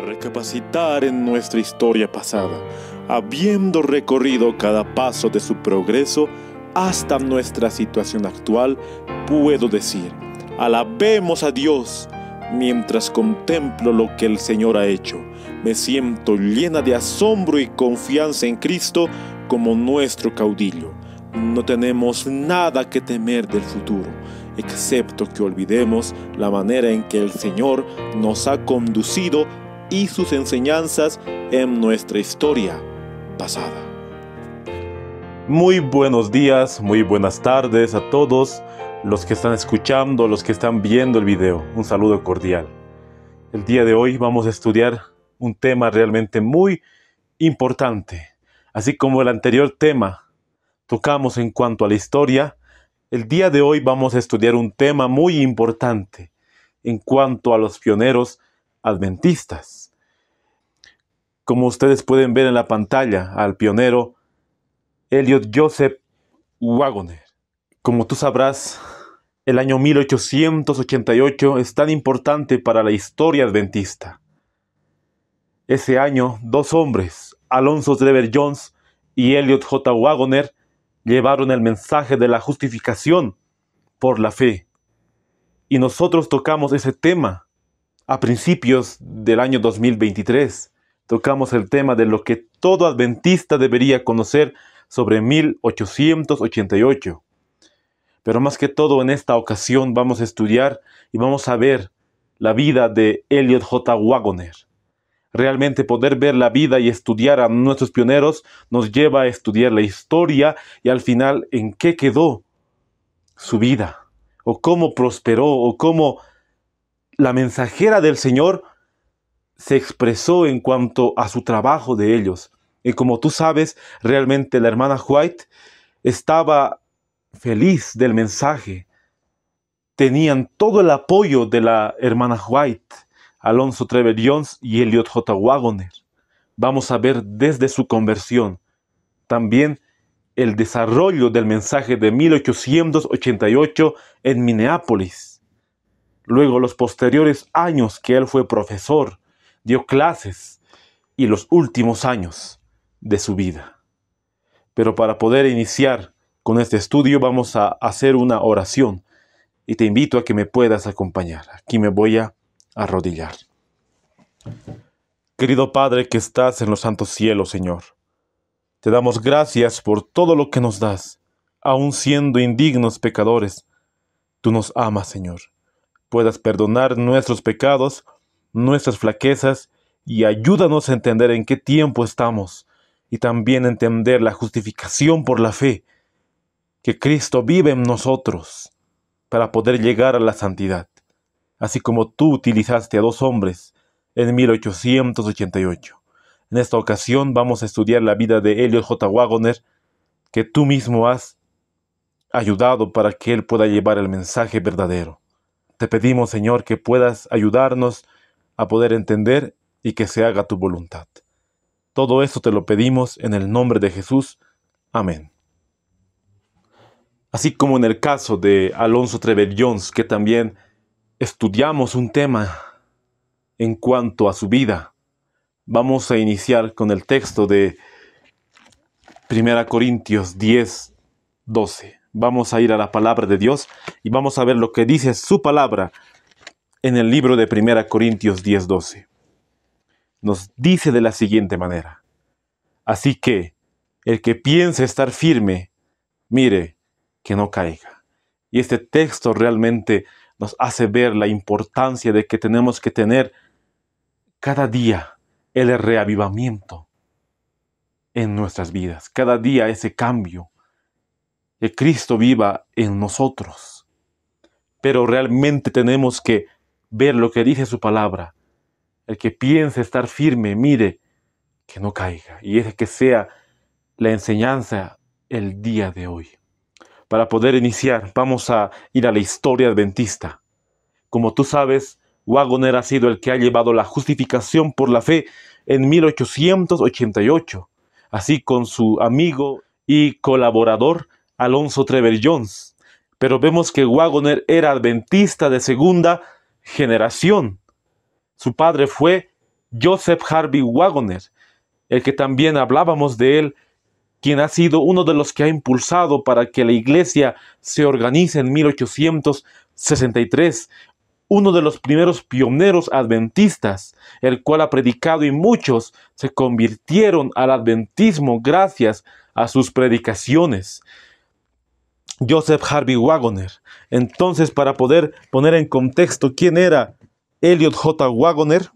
recapacitar en nuestra historia pasada, habiendo recorrido cada paso de su progreso hasta nuestra situación actual, puedo decir, alabemos a Dios. Mientras contemplo lo que el Señor ha hecho, me siento llena de asombro y confianza en Cristo como nuestro caudillo. No tenemos nada que temer del futuro, excepto que olvidemos la manera en que el Señor nos ha conducido y sus enseñanzas en nuestra historia pasada. Muy buenos días, muy buenas tardes a todos los que están escuchando, los que están viendo el video. Un saludo cordial. El día de hoy vamos a estudiar un tema realmente muy importante, así como el anterior tema tocamos en cuanto a la historia, el día de hoy vamos a estudiar un tema muy importante en cuanto a los pioneros adventistas. Como ustedes pueden ver en la pantalla, al pionero Elliot Joseph Wagoner. Como tú sabrás, el año 1888 es tan importante para la historia adventista. Ese año, dos hombres, Alonso Trevor Jones y Elliot J. Wagoner, llevaron el mensaje de la justificación por la fe. Y nosotros tocamos ese tema a principios del año 2023 tocamos el tema de lo que todo adventista debería conocer sobre 1888. Pero más que todo en esta ocasión vamos a estudiar y vamos a ver la vida de Elliot J. Wagoner. Realmente poder ver la vida y estudiar a nuestros pioneros nos lleva a estudiar la historia y al final en qué quedó su vida, o cómo prosperó, o cómo la mensajera del Señor se expresó en cuanto a su trabajo de ellos. Y como tú sabes, realmente la hermana White estaba feliz del mensaje. Tenían todo el apoyo de la hermana White, Alonso Trevor Jones y Elliot J. Wagoner. Vamos a ver desde su conversión. También el desarrollo del mensaje de 1888 en Minneapolis. Luego los posteriores años que él fue profesor dio clases y los últimos años de su vida. Pero para poder iniciar con este estudio vamos a hacer una oración y te invito a que me puedas acompañar. Aquí me voy a arrodillar. Querido Padre que estás en los santos cielos, Señor, te damos gracias por todo lo que nos das, aun siendo indignos pecadores. Tú nos amas, Señor. Puedas perdonar nuestros pecados nuestras flaquezas y ayúdanos a entender en qué tiempo estamos y también entender la justificación por la fe, que Cristo vive en nosotros para poder llegar a la santidad, así como tú utilizaste a dos hombres en 1888. En esta ocasión vamos a estudiar la vida de Elliot J. Wagoner, que tú mismo has ayudado para que él pueda llevar el mensaje verdadero. Te pedimos, Señor, que puedas ayudarnos a poder entender y que se haga tu voluntad. Todo eso te lo pedimos en el nombre de Jesús. Amén. Así como en el caso de Alonso Trevor Jones, que también estudiamos un tema en cuanto a su vida, vamos a iniciar con el texto de 1 Corintios 10, 12. Vamos a ir a la palabra de Dios y vamos a ver lo que dice su palabra en el libro de 1 Corintios 10:12. Nos dice de la siguiente manera, así que el que piense estar firme, mire, que no caiga. Y este texto realmente nos hace ver la importancia de que tenemos que tener cada día el reavivamiento en nuestras vidas, cada día ese cambio, que Cristo viva en nosotros. Pero realmente tenemos que ver lo que dice su palabra. El que piense estar firme, mire, que no caiga. Y es que sea la enseñanza el día de hoy. Para poder iniciar, vamos a ir a la historia adventista. Como tú sabes, Wagoner ha sido el que ha llevado la justificación por la fe en 1888, así con su amigo y colaborador Alonso Trevor Jones. Pero vemos que Wagoner era adventista de segunda generación. Su padre fue Joseph Harvey Wagoner, el que también hablábamos de él, quien ha sido uno de los que ha impulsado para que la iglesia se organice en 1863, uno de los primeros pioneros adventistas, el cual ha predicado y muchos se convirtieron al adventismo gracias a sus predicaciones. Joseph Harvey Wagoner entonces, para poder poner en contexto quién era Elliot J. Wagoner,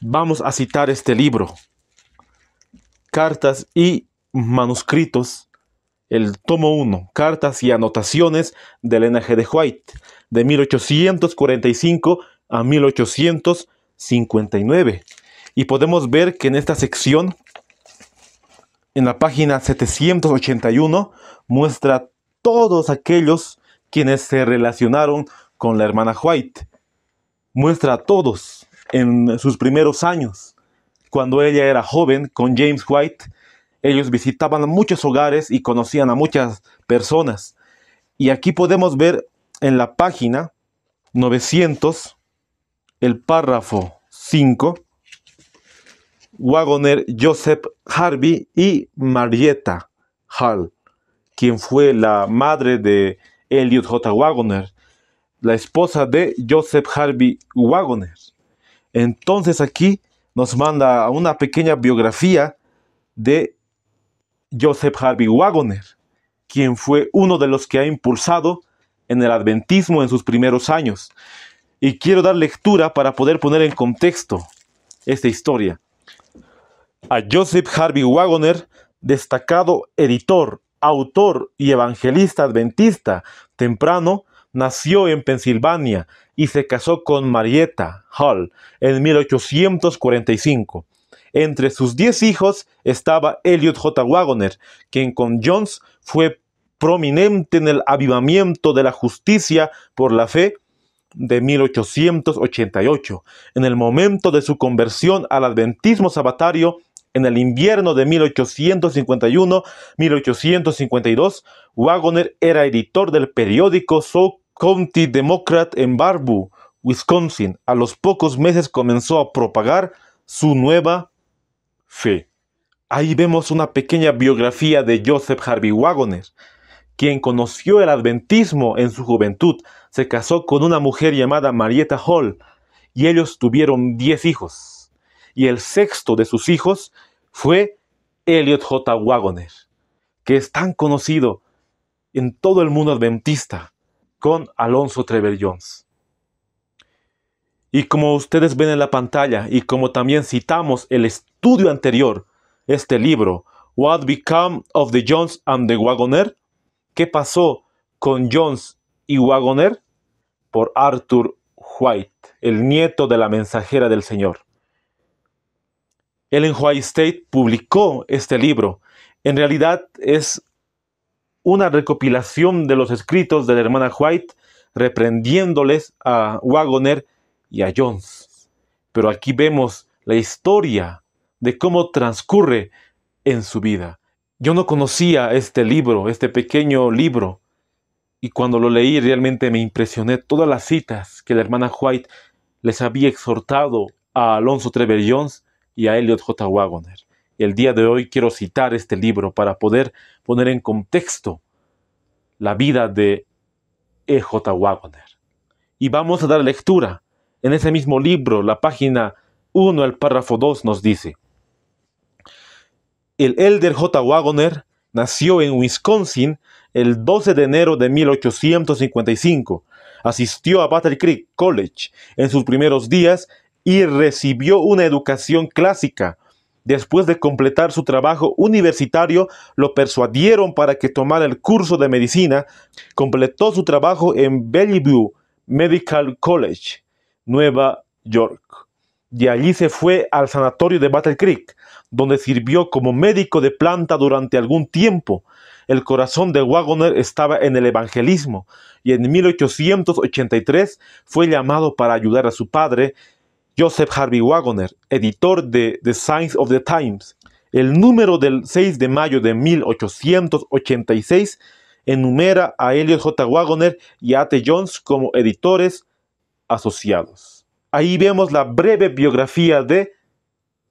vamos a citar este libro, Cartas y Manuscritos, el tomo 1, Cartas y Anotaciones del NG de White, de 1845 a 1859. Y podemos ver que en esta sección, en la página 781, muestra todos aquellos quienes se relacionaron con la hermana White. Muestra a todos en sus primeros años, cuando ella era joven con James White, ellos visitaban muchos hogares y conocían a muchas personas. Y aquí podemos ver en la página 900, el párrafo 5, Wagoner Joseph Harvey y Marietta Hall, quien fue la madre de Elliot J. Wagoner, la esposa de Joseph Harvey Wagoner. Entonces aquí nos manda una pequeña biografía de Joseph Harvey Wagoner, quien fue uno de los que ha impulsado en el adventismo en sus primeros años. Y quiero dar lectura para poder poner en contexto esta historia. A Joseph Harvey Wagoner, destacado editor, autor y evangelista adventista, temprano, nació en Pensilvania y se casó con Marietta Hall en 1845. Entre sus diez hijos estaba Elliot J. Wagoner, quien con Jones fue prominente en el avivamiento de la justicia por la fe de 1888, en el momento de su conversión al adventismo sabatario en el invierno de 1851-1852, Wagoner era editor del periódico So County Democrat en Barbu, Wisconsin. A los pocos meses comenzó a propagar su nueva fe. Ahí vemos una pequeña biografía de Joseph Harvey Wagoner, quien conoció el adventismo en su juventud. Se casó con una mujer llamada Marietta Hall y ellos tuvieron 10 hijos. Y el sexto de sus hijos fue Elliot J. Wagoner, que es tan conocido en todo el mundo adventista con Alonso Trevor Jones. Y como ustedes ven en la pantalla y como también citamos el estudio anterior, este libro, What Become of the Jones and the Wagoner, ¿qué pasó con Jones y Wagoner? Por Arthur White, el nieto de la mensajera del Señor. Ellen White State publicó este libro. En realidad es una recopilación de los escritos de la hermana White reprendiéndoles a Wagoner y a Jones. Pero aquí vemos la historia de cómo transcurre en su vida. Yo no conocía este libro, este pequeño libro, y cuando lo leí realmente me impresioné todas las citas que la hermana White les había exhortado a Alonso Trevor Jones y a Elliot J. Wagoner. El día de hoy quiero citar este libro para poder poner en contexto la vida de e. J. Wagoner. Y vamos a dar lectura. En ese mismo libro, la página 1, el párrafo 2 nos dice, el Elder J. Wagoner nació en Wisconsin el 12 de enero de 1855. Asistió a Battle Creek College. En sus primeros días y recibió una educación clásica. Después de completar su trabajo universitario, lo persuadieron para que tomara el curso de medicina. Completó su trabajo en Bellevue Medical College, Nueva York. De allí se fue al sanatorio de Battle Creek, donde sirvió como médico de planta durante algún tiempo. El corazón de Wagoner estaba en el evangelismo y en 1883 fue llamado para ayudar a su padre Joseph Harvey Wagoner, editor de The Science of the Times, el número del 6 de mayo de 1886 enumera a Elliot J. Wagoner y a T. Jones como editores asociados. Ahí vemos la breve biografía de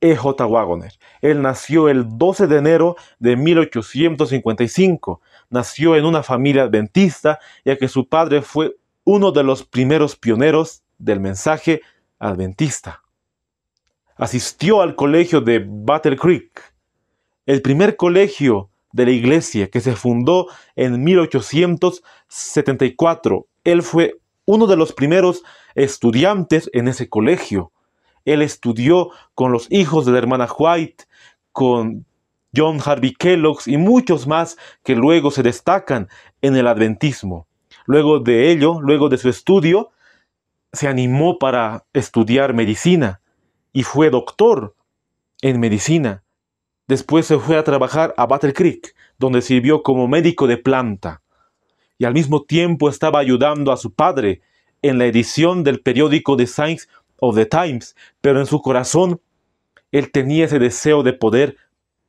E. J. Wagoner. Él nació el 12 de enero de 1855. Nació en una familia adventista, ya que su padre fue uno de los primeros pioneros del mensaje adventista. Asistió al colegio de Battle Creek, el primer colegio de la iglesia que se fundó en 1874. Él fue uno de los primeros estudiantes en ese colegio. Él estudió con los hijos de la hermana White, con John Harvey Kellogg y muchos más que luego se destacan en el adventismo. Luego de ello, luego de su estudio, se animó para estudiar medicina y fue doctor en medicina. Después se fue a trabajar a Battle Creek, donde sirvió como médico de planta. Y al mismo tiempo estaba ayudando a su padre en la edición del periódico The Science of the Times, pero en su corazón él tenía ese deseo de poder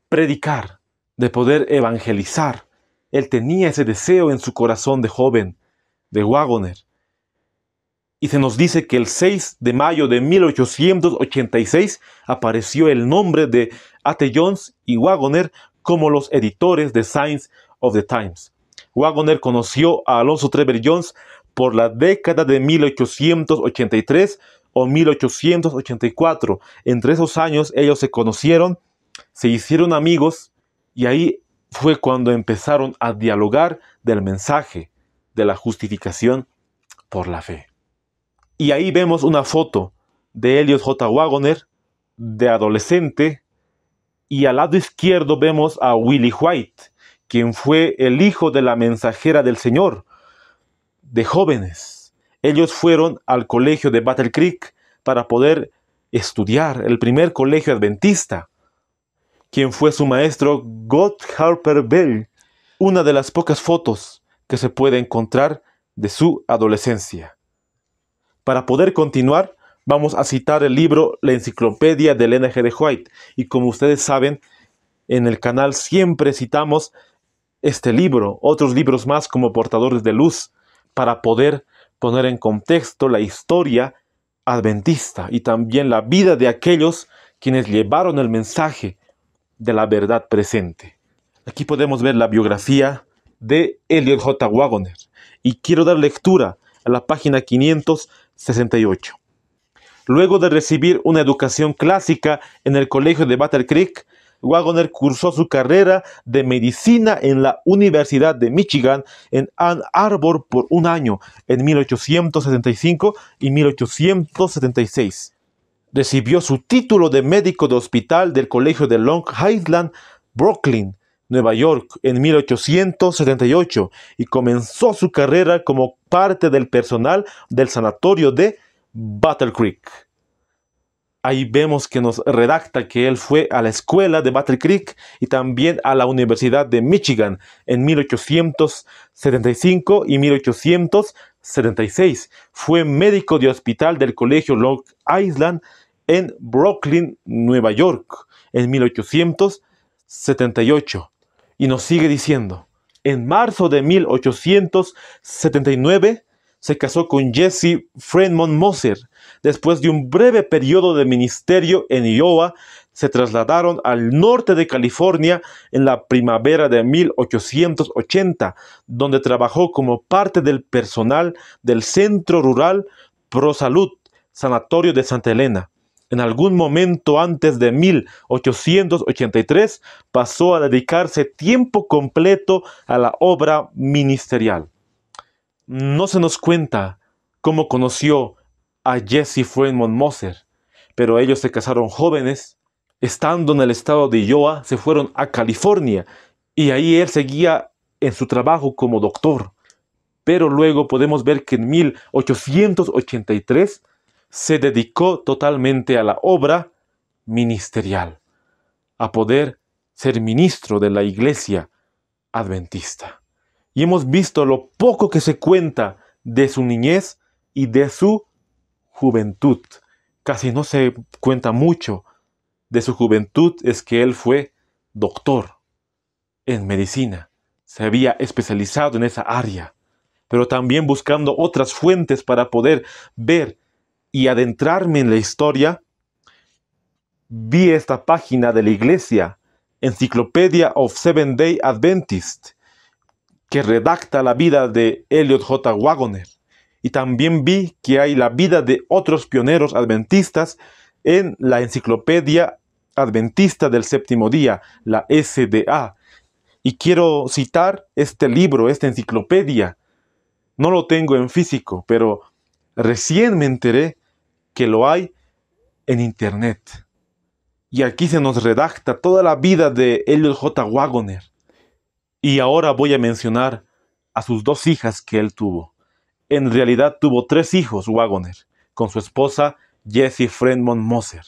predicar, de poder evangelizar. Él tenía ese deseo en su corazón de joven, de Wagoner y se nos dice que el 6 de mayo de 1886 apareció el nombre de Ate Jones y Wagoner como los editores de Science of the Times. Wagoner conoció a Alonso Trevor Jones por la década de 1883 o 1884. Entre esos años ellos se conocieron, se hicieron amigos y ahí fue cuando empezaron a dialogar del mensaje de la justificación por la fe. Y ahí vemos una foto de Eliot J. Wagoner, de adolescente, y al lado izquierdo vemos a Willie White, quien fue el hijo de la mensajera del Señor, de jóvenes. Ellos fueron al colegio de Battle Creek para poder estudiar, el primer colegio adventista. Quien fue su maestro, God Harper Bell, una de las pocas fotos que se puede encontrar de su adolescencia. Para poder continuar, vamos a citar el libro La Enciclopedia del NG de White. Y como ustedes saben, en el canal siempre citamos este libro, otros libros más como portadores de luz, para poder poner en contexto la historia adventista y también la vida de aquellos quienes llevaron el mensaje de la verdad presente. Aquí podemos ver la biografía de Elliot J. Wagoner y quiero dar lectura a la página 500 68. Luego de recibir una educación clásica en el colegio de Battle Creek, Wagoner cursó su carrera de medicina en la Universidad de Michigan en Ann Arbor por un año, en 1875 y 1876. Recibió su título de médico de hospital del Colegio de Long Island, Brooklyn, Nueva York en 1878 y comenzó su carrera como parte del personal del sanatorio de Battle Creek. Ahí vemos que nos redacta que él fue a la escuela de Battle Creek y también a la Universidad de Michigan en 1875 y 1876. Fue médico de hospital del Colegio Long Island en Brooklyn, Nueva York, en 1878. Y nos sigue diciendo, en marzo de 1879 se casó con Jesse Fremont Moser. Después de un breve periodo de ministerio en Iowa, se trasladaron al norte de California en la primavera de 1880, donde trabajó como parte del personal del Centro Rural Pro Salud Sanatorio de Santa Elena en algún momento antes de 1883 pasó a dedicarse tiempo completo a la obra ministerial. No se nos cuenta cómo conoció a Jesse Fremont Moser, pero ellos se casaron jóvenes. Estando en el estado de Iowa, se fueron a California y ahí él seguía en su trabajo como doctor. Pero luego podemos ver que en 1883 se dedicó totalmente a la obra ministerial, a poder ser ministro de la iglesia adventista. Y hemos visto lo poco que se cuenta de su niñez y de su juventud. Casi no se cuenta mucho de su juventud, es que él fue doctor en medicina, se había especializado en esa área, pero también buscando otras fuentes para poder ver y adentrarme en la historia, vi esta página de la iglesia, Enciclopedia of Seven Day Adventist, que redacta la vida de Elliot J. Wagoner. Y también vi que hay la vida de otros pioneros adventistas en la Enciclopedia Adventista del Séptimo Día, la SDA. Y quiero citar este libro, esta enciclopedia. No lo tengo en físico, pero recién me enteré que lo hay en Internet. Y aquí se nos redacta toda la vida de Elliot J. Wagoner. Y ahora voy a mencionar a sus dos hijas que él tuvo. En realidad tuvo tres hijos Wagoner, con su esposa Jessie Fremont Moser.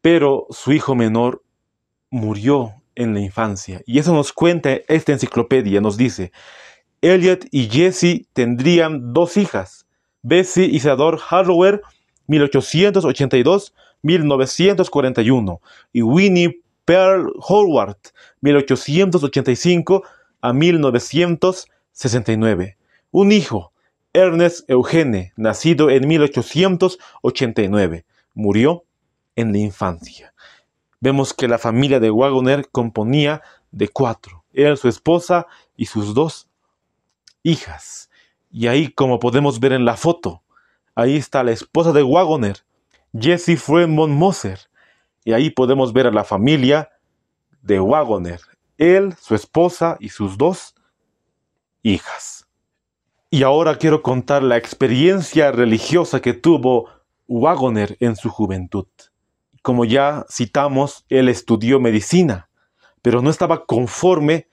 Pero su hijo menor murió en la infancia. Y eso nos cuenta esta enciclopedia, nos dice, Elliot y Jessie tendrían dos hijas, Bessie Isador Harlower, 1882-1941, y Winnie Pearl Howard, 1885 1969. Un hijo, Ernest Eugene, nacido en 1889, murió en la infancia. Vemos que la familia de Wagoner componía de cuatro. Era su esposa y sus dos hijas. Y ahí, como podemos ver en la foto, ahí está la esposa de Wagoner, Jesse Fremont Moser. Y ahí podemos ver a la familia de Wagoner, él, su esposa y sus dos hijas. Y ahora quiero contar la experiencia religiosa que tuvo Wagoner en su juventud. Como ya citamos, él estudió medicina, pero no estaba conforme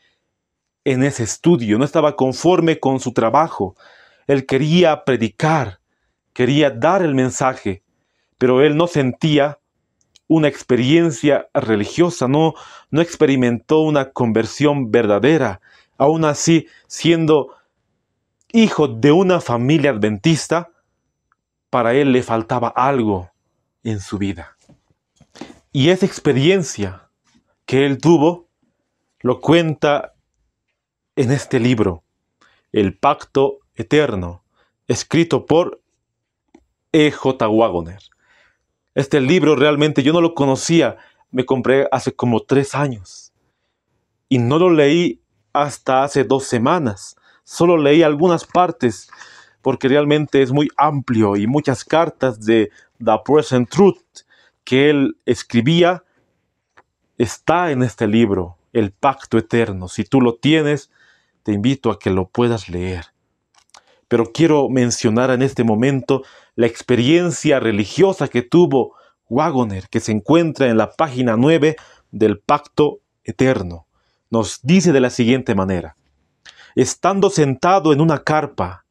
en ese estudio, no estaba conforme con su trabajo. Él quería predicar, quería dar el mensaje, pero él no sentía una experiencia religiosa, no, no experimentó una conversión verdadera. Aún así, siendo hijo de una familia adventista, para él le faltaba algo en su vida. Y esa experiencia que él tuvo, lo cuenta en este libro, El Pacto Eterno, escrito por E.J. Wagoner. Este libro realmente yo no lo conocía, me compré hace como tres años y no lo leí hasta hace dos semanas. Solo leí algunas partes porque realmente es muy amplio y muchas cartas de The Present Truth que él escribía está en este libro, El Pacto Eterno. Si tú lo tienes, te invito a que lo puedas leer. Pero quiero mencionar en este momento la experiencia religiosa que tuvo Wagoner, que se encuentra en la página 9 del Pacto Eterno. Nos dice de la siguiente manera, estando sentado en una carpa,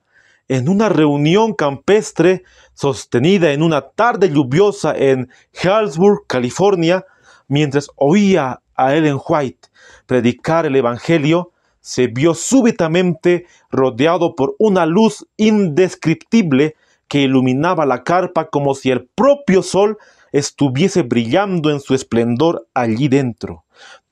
en una reunión campestre sostenida en una tarde lluviosa en Hillsburg, California, mientras oía a Ellen White predicar el Evangelio, se vio súbitamente rodeado por una luz indescriptible que iluminaba la carpa como si el propio sol estuviese brillando en su esplendor allí dentro.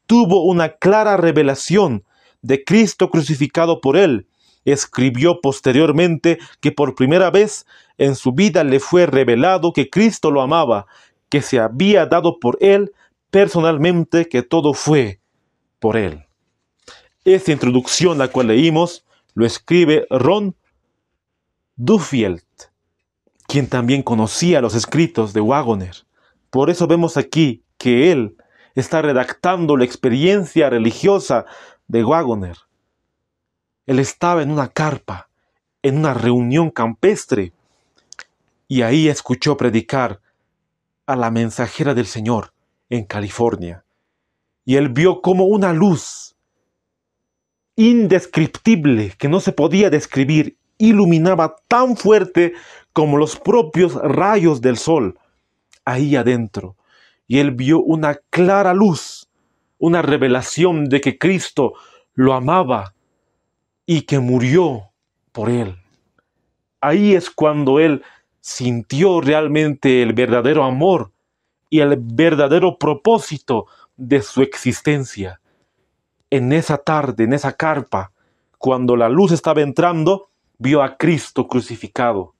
Tuvo una clara revelación de Cristo crucificado por él. Escribió posteriormente que por primera vez en su vida le fue revelado que Cristo lo amaba, que se había dado por él personalmente, que todo fue por él. Esta introducción, la cual leímos, lo escribe Ron Dufield quien también conocía los escritos de Wagoner. Por eso vemos aquí que él está redactando la experiencia religiosa de Wagoner. Él estaba en una carpa, en una reunión campestre, y ahí escuchó predicar a la mensajera del Señor en California. Y él vio como una luz indescriptible que no se podía describir iluminaba tan fuerte como los propios rayos del sol ahí adentro. Y él vio una clara luz, una revelación de que Cristo lo amaba y que murió por él. Ahí es cuando él sintió realmente el verdadero amor y el verdadero propósito de su existencia en esa tarde, en esa carpa, cuando la luz estaba entrando, vio a Cristo crucificado.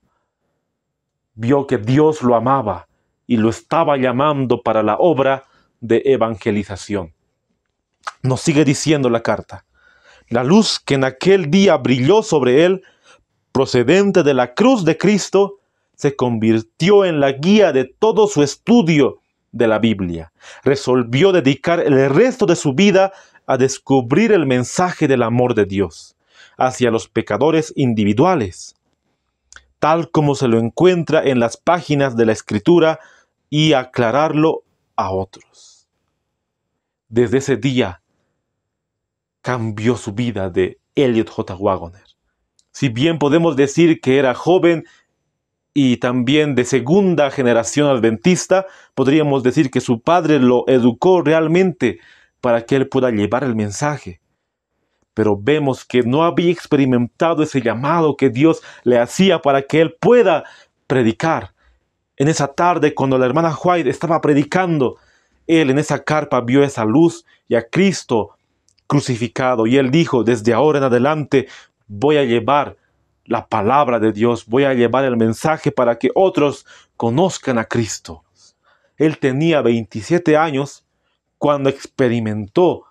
Vio que Dios lo amaba y lo estaba llamando para la obra de evangelización. Nos sigue diciendo la carta. La luz que en aquel día brilló sobre él, procedente de la cruz de Cristo, se convirtió en la guía de todo su estudio de la Biblia. Resolvió dedicar el resto de su vida a descubrir el mensaje del amor de Dios hacia los pecadores individuales, tal como se lo encuentra en las páginas de la Escritura y aclararlo a otros. Desde ese día cambió su vida de Elliot J. Wagoner. Si bien podemos decir que era joven y también de segunda generación adventista, podríamos decir que su padre lo educó realmente para que él pueda llevar el mensaje. Pero vemos que no había experimentado ese llamado que Dios le hacía para que él pueda predicar. En esa tarde, cuando la hermana White estaba predicando, él en esa carpa vio esa luz y a Cristo crucificado. Y él dijo, desde ahora en adelante voy a llevar la palabra de Dios, voy a llevar el mensaje para que otros conozcan a Cristo. Él tenía 27 años cuando experimentó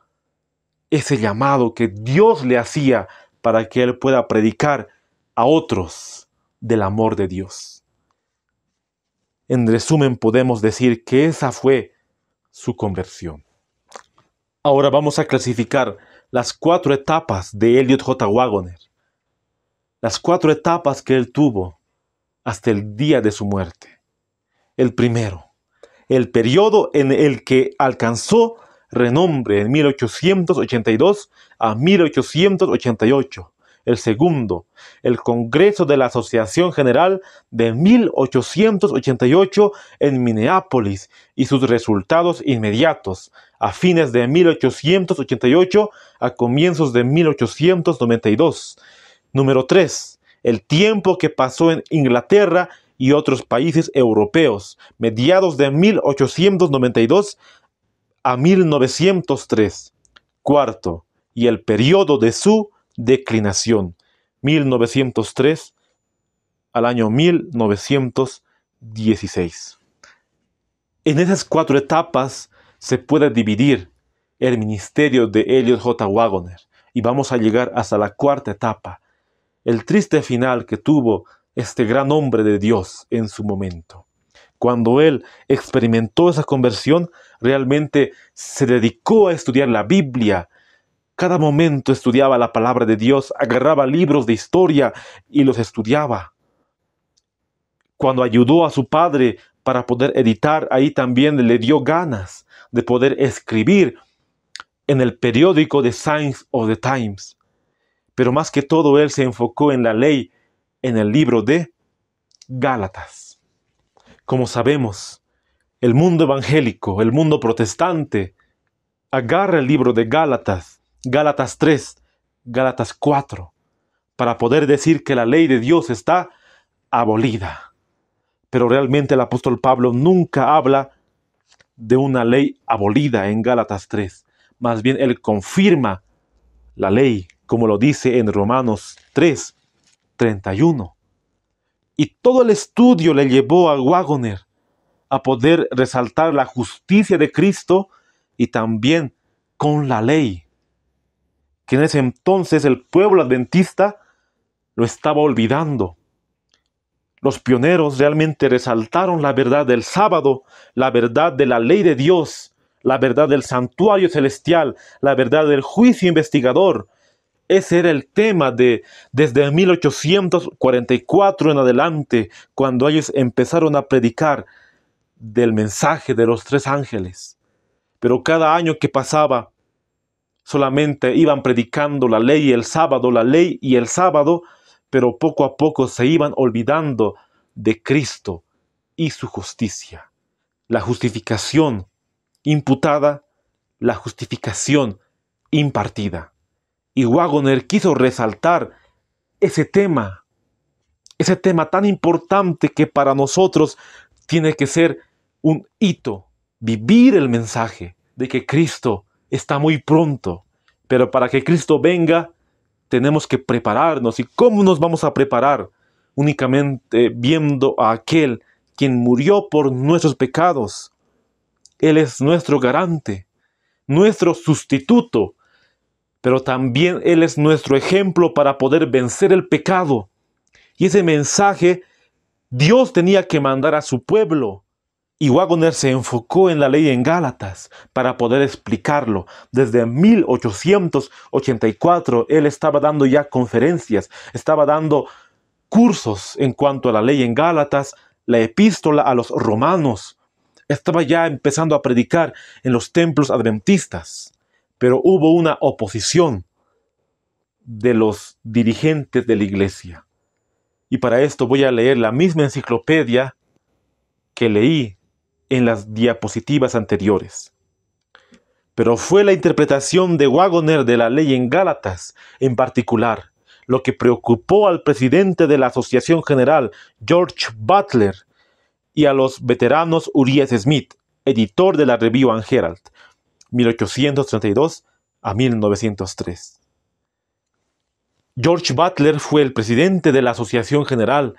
ese llamado que Dios le hacía para que él pueda predicar a otros del amor de Dios. En resumen, podemos decir que esa fue su conversión. Ahora vamos a clasificar las cuatro etapas de Elliot J. Wagoner. Las cuatro etapas que él tuvo hasta el día de su muerte. El primero, el periodo en el que alcanzó renombre en 1882 a 1888. El segundo, el Congreso de la Asociación General de 1888 en Minneapolis y sus resultados inmediatos a fines de 1888 a comienzos de 1892. Número 3. El tiempo que pasó en Inglaterra y otros países europeos, mediados de 1892 a 1903. Cuarto, y el periodo de su declinación, 1903 al año 1916. En esas cuatro etapas se puede dividir el ministerio de Elliot J. Wagoner y vamos a llegar hasta la cuarta etapa, el triste final que tuvo este gran hombre de Dios en su momento. Cuando él experimentó esa conversión, realmente se dedicó a estudiar la Biblia. Cada momento estudiaba la palabra de Dios, agarraba libros de historia y los estudiaba. Cuando ayudó a su padre para poder editar, ahí también le dio ganas de poder escribir en el periódico The Science of the Times. Pero más que todo, él se enfocó en la ley en el libro de Gálatas. Como sabemos, el mundo evangélico, el mundo protestante, agarra el libro de Gálatas, Gálatas 3, Gálatas 4, para poder decir que la ley de Dios está abolida. Pero realmente el apóstol Pablo nunca habla de una ley abolida en Gálatas 3. Más bien él confirma la ley, como lo dice en Romanos 3, 31. Y todo el estudio le llevó a Wagoner a poder resaltar la justicia de Cristo y también con la ley, que en ese entonces el pueblo adventista lo estaba olvidando. Los pioneros realmente resaltaron la verdad del sábado, la verdad de la ley de Dios, la verdad del santuario celestial, la verdad del juicio investigador, ese era el tema de desde 1844 en adelante, cuando ellos empezaron a predicar del mensaje de los tres ángeles. Pero cada año que pasaba, solamente iban predicando la ley y el sábado, la ley y el sábado, pero poco a poco se iban olvidando de Cristo y su justicia. La justificación imputada, la justificación impartida. Y Wagoner quiso resaltar ese tema, ese tema tan importante que para nosotros tiene que ser un hito, vivir el mensaje de que Cristo está muy pronto. Pero para que Cristo venga, tenemos que prepararnos. ¿Y cómo nos vamos a preparar? Únicamente viendo a aquel quien murió por nuestros pecados. Él es nuestro garante, nuestro sustituto, pero también Él es nuestro ejemplo para poder vencer el pecado. Y ese mensaje Dios tenía que mandar a su pueblo. Y Wagoner se enfocó en la ley en Gálatas para poder explicarlo. Desde 1884 él estaba dando ya conferencias, estaba dando cursos en cuanto a la ley en Gálatas, la epístola a los romanos. Estaba ya empezando a predicar en los templos adventistas pero hubo una oposición de los dirigentes de la iglesia. Y para esto voy a leer la misma enciclopedia que leí en las diapositivas anteriores. Pero fue la interpretación de Wagoner de la ley en Gálatas, en particular, lo que preocupó al presidente de la Asociación General, George Butler, y a los veteranos Urias Smith, editor de la Review and Herald, 1832 a 1903. George Butler fue el presidente de la Asociación General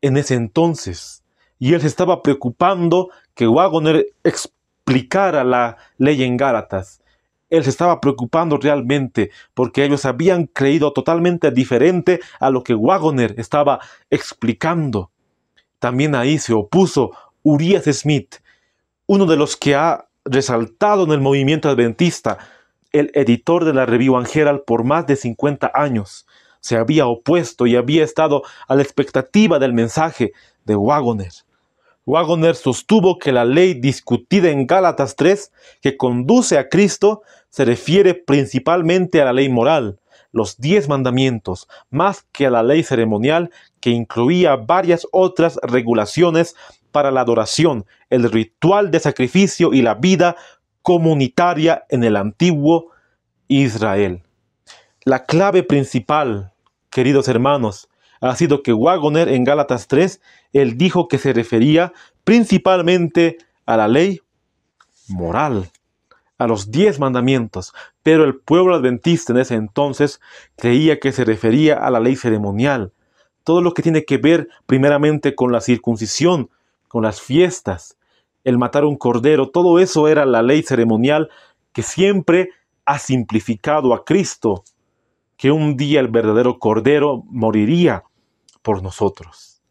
en ese entonces y él se estaba preocupando que Wagoner explicara la ley en Gálatas. Él se estaba preocupando realmente porque ellos habían creído totalmente diferente a lo que Wagoner estaba explicando. También ahí se opuso Urias Smith, uno de los que ha resaltado en el movimiento adventista, el editor de la Review and por más de 50 años. Se había opuesto y había estado a la expectativa del mensaje de Wagoner. Wagoner sostuvo que la ley discutida en Gálatas 3, que conduce a Cristo, se refiere principalmente a la ley moral, los diez mandamientos, más que a la ley ceremonial que incluía varias otras regulaciones para la adoración, el ritual de sacrificio y la vida comunitaria en el antiguo Israel. La clave principal, queridos hermanos, ha sido que Wagoner en Gálatas 3, él dijo que se refería principalmente a la ley moral, a los diez mandamientos, pero el pueblo adventista en ese entonces creía que se refería a la ley ceremonial, todo lo que tiene que ver primeramente con la circuncisión, con las fiestas, el matar un cordero, todo eso era la ley ceremonial que siempre ha simplificado a Cristo, que un día el verdadero cordero moriría por nosotros.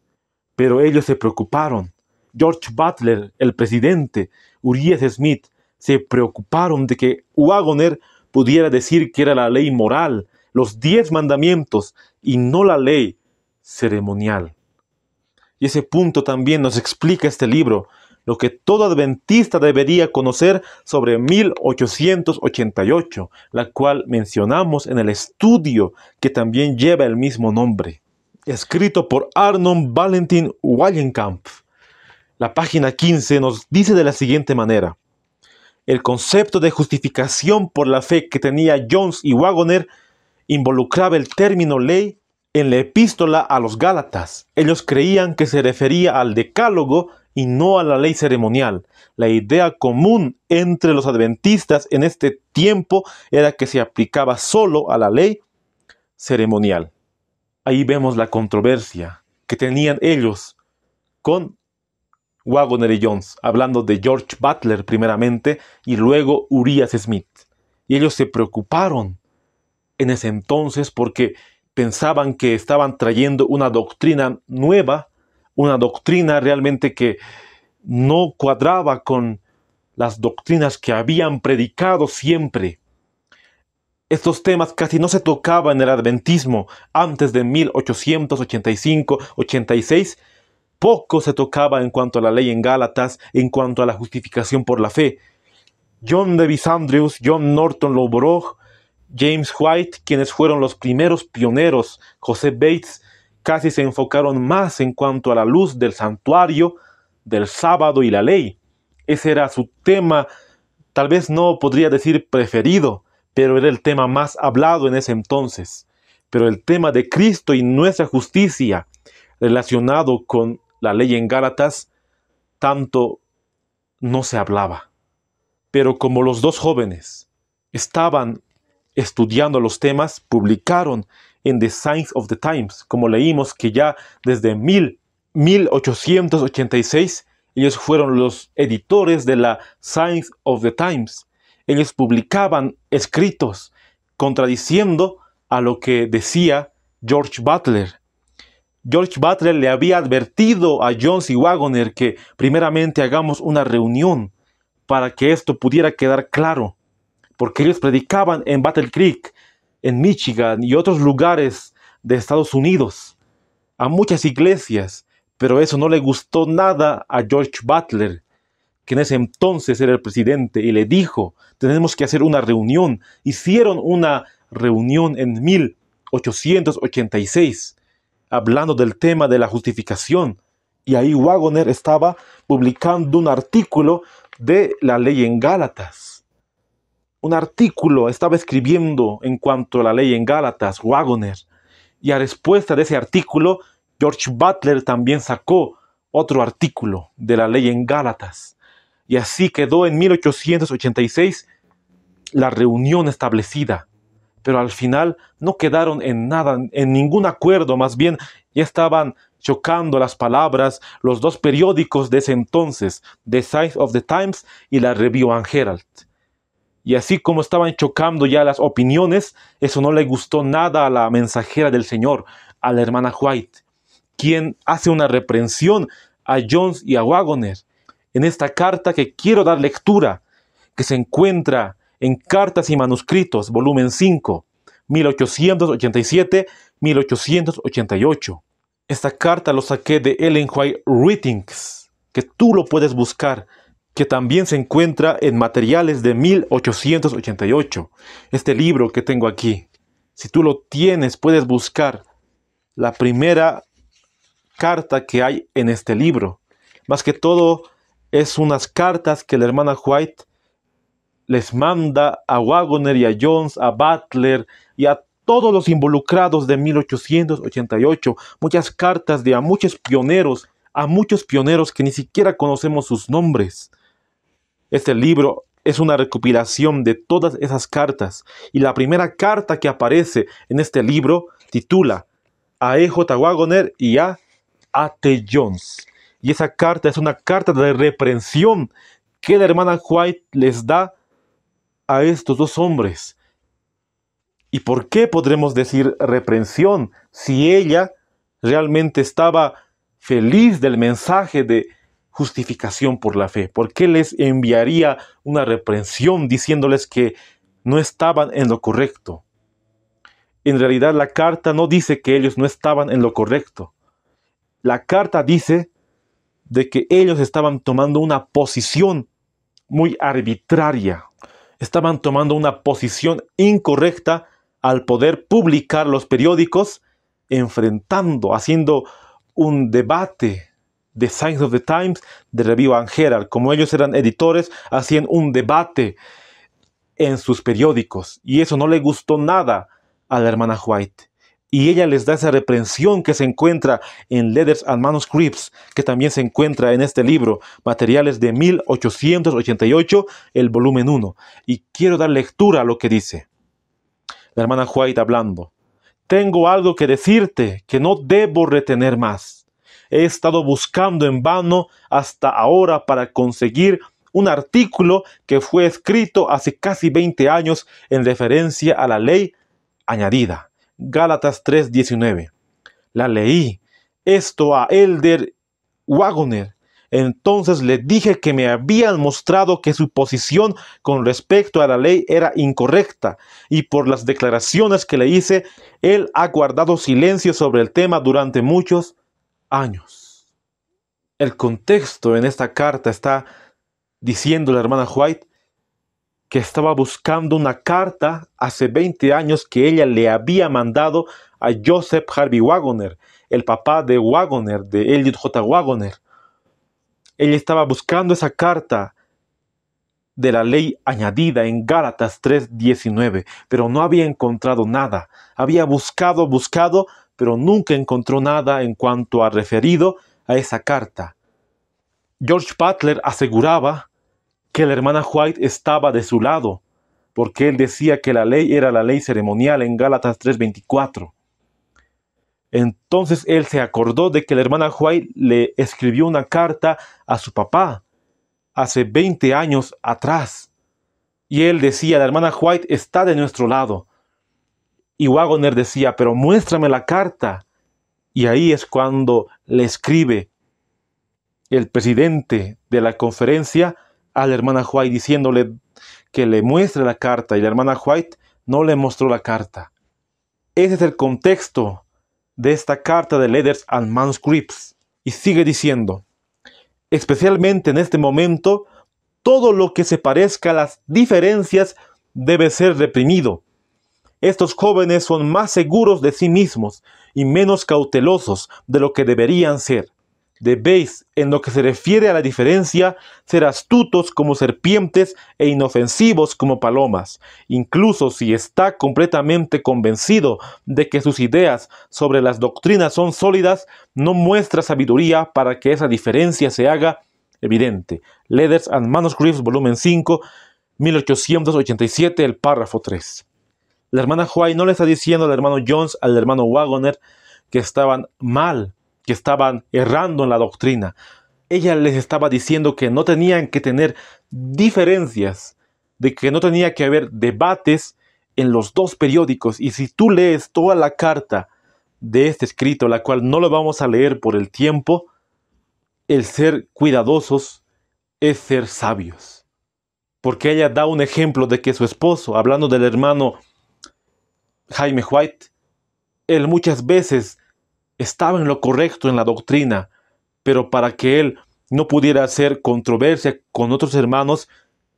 Pero ellos se preocuparon. George Butler, el presidente, Uriah Smith, se preocuparon de que Wagoner pudiera decir que era la ley moral, los diez mandamientos y no la ley ceremonial. Y ese punto también nos explica este libro, lo que todo adventista debería conocer sobre 1888, la cual mencionamos en el estudio que también lleva el mismo nombre, escrito por Arnold Valentin Wallenkamp. La página 15 nos dice de la siguiente manera. El concepto de justificación por la fe que tenía Jones y Wagoner involucraba el término ley en la epístola a los Gálatas, ellos creían que se refería al decálogo y no a la ley ceremonial. La idea común entre los adventistas en este tiempo era que se aplicaba solo a la ley ceremonial. Ahí vemos la controversia que tenían ellos con Wagoner y Jones, hablando de George Butler primeramente y luego Urias Smith. Y ellos se preocuparon en ese entonces porque pensaban que estaban trayendo una doctrina nueva, una doctrina realmente que no cuadraba con las doctrinas que habían predicado siempre. Estos temas casi no se tocaban en el adventismo antes de 1885-86. Poco se tocaba en cuanto a la ley en Gálatas, en cuanto a la justificación por la fe. John de Andrews, John Norton Lowborough, James White, quienes fueron los primeros pioneros, José Bates, casi se enfocaron más en cuanto a la luz del santuario, del sábado y la ley. Ese era su tema, tal vez no podría decir preferido, pero era el tema más hablado en ese entonces. Pero el tema de Cristo y nuestra justicia relacionado con la ley en Gálatas, tanto no se hablaba. Pero como los dos jóvenes estaban estudiando los temas, publicaron en The Science of the Times, como leímos que ya desde 1886 ellos fueron los editores de la Science of the Times. Ellos publicaban escritos contradiciendo a lo que decía George Butler. George Butler le había advertido a Jones y Wagoner que primeramente hagamos una reunión para que esto pudiera quedar claro porque ellos predicaban en Battle Creek, en Michigan y otros lugares de Estados Unidos, a muchas iglesias, pero eso no le gustó nada a George Butler, que en ese entonces era el presidente, y le dijo, tenemos que hacer una reunión. Hicieron una reunión en 1886, hablando del tema de la justificación. Y ahí Wagoner estaba publicando un artículo de la ley en Gálatas un artículo estaba escribiendo en cuanto a la ley en Gálatas, Wagoner, y a respuesta de ese artículo, George Butler también sacó otro artículo de la ley en Gálatas. Y así quedó en 1886 la reunión establecida. Pero al final no quedaron en nada, en ningún acuerdo, más bien ya estaban chocando las palabras los dos periódicos de ese entonces, The Science of the Times y la Review and Herald. Y así como estaban chocando ya las opiniones, eso no le gustó nada a la mensajera del Señor, a la hermana White, quien hace una reprensión a Jones y a Wagoner en esta carta que quiero dar lectura, que se encuentra en Cartas y Manuscritos, volumen 5, 1887-1888. Esta carta lo saqué de Ellen White Readings, que tú lo puedes buscar que también se encuentra en materiales de 1888. Este libro que tengo aquí, si tú lo tienes, puedes buscar la primera carta que hay en este libro. Más que todo, es unas cartas que la hermana White les manda a Wagoner y a Jones, a Butler y a todos los involucrados de 1888. Muchas cartas de a muchos pioneros, a muchos pioneros que ni siquiera conocemos sus nombres. Este libro es una recopilación de todas esas cartas y la primera carta que aparece en este libro titula a E.J. Wagoner y a A.T. Jones. Y esa carta es una carta de reprensión que la hermana White les da a estos dos hombres. ¿Y por qué podremos decir reprensión si ella realmente estaba feliz del mensaje de justificación por la fe? ¿Por qué les enviaría una reprensión diciéndoles que no estaban en lo correcto? En realidad la carta no dice que ellos no estaban en lo correcto. La carta dice de que ellos estaban tomando una posición muy arbitraria. Estaban tomando una posición incorrecta al poder publicar los periódicos, enfrentando, haciendo un debate The Science of the Times, de Review and Como ellos eran editores, hacían un debate en sus periódicos y eso no le gustó nada a la hermana White. Y ella les da esa reprensión que se encuentra en Letters and Manuscripts, que también se encuentra en este libro, Materiales de 1888, el volumen 1. Y quiero dar lectura a lo que dice. La hermana White hablando. Tengo algo que decirte que no debo retener más He estado buscando en vano hasta ahora para conseguir un artículo que fue escrito hace casi 20 años en referencia a la ley añadida. Gálatas 3:19. La leí esto a Elder Wagoner. Entonces le dije que me habían mostrado que su posición con respecto a la ley era incorrecta y por las declaraciones que le hice, él ha guardado silencio sobre el tema durante muchos años. El contexto en esta carta está diciendo la hermana White que estaba buscando una carta hace 20 años que ella le había mandado a Joseph Harvey Wagoner, el papá de Wagoner, de Elliot J. Wagoner. Ella estaba buscando esa carta de la ley añadida en Gálatas 3:19, pero no había encontrado nada. Había buscado, buscado, pero nunca encontró nada en cuanto a referido a esa carta. George Butler aseguraba que la hermana White estaba de su lado, porque él decía que la ley era la ley ceremonial en Gálatas 3:24. Entonces él se acordó de que la hermana White le escribió una carta a su papá hace 20 años atrás. Y él decía, la hermana White está de nuestro lado. Y Wagoner decía, pero muéstrame la carta. Y ahí es cuando le escribe el presidente de la conferencia a la hermana White diciéndole que le muestre la carta y la hermana White no le mostró la carta. Ese es el contexto de esta carta de Letters and Manuscripts. Y sigue diciendo, especialmente en este momento, todo lo que se parezca a las diferencias debe ser reprimido estos jóvenes son más seguros de sí mismos y menos cautelosos de lo que deberían ser. Debéis, en lo que se refiere a la diferencia, ser astutos como serpientes e inofensivos como palomas, incluso si está completamente convencido de que sus ideas sobre las doctrinas son sólidas, no muestra sabiduría para que esa diferencia se haga evidente. Letters and Manuscripts, volumen 5, 1887, el párrafo 3. La hermana Huay no le está diciendo al hermano Jones, al hermano Wagoner, que estaban mal, que estaban errando en la doctrina. Ella les estaba diciendo que no tenían que tener diferencias, de que no tenía que haber debates en los dos periódicos. Y si tú lees toda la carta de este escrito, la cual no lo vamos a leer por el tiempo, el ser cuidadosos es ser sabios. Porque ella da un ejemplo de que su esposo, hablando del hermano Jaime White, él muchas veces estaba en lo correcto en la doctrina, pero para que él no pudiera hacer controversia con otros hermanos,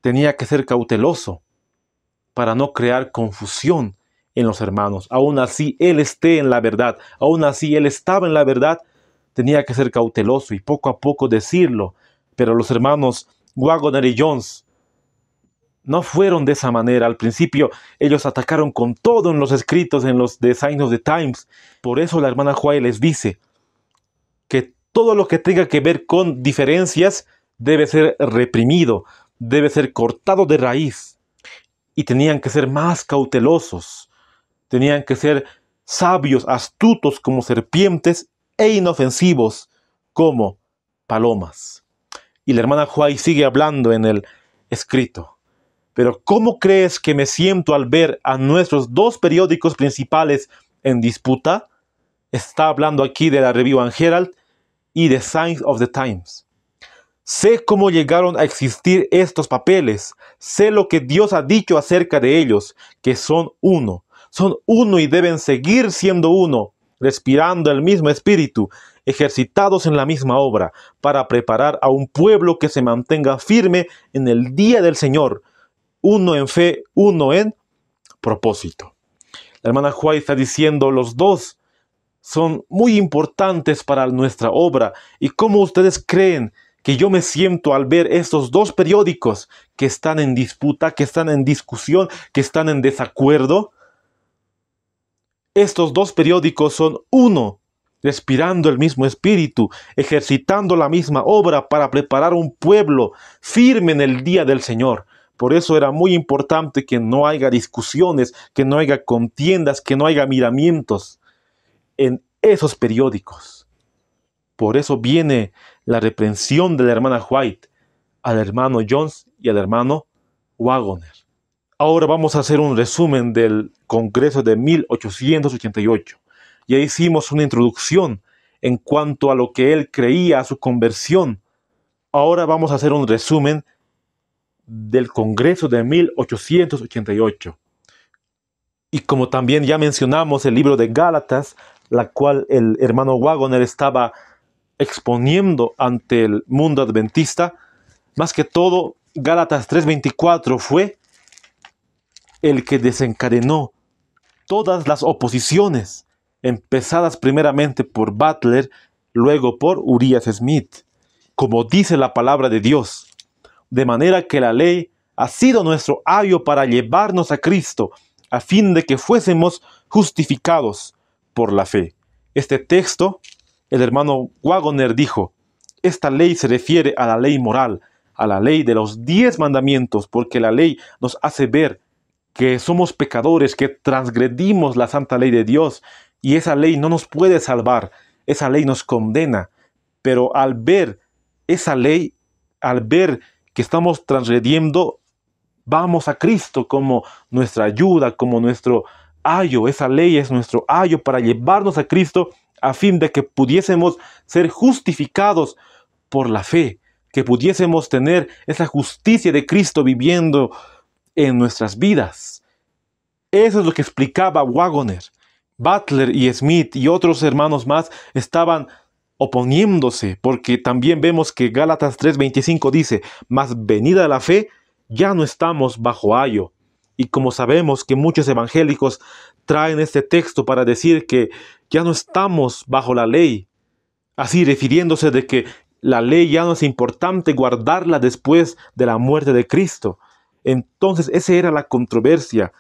tenía que ser cauteloso para no crear confusión en los hermanos. Aún así, él esté en la verdad, aún así, él estaba en la verdad, tenía que ser cauteloso y poco a poco decirlo. Pero los hermanos Wagoner y Jones no fueron de esa manera. Al principio ellos atacaron con todo en los escritos, en los de of the Times. Por eso la hermana Huay les dice que todo lo que tenga que ver con diferencias debe ser reprimido, debe ser cortado de raíz. Y tenían que ser más cautelosos, tenían que ser sabios, astutos como serpientes e inofensivos como palomas. Y la hermana Huay sigue hablando en el escrito. Pero ¿cómo crees que me siento al ver a nuestros dos periódicos principales en disputa? Está hablando aquí de la Review and Herald y de Science of the Times. Sé cómo llegaron a existir estos papeles, sé lo que Dios ha dicho acerca de ellos, que son uno, son uno y deben seguir siendo uno, respirando el mismo espíritu, ejercitados en la misma obra, para preparar a un pueblo que se mantenga firme en el día del Señor, uno en fe, uno en propósito. La hermana Juárez está diciendo, los dos son muy importantes para nuestra obra. ¿Y cómo ustedes creen que yo me siento al ver estos dos periódicos que están en disputa, que están en discusión, que están en desacuerdo? Estos dos periódicos son uno, respirando el mismo espíritu, ejercitando la misma obra para preparar un pueblo firme en el día del Señor. Por eso era muy importante que no haya discusiones, que no haya contiendas, que no haya miramientos en esos periódicos. Por eso viene la reprensión de la hermana White al hermano Jones y al hermano Wagoner. Ahora vamos a hacer un resumen del Congreso de 1888. Ya hicimos una introducción en cuanto a lo que él creía a su conversión. Ahora vamos a hacer un resumen del Congreso de 1888. Y como también ya mencionamos el libro de Gálatas, la cual el hermano Wagoner estaba exponiendo ante el mundo adventista, más que todo, Gálatas 3:24 fue el que desencadenó todas las oposiciones, empezadas primeramente por Butler, luego por Urias Smith. Como dice la palabra de Dios, de manera que la ley ha sido nuestro ayo para llevarnos a Cristo, a fin de que fuésemos justificados por la fe. Este texto, el hermano Wagoner dijo, esta ley se refiere a la ley moral, a la ley de los diez mandamientos, porque la ley nos hace ver que somos pecadores, que transgredimos la santa ley de Dios, y esa ley no nos puede salvar, esa ley nos condena. Pero al ver esa ley, al ver que estamos transgrediendo, vamos a Cristo como nuestra ayuda, como nuestro ayo. Esa ley es nuestro ayo para llevarnos a Cristo a fin de que pudiésemos ser justificados por la fe, que pudiésemos tener esa justicia de Cristo viviendo en nuestras vidas. Eso es lo que explicaba Wagoner. Butler y Smith y otros hermanos más estaban oponiéndose, porque también vemos que Gálatas 3:25 dice, mas venida la fe, ya no estamos bajo ayo. Y como sabemos que muchos evangélicos traen este texto para decir que ya no estamos bajo la ley, así refiriéndose de que la ley ya no es importante guardarla después de la muerte de Cristo. Entonces esa era la controversia.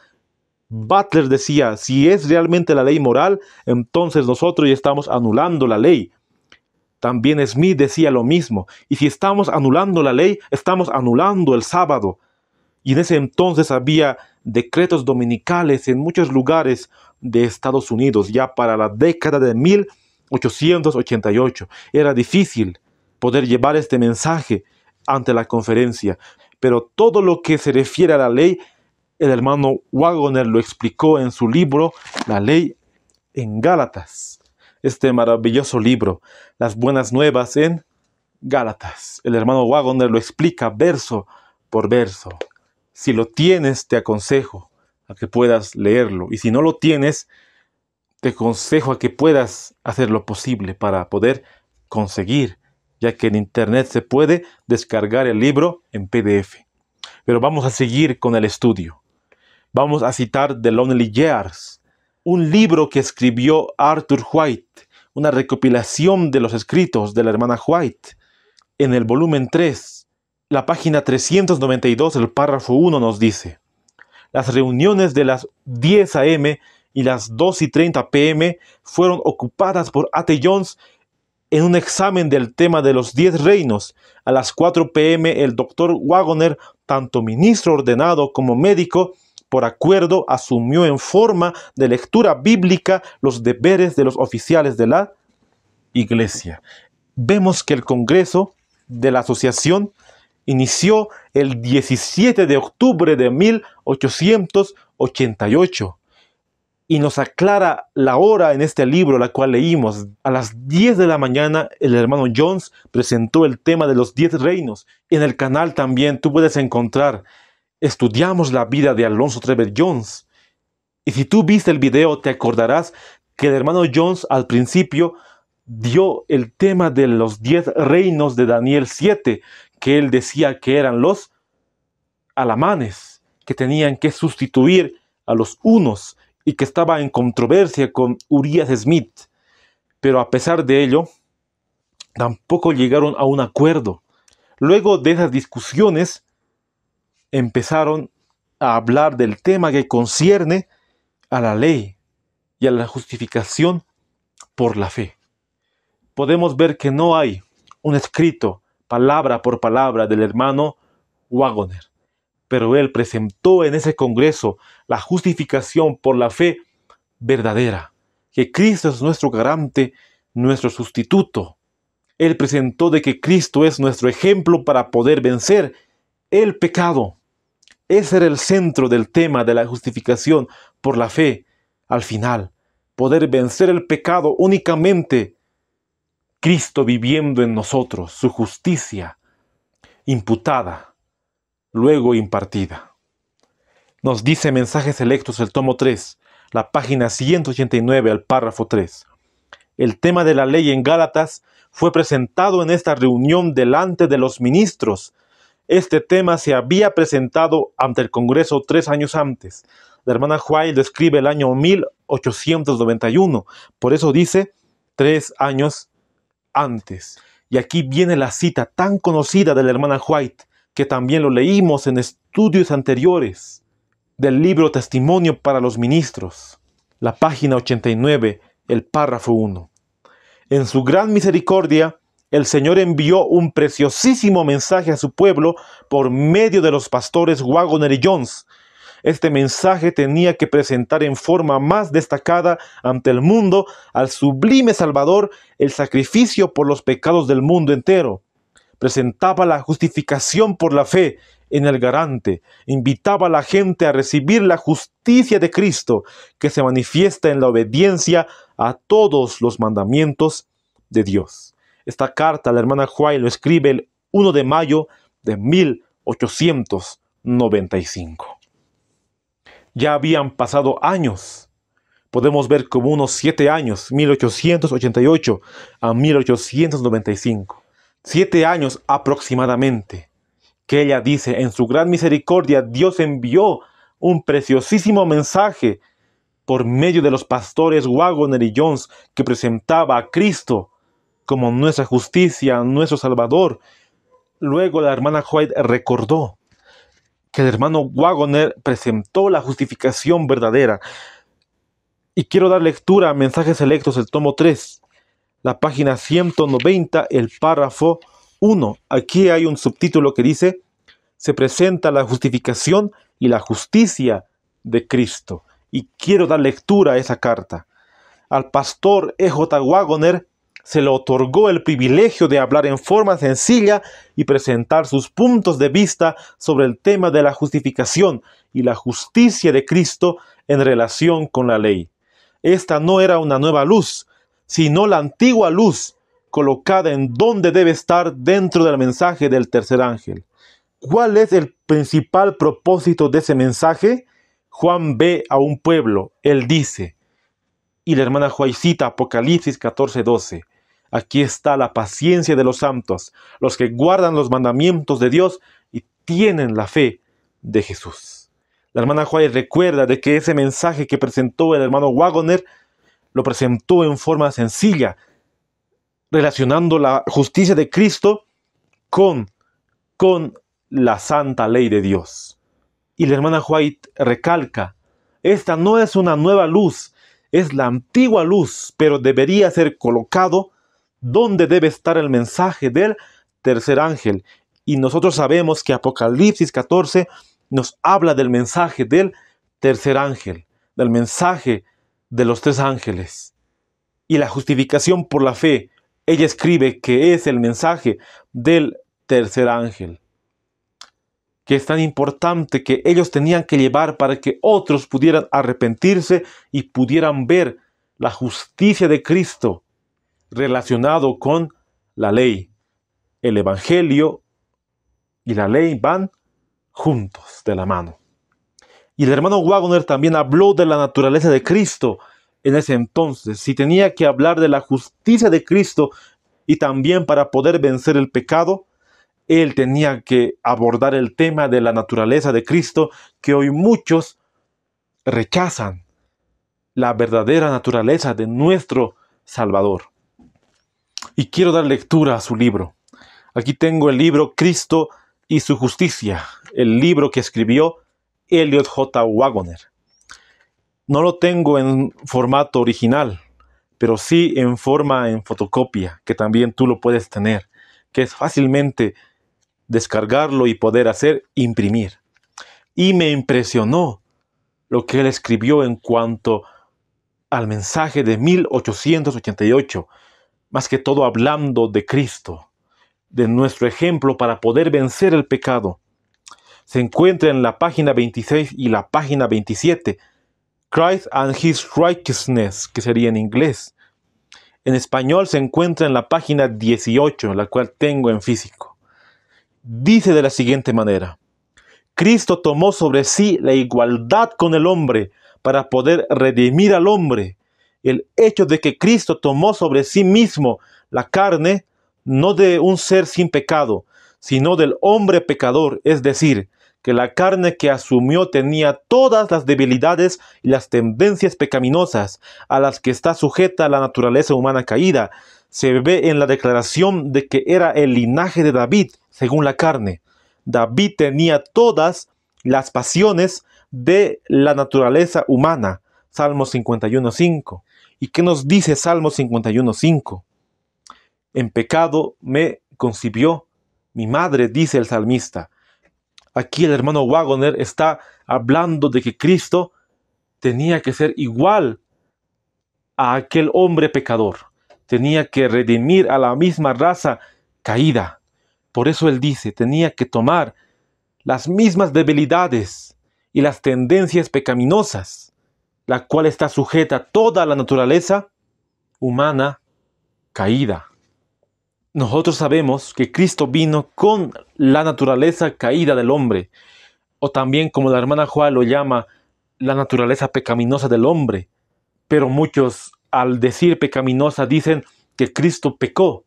Butler decía, si es realmente la ley moral, entonces nosotros ya estamos anulando la ley. También Smith decía lo mismo. Y si estamos anulando la ley, estamos anulando el sábado. Y en ese entonces había decretos dominicales en muchos lugares de Estados Unidos, ya para la década de 1888. Era difícil poder llevar este mensaje ante la conferencia, pero todo lo que se refiere a la ley, el hermano Wagoner lo explicó en su libro La ley en Gálatas este maravilloso libro, Las Buenas Nuevas en Gálatas. El hermano Wagoner lo explica verso por verso. Si lo tienes, te aconsejo a que puedas leerlo. Y si no lo tienes, te aconsejo a que puedas hacer lo posible para poder conseguir, ya que en Internet se puede descargar el libro en PDF. Pero vamos a seguir con el estudio. Vamos a citar de Lonely Years, un libro que escribió Arthur White, una recopilación de los escritos de la hermana White, en el volumen 3, la página 392, el párrafo 1 nos dice, las reuniones de las 10 a.m. y las 2 y 30 p.m. fueron ocupadas por A.T. Jones en un examen del tema de los 10 reinos. A las 4 p.m. el doctor Wagoner, tanto ministro ordenado como médico, por acuerdo, asumió en forma de lectura bíblica los deberes de los oficiales de la Iglesia. Vemos que el Congreso de la Asociación inició el 17 de octubre de 1888 y nos aclara la hora en este libro, la cual leímos. A las 10 de la mañana, el hermano Jones presentó el tema de los 10 reinos. En el canal también tú puedes encontrar estudiamos la vida de Alonso Trevor Jones. Y si tú viste el video, te acordarás que el hermano Jones al principio dio el tema de los diez reinos de Daniel 7, que él decía que eran los alamanes, que tenían que sustituir a los unos y que estaba en controversia con Urias Smith. Pero a pesar de ello, tampoco llegaron a un acuerdo. Luego de esas discusiones, empezaron a hablar del tema que concierne a la ley y a la justificación por la fe. Podemos ver que no hay un escrito palabra por palabra del hermano Wagoner, pero él presentó en ese Congreso la justificación por la fe verdadera, que Cristo es nuestro garante, nuestro sustituto. Él presentó de que Cristo es nuestro ejemplo para poder vencer el pecado. Ese era el centro del tema de la justificación por la fe. Al final, poder vencer el pecado únicamente Cristo viviendo en nosotros, su justicia imputada, luego impartida. Nos dice Mensajes Electos, el tomo 3, la página 189 al párrafo 3. El tema de la ley en Gálatas fue presentado en esta reunión delante de los ministros este tema se había presentado ante el Congreso tres años antes. La hermana White describe el año 1891, por eso dice tres años antes. Y aquí viene la cita tan conocida de la hermana White, que también lo leímos en estudios anteriores del libro Testimonio para los Ministros, la página 89, el párrafo 1. En su gran misericordia, el Señor envió un preciosísimo mensaje a su pueblo por medio de los pastores Wagoner y Jones. Este mensaje tenía que presentar en forma más destacada ante el mundo al sublime Salvador el sacrificio por los pecados del mundo entero. Presentaba la justificación por la fe en el garante, invitaba a la gente a recibir la justicia de Cristo que se manifiesta en la obediencia a todos los mandamientos de Dios. Esta carta la hermana Huay lo escribe el 1 de mayo de 1895. Ya habían pasado años. Podemos ver como unos siete años, 1888 a 1895. Siete años aproximadamente. Que ella dice, en su gran misericordia Dios envió un preciosísimo mensaje por medio de los pastores Wagoner y Jones que presentaba a Cristo como nuestra justicia, nuestro Salvador. Luego la hermana White recordó que el hermano Wagoner presentó la justificación verdadera. Y quiero dar lectura a Mensajes electos del tomo 3, la página 190, el párrafo 1. Aquí hay un subtítulo que dice, se presenta la justificación y la justicia de Cristo. Y quiero dar lectura a esa carta. Al pastor E.J. Wagoner se le otorgó el privilegio de hablar en forma sencilla y presentar sus puntos de vista sobre el tema de la justificación y la justicia de Cristo en relación con la ley. Esta no era una nueva luz, sino la antigua luz colocada en donde debe estar dentro del mensaje del tercer ángel. ¿Cuál es el principal propósito de ese mensaje? Juan ve a un pueblo, él dice, y la hermana cita Apocalipsis 14:12. Aquí está la paciencia de los santos, los que guardan los mandamientos de Dios y tienen la fe de Jesús. La hermana White recuerda de que ese mensaje que presentó el hermano Wagoner lo presentó en forma sencilla, relacionando la justicia de Cristo con, con la santa ley de Dios. Y la hermana White recalca, esta no es una nueva luz, es la antigua luz, pero debería ser colocado dónde debe estar el mensaje del tercer ángel. Y nosotros sabemos que Apocalipsis 14 nos habla del mensaje del tercer ángel, del mensaje de los tres ángeles. Y la justificación por la fe, ella escribe que es el mensaje del tercer ángel, que es tan importante que ellos tenían que llevar para que otros pudieran arrepentirse y pudieran ver la justicia de Cristo relacionado con la ley. El Evangelio y la ley van juntos de la mano. Y el hermano Wagner también habló de la naturaleza de Cristo en ese entonces. Si tenía que hablar de la justicia de Cristo y también para poder vencer el pecado, él tenía que abordar el tema de la naturaleza de Cristo que hoy muchos rechazan la verdadera naturaleza de nuestro Salvador y quiero dar lectura a su libro. Aquí tengo el libro Cristo y su justicia, el libro que escribió Elliot J. Wagoner. No lo tengo en formato original, pero sí en forma en fotocopia, que también tú lo puedes tener, que es fácilmente descargarlo y poder hacer imprimir. Y me impresionó lo que él escribió en cuanto al mensaje de 1888 más que todo hablando de Cristo, de nuestro ejemplo para poder vencer el pecado. Se encuentra en la página 26 y la página 27, Christ and His Righteousness, que sería en inglés. En español se encuentra en la página 18, la cual tengo en físico. Dice de la siguiente manera, Cristo tomó sobre sí la igualdad con el hombre para poder redimir al hombre el hecho de que Cristo tomó sobre sí mismo la carne, no de un ser sin pecado, sino del hombre pecador, es decir, que la carne que asumió tenía todas las debilidades y las tendencias pecaminosas a las que está sujeta la naturaleza humana caída. Se ve en la declaración de que era el linaje de David, según la carne. David tenía todas las pasiones de la naturaleza humana. Salmo 51.5. ¿Y qué nos dice Salmo 51.5? En pecado me concibió mi madre, dice el salmista. Aquí el hermano Wagoner está hablando de que Cristo tenía que ser igual a aquel hombre pecador. Tenía que redimir a la misma raza caída. Por eso él dice, tenía que tomar las mismas debilidades y las tendencias pecaminosas la cual está sujeta a toda la naturaleza humana caída. Nosotros sabemos que Cristo vino con la naturaleza caída del hombre, o también como la hermana Juan lo llama, la naturaleza pecaminosa del hombre. Pero muchos al decir pecaminosa dicen que Cristo pecó,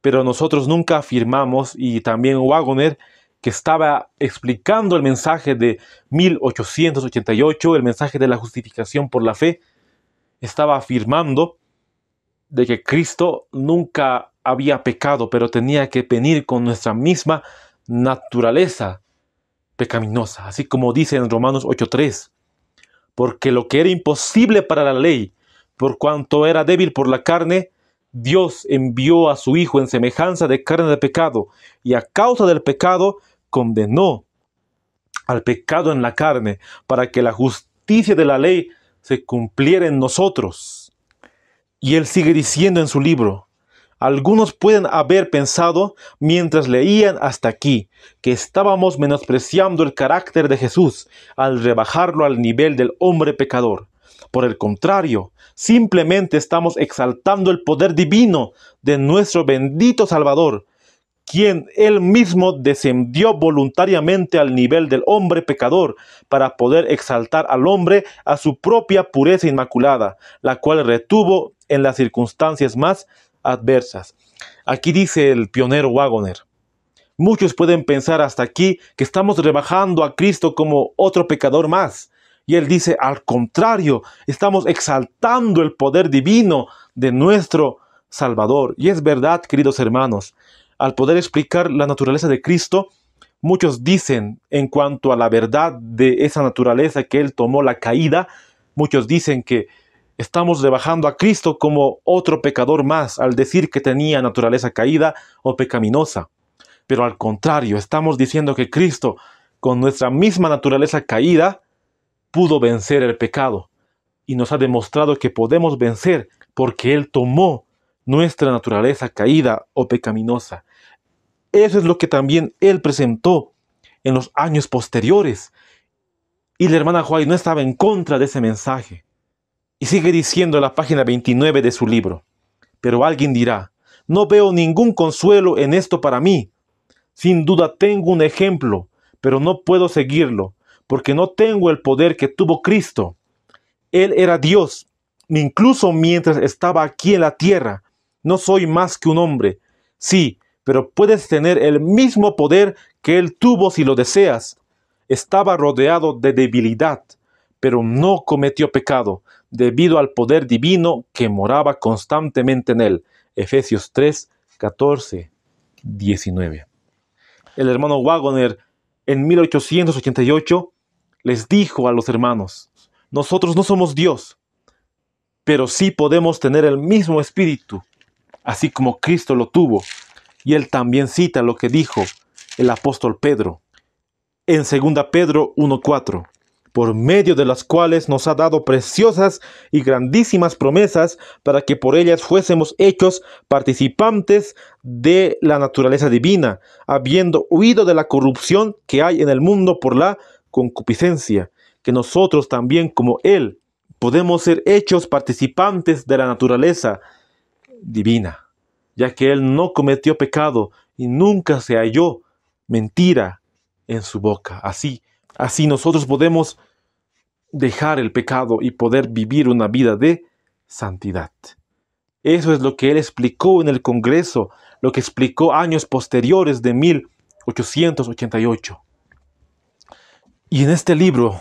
pero nosotros nunca afirmamos, y también Wagoner, que estaba explicando el mensaje de 1888, el mensaje de la justificación por la fe, estaba afirmando de que Cristo nunca había pecado, pero tenía que venir con nuestra misma naturaleza pecaminosa, así como dice en Romanos 8.3, porque lo que era imposible para la ley, por cuanto era débil por la carne, Dios envió a su Hijo en semejanza de carne de pecado, y a causa del pecado, condenó al pecado en la carne para que la justicia de la ley se cumpliera en nosotros. Y él sigue diciendo en su libro, algunos pueden haber pensado mientras leían hasta aquí que estábamos menospreciando el carácter de Jesús al rebajarlo al nivel del hombre pecador. Por el contrario, simplemente estamos exaltando el poder divino de nuestro bendito Salvador quien él mismo descendió voluntariamente al nivel del hombre pecador, para poder exaltar al hombre a su propia pureza inmaculada, la cual retuvo en las circunstancias más adversas. Aquí dice el pionero Wagoner. Muchos pueden pensar hasta aquí que estamos rebajando a Cristo como otro pecador más. Y él dice, al contrario, estamos exaltando el poder divino de nuestro Salvador. Y es verdad, queridos hermanos, al poder explicar la naturaleza de Cristo, muchos dicen en cuanto a la verdad de esa naturaleza que Él tomó la caída, muchos dicen que estamos rebajando a Cristo como otro pecador más al decir que tenía naturaleza caída o pecaminosa. Pero al contrario, estamos diciendo que Cristo, con nuestra misma naturaleza caída, pudo vencer el pecado y nos ha demostrado que podemos vencer porque Él tomó nuestra naturaleza caída o pecaminosa. Eso es lo que también él presentó en los años posteriores. Y la hermana White no estaba en contra de ese mensaje. Y sigue diciendo en la página 29 de su libro. Pero alguien dirá, no veo ningún consuelo en esto para mí. Sin duda tengo un ejemplo, pero no puedo seguirlo, porque no tengo el poder que tuvo Cristo. Él era Dios, incluso mientras estaba aquí en la tierra, no soy más que un hombre. Sí, pero puedes tener el mismo poder que él tuvo si lo deseas. Estaba rodeado de debilidad, pero no cometió pecado, debido al poder divino que moraba constantemente en él. Efesios 3, 14, 19. El hermano Wagoner en 1888 les dijo a los hermanos, nosotros no somos Dios, pero sí podemos tener el mismo espíritu así como Cristo lo tuvo. Y él también cita lo que dijo el apóstol Pedro en 2 Pedro 1.4, por medio de las cuales nos ha dado preciosas y grandísimas promesas para que por ellas fuésemos hechos participantes de la naturaleza divina, habiendo huido de la corrupción que hay en el mundo por la concupiscencia, que nosotros también como Él podemos ser hechos participantes de la naturaleza divina, ya que él no cometió pecado y nunca se halló mentira en su boca. Así, así nosotros podemos dejar el pecado y poder vivir una vida de santidad. Eso es lo que él explicó en el Congreso, lo que explicó años posteriores de 1888. Y en este libro,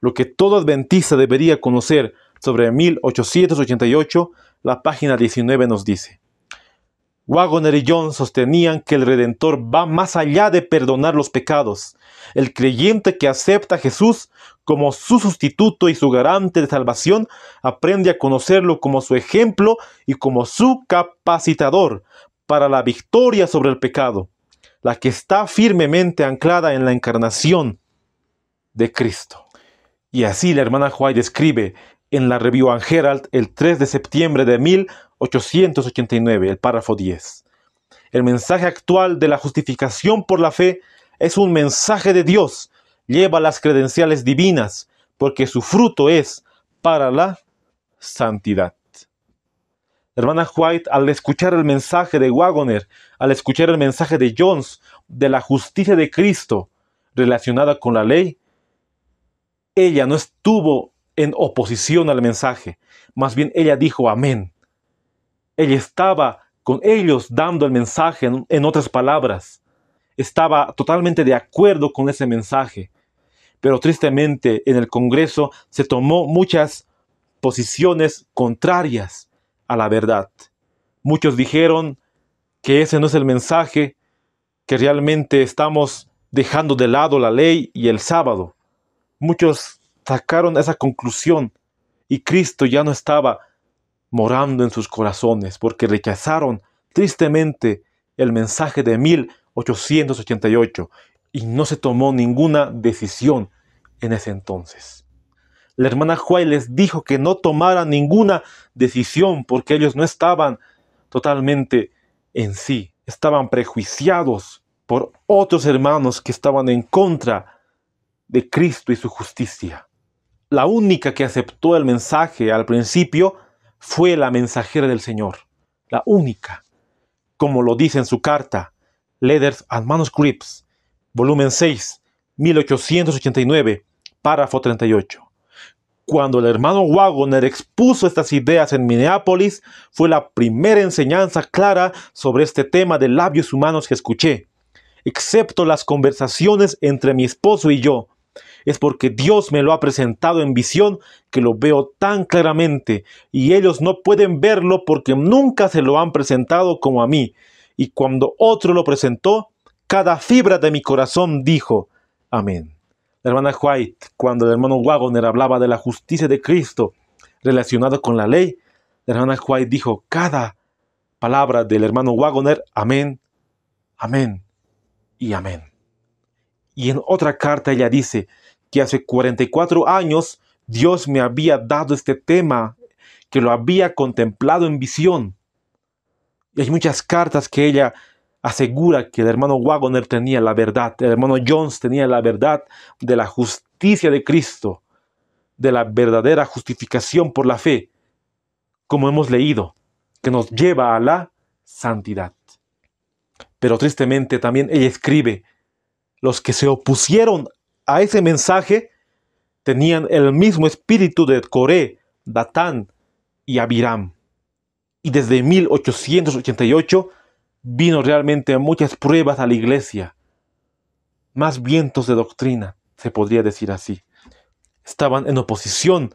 lo que todo adventista debería conocer sobre 1888 la página 19 nos dice, Wagoner y John sostenían que el Redentor va más allá de perdonar los pecados. El creyente que acepta a Jesús como su sustituto y su garante de salvación aprende a conocerlo como su ejemplo y como su capacitador para la victoria sobre el pecado, la que está firmemente anclada en la encarnación de Cristo. Y así la hermana White describe en la Review and Herald el 3 de septiembre de 1889, el párrafo 10. El mensaje actual de la justificación por la fe es un mensaje de Dios, lleva las credenciales divinas, porque su fruto es para la santidad. Hermana White, al escuchar el mensaje de Wagoner, al escuchar el mensaje de Jones de la justicia de Cristo relacionada con la ley, ella no estuvo en oposición al mensaje. Más bien ella dijo amén. Ella estaba con ellos dando el mensaje, en otras palabras. Estaba totalmente de acuerdo con ese mensaje. Pero tristemente en el Congreso se tomó muchas posiciones contrarias a la verdad. Muchos dijeron que ese no es el mensaje, que realmente estamos dejando de lado la ley y el sábado. Muchos sacaron esa conclusión y Cristo ya no estaba morando en sus corazones porque rechazaron tristemente el mensaje de 1888 y no se tomó ninguna decisión en ese entonces. La hermana Juárez les dijo que no tomaran ninguna decisión porque ellos no estaban totalmente en sí, estaban prejuiciados por otros hermanos que estaban en contra de Cristo y su justicia la única que aceptó el mensaje al principio fue la mensajera del Señor, la única. Como lo dice en su carta, Letters and Manuscripts, volumen 6, 1889, párrafo 38. Cuando el hermano Wagoner expuso estas ideas en Minneapolis, fue la primera enseñanza clara sobre este tema de labios humanos que escuché, excepto las conversaciones entre mi esposo y yo es porque Dios me lo ha presentado en visión que lo veo tan claramente y ellos no pueden verlo porque nunca se lo han presentado como a mí. Y cuando otro lo presentó, cada fibra de mi corazón dijo, amén. La hermana White, cuando el hermano Wagoner hablaba de la justicia de Cristo relacionada con la ley, la hermana White dijo, cada palabra del hermano Wagoner, amén, amén y amén. Y en otra carta ella dice, que hace 44 años Dios me había dado este tema, que lo había contemplado en visión. Y hay muchas cartas que ella asegura que el hermano Wagoner tenía la verdad, el hermano Jones tenía la verdad de la justicia de Cristo, de la verdadera justificación por la fe, como hemos leído, que nos lleva a la santidad. Pero tristemente también ella escribe, los que se opusieron a ese mensaje tenían el mismo espíritu de Coré, Datán y Abiram. Y desde 1888 vino realmente muchas pruebas a la iglesia, más vientos de doctrina, se podría decir así. Estaban en oposición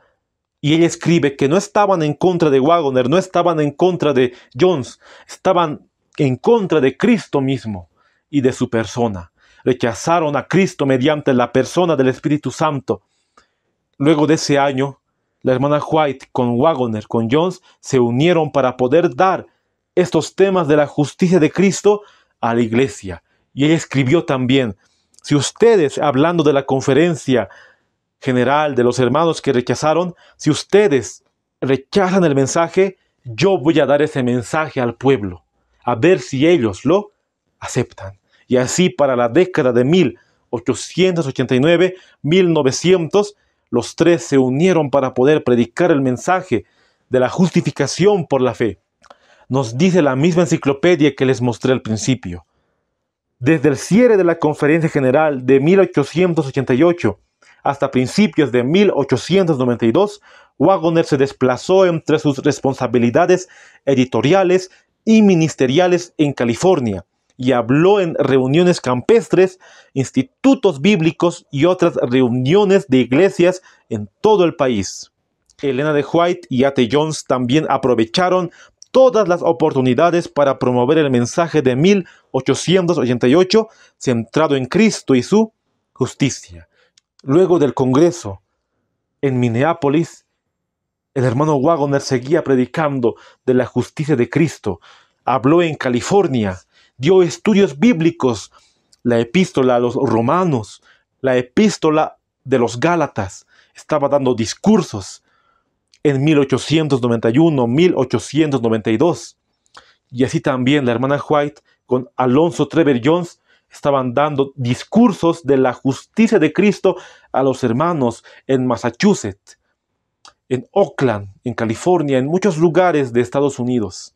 y ella escribe que no estaban en contra de Wagoner, no estaban en contra de Jones, estaban en contra de Cristo mismo y de su persona rechazaron a Cristo mediante la persona del Espíritu Santo. Luego de ese año, la hermana White con Wagoner, con Jones, se unieron para poder dar estos temas de la justicia de Cristo a la iglesia. Y ella escribió también, si ustedes, hablando de la conferencia general de los hermanos que rechazaron, si ustedes rechazan el mensaje, yo voy a dar ese mensaje al pueblo, a ver si ellos lo aceptan y así para la década de 1889-1900 los tres se unieron para poder predicar el mensaje de la justificación por la fe. Nos dice la misma enciclopedia que les mostré al principio. Desde el cierre de la Conferencia General de 1888 hasta principios de 1892, Wagoner se desplazó entre sus responsabilidades editoriales y ministeriales en California, y habló en reuniones campestres, institutos bíblicos y otras reuniones de iglesias en todo el país. Elena de White y Ate Jones también aprovecharon todas las oportunidades para promover el mensaje de 1888 centrado en Cristo y su justicia. Luego del Congreso en Minneapolis, el hermano Wagoner seguía predicando de la justicia de Cristo. Habló en California, dio estudios bíblicos, la epístola a los romanos, la epístola de los Gálatas, estaba dando discursos en 1891, 1892. Y así también la hermana White con Alonso Trevor Jones estaban dando discursos de la justicia de Cristo a los hermanos en Massachusetts, en Oakland, en California, en muchos lugares de Estados Unidos.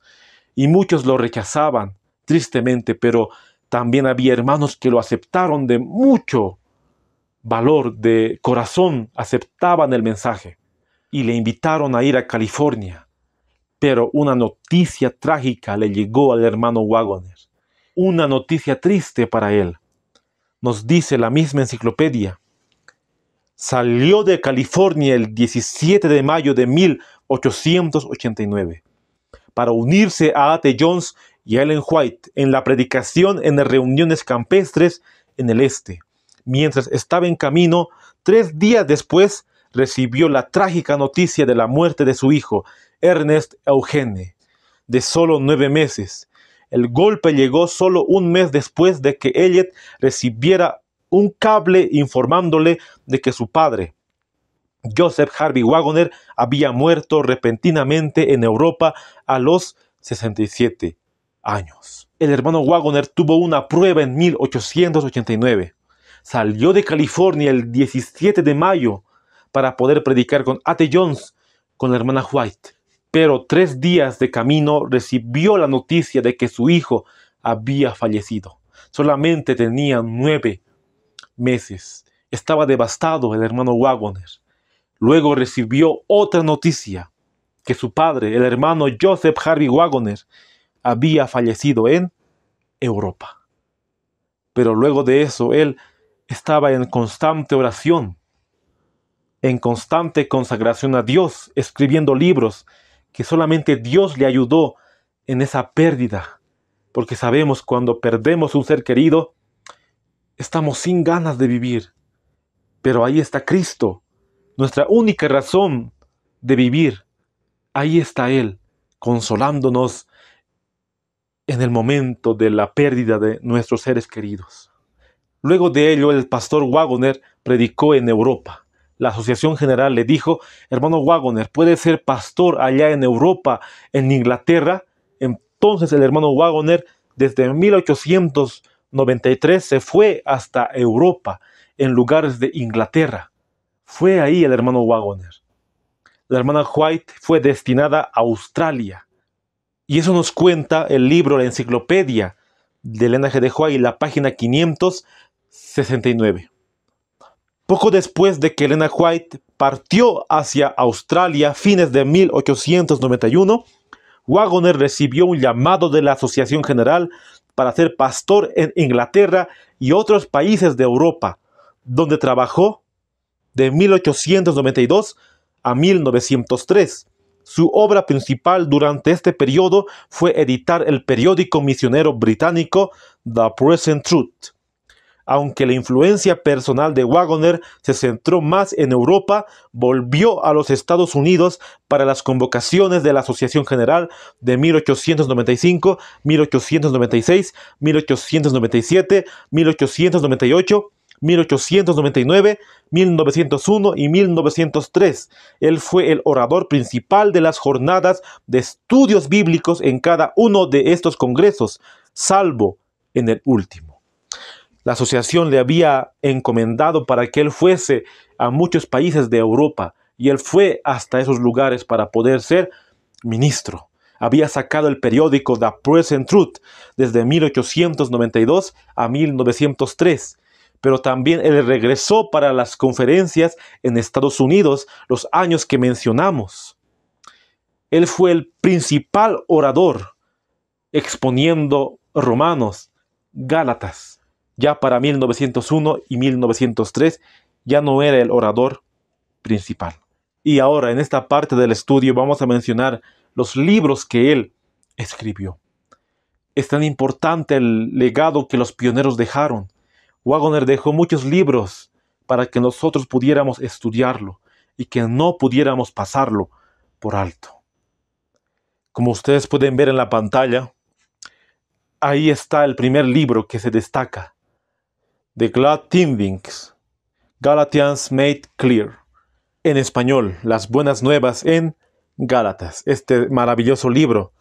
Y muchos lo rechazaban, tristemente, pero también había hermanos que lo aceptaron de mucho valor, de corazón, aceptaban el mensaje y le invitaron a ir a California. Pero una noticia trágica le llegó al hermano Wagoner, una noticia triste para él. Nos dice la misma enciclopedia. Salió de California el 17 de mayo de 1889 para unirse a A.T. Jones y Ellen White en la predicación en reuniones campestres en el este. Mientras estaba en camino, tres días después recibió la trágica noticia de la muerte de su hijo, Ernest Eugene, de solo nueve meses. El golpe llegó solo un mes después de que Elliot recibiera un cable informándole de que su padre, Joseph Harvey Wagoner, había muerto repentinamente en Europa a los 67 años. El hermano Wagoner tuvo una prueba en 1889. Salió de California el 17 de mayo para poder predicar con Ate Jones, con la hermana White. Pero tres días de camino recibió la noticia de que su hijo había fallecido. Solamente tenía nueve meses. Estaba devastado el hermano Wagoner. Luego recibió otra noticia, que su padre, el hermano Joseph Harvey Wagoner, había fallecido en Europa. Pero luego de eso él estaba en constante oración, en constante consagración a Dios, escribiendo libros que solamente Dios le ayudó en esa pérdida. Porque sabemos cuando perdemos un ser querido, estamos sin ganas de vivir. Pero ahí está Cristo, nuestra única razón de vivir. Ahí está Él, consolándonos en el momento de la pérdida de nuestros seres queridos. Luego de ello, el pastor Wagoner predicó en Europa. La Asociación General le dijo, hermano Wagoner, puede ser pastor allá en Europa, en Inglaterra. Entonces el hermano Wagoner, desde 1893, se fue hasta Europa, en lugares de Inglaterra. Fue ahí el hermano Wagoner. La hermana White fue destinada a Australia. Y eso nos cuenta el libro, la enciclopedia de Elena G. de en la página 569. Poco después de que Elena White partió hacia Australia a fines de 1891, Wagoner recibió un llamado de la Asociación General para ser pastor en Inglaterra y otros países de Europa, donde trabajó de 1892 a 1903 su obra principal durante este periodo fue editar el periódico misionero británico The Present Truth. Aunque la influencia personal de Wagoner se centró más en Europa, volvió a los Estados Unidos para las convocaciones de la Asociación General de 1895, 1896, 1897, 1898 1899, 1901 y 1903. Él fue el orador principal de las jornadas de estudios bíblicos en cada uno de estos congresos, salvo en el último. La asociación le había encomendado para que él fuese a muchos países de Europa y él fue hasta esos lugares para poder ser ministro. Había sacado el periódico The Present Truth desde 1892 a 1903 pero también él regresó para las conferencias en Estados Unidos los años que mencionamos. Él fue el principal orador exponiendo Romanos, Gálatas. Ya para 1901 y 1903 ya no era el orador principal. Y ahora en esta parte del estudio vamos a mencionar los libros que él escribió. Es tan importante el legado que los pioneros dejaron Wagner dejó muchos libros para que nosotros pudiéramos estudiarlo y que no pudiéramos pasarlo por alto. Como ustedes pueden ver en la pantalla, ahí está el primer libro que se destaca, de Glad Tidings, Galatians Made Clear, en español, Las Buenas Nuevas en Gálatas, este maravilloso libro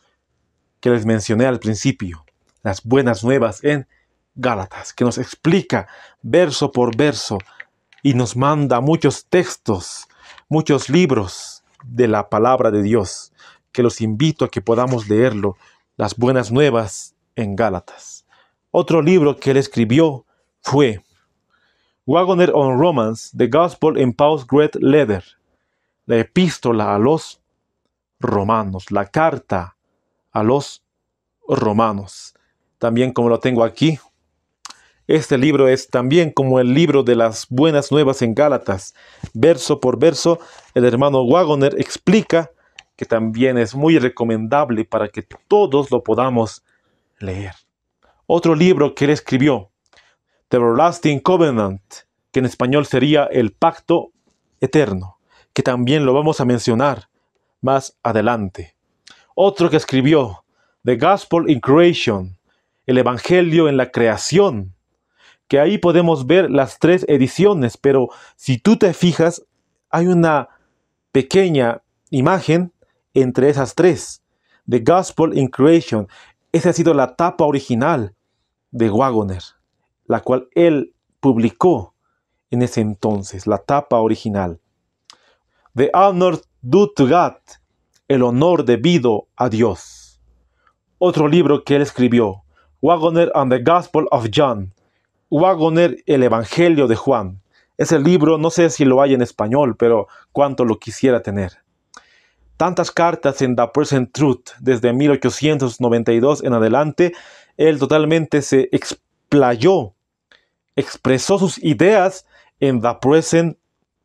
que les mencioné al principio, Las Buenas Nuevas en Gálatas, que nos explica verso por verso y nos manda muchos textos, muchos libros de la palabra de Dios, que los invito a que podamos leerlo, las buenas nuevas en Gálatas. Otro libro que él escribió fue Wagoner on Romans, The Gospel in Paul's Great Letter, la epístola a los romanos, la carta a los romanos. También como lo tengo aquí, este libro es también como el libro de las buenas nuevas en Gálatas. Verso por verso, el hermano Wagoner explica que también es muy recomendable para que todos lo podamos leer. Otro libro que él escribió, The Everlasting Covenant, que en español sería El Pacto Eterno, que también lo vamos a mencionar más adelante. Otro que escribió, The Gospel in Creation, el Evangelio en la Creación, que ahí podemos ver las tres ediciones, pero si tú te fijas, hay una pequeña imagen entre esas tres. The Gospel in Creation. Esa ha sido la tapa original de Wagoner, la cual él publicó en ese entonces, la tapa original. The Honor Due to God, el honor debido a Dios. Otro libro que él escribió, Wagoner and the Gospel of John, Wagoner, El Evangelio de Juan. Ese libro no sé si lo hay en español, pero cuánto lo quisiera tener. Tantas cartas en The Present Truth desde 1892 en adelante, él totalmente se explayó, expresó sus ideas en The Present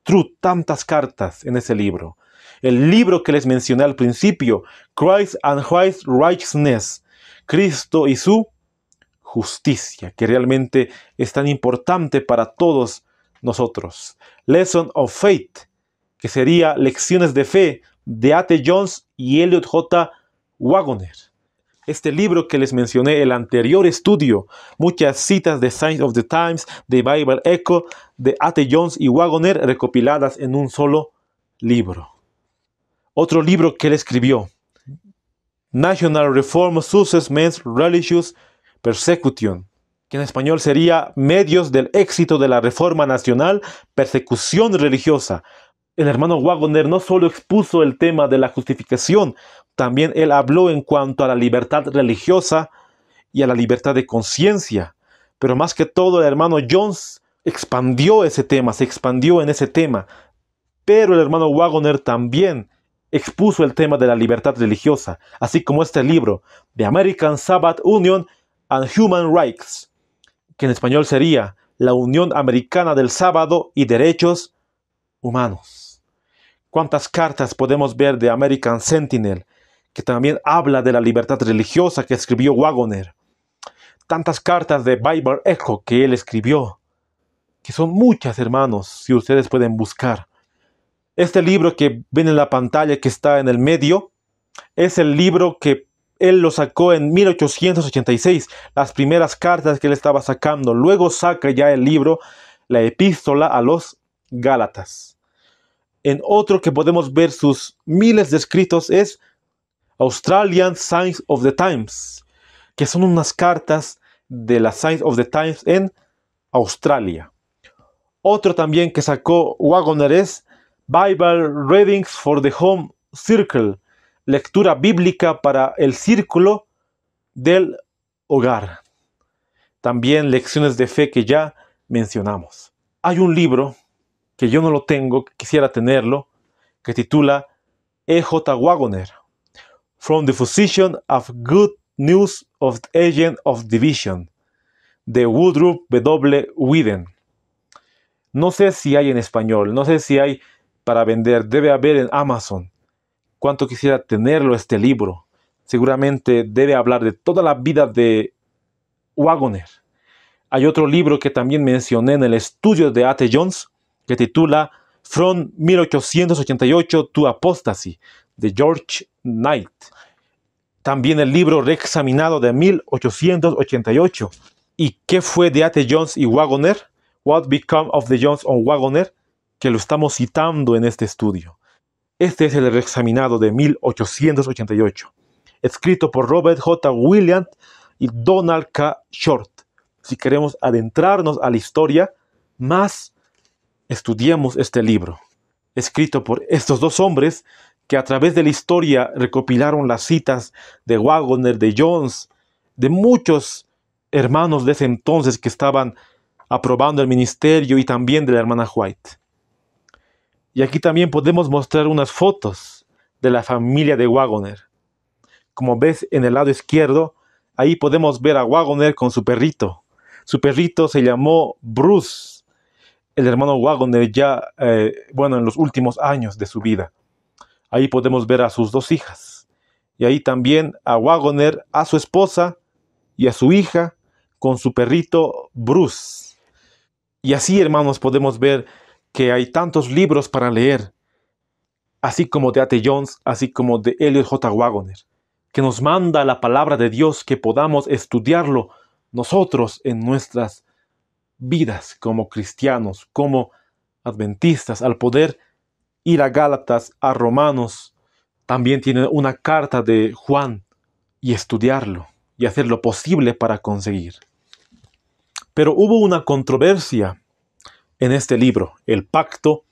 Truth, tantas cartas en ese libro. El libro que les mencioné al principio, Christ and Christ's Righteousness, Cristo y su justicia, que realmente es tan importante para todos nosotros. Lesson of Faith, que sería Lecciones de Fe de A.T. Jones y Elliot J. Wagoner. Este libro que les mencioné, el anterior estudio, muchas citas de Signs of the Times, de Bible Echo, de A.T. Jones y Wagoner recopiladas en un solo libro. Otro libro que él escribió, National Reform Success Men's Religious persecution, que en español sería medios del éxito de la reforma nacional, persecución religiosa. El hermano Wagoner no solo expuso el tema de la justificación, también él habló en cuanto a la libertad religiosa y a la libertad de conciencia. Pero más que todo, el hermano Jones expandió ese tema, se expandió en ese tema. Pero el hermano Wagoner también expuso el tema de la libertad religiosa, así como este libro, The American Sabbath Union, and Human Rights, que en español sería la Unión Americana del Sábado y Derechos Humanos. ¿Cuántas cartas podemos ver de American Sentinel, que también habla de la libertad religiosa que escribió Wagoner? Tantas cartas de Bible Echo que él escribió, que son muchas, hermanos, si ustedes pueden buscar. Este libro que ven en la pantalla que está en el medio es el libro que él lo sacó en 1886, las primeras cartas que él estaba sacando. Luego saca ya el libro, la epístola a los Gálatas. En otro que podemos ver sus miles de escritos es Australian Signs of the Times, que son unas cartas de la Signs of the Times en Australia. Otro también que sacó Wagoner es Bible Readings for the Home Circle, lectura bíblica para el círculo del hogar. También lecciones de fe que ya mencionamos. Hay un libro que yo no lo tengo, quisiera tenerlo, que titula E.J. Wagoner, From the Physician of Good News of the Agent of Division, de Woodruff W. Widen. No sé si hay en español, no sé si hay para vender, debe haber en Amazon cuánto quisiera tenerlo este libro. Seguramente debe hablar de toda la vida de Wagoner. Hay otro libro que también mencioné en el estudio de A.T. Jones que titula From 1888 to Apostasy de George Knight. También el libro reexaminado de 1888. ¿Y qué fue de A.T. Jones y Wagoner? What Become of the Jones on Wagoner? que lo estamos citando en este estudio. Este es el reexaminado de 1888, escrito por Robert J. Williams y Donald K. Short. Si queremos adentrarnos a la historia, más estudiemos este libro, escrito por estos dos hombres que a través de la historia recopilaron las citas de Wagoner, de Jones, de muchos hermanos de ese entonces que estaban aprobando el ministerio y también de la hermana White. Y aquí también podemos mostrar unas fotos de la familia de Wagoner. Como ves en el lado izquierdo, ahí podemos ver a Wagoner con su perrito. Su perrito se llamó Bruce, el hermano Wagoner ya, eh, bueno, en los últimos años de su vida. Ahí podemos ver a sus dos hijas. Y ahí también a Wagoner, a su esposa y a su hija con su perrito Bruce. Y así, hermanos, podemos ver que hay tantos libros para leer, así como de A.T. Jones, así como de Elliot J. Wagoner, que nos manda la palabra de Dios que podamos estudiarlo nosotros en nuestras vidas como cristianos, como adventistas, al poder ir a Gálatas, a Romanos, también tiene una carta de Juan y estudiarlo y hacer lo posible para conseguir. Pero hubo una controversia en este libro, El Pacto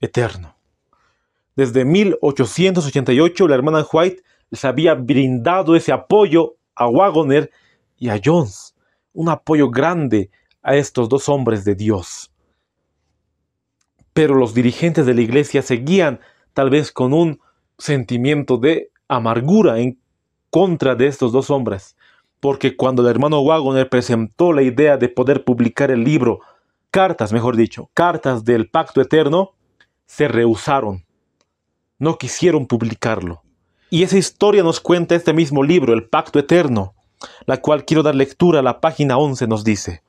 Eterno. Desde 1888 la hermana White les había brindado ese apoyo a Wagoner y a Jones, un apoyo grande a estos dos hombres de Dios. Pero los dirigentes de la iglesia seguían tal vez con un sentimiento de amargura en contra de estos dos hombres, porque cuando el hermano Wagoner presentó la idea de poder publicar el libro cartas, mejor dicho, cartas del pacto eterno, se rehusaron. No quisieron publicarlo. Y esa historia nos cuenta este mismo libro, El Pacto Eterno, la cual quiero dar lectura, a la página 11 nos dice.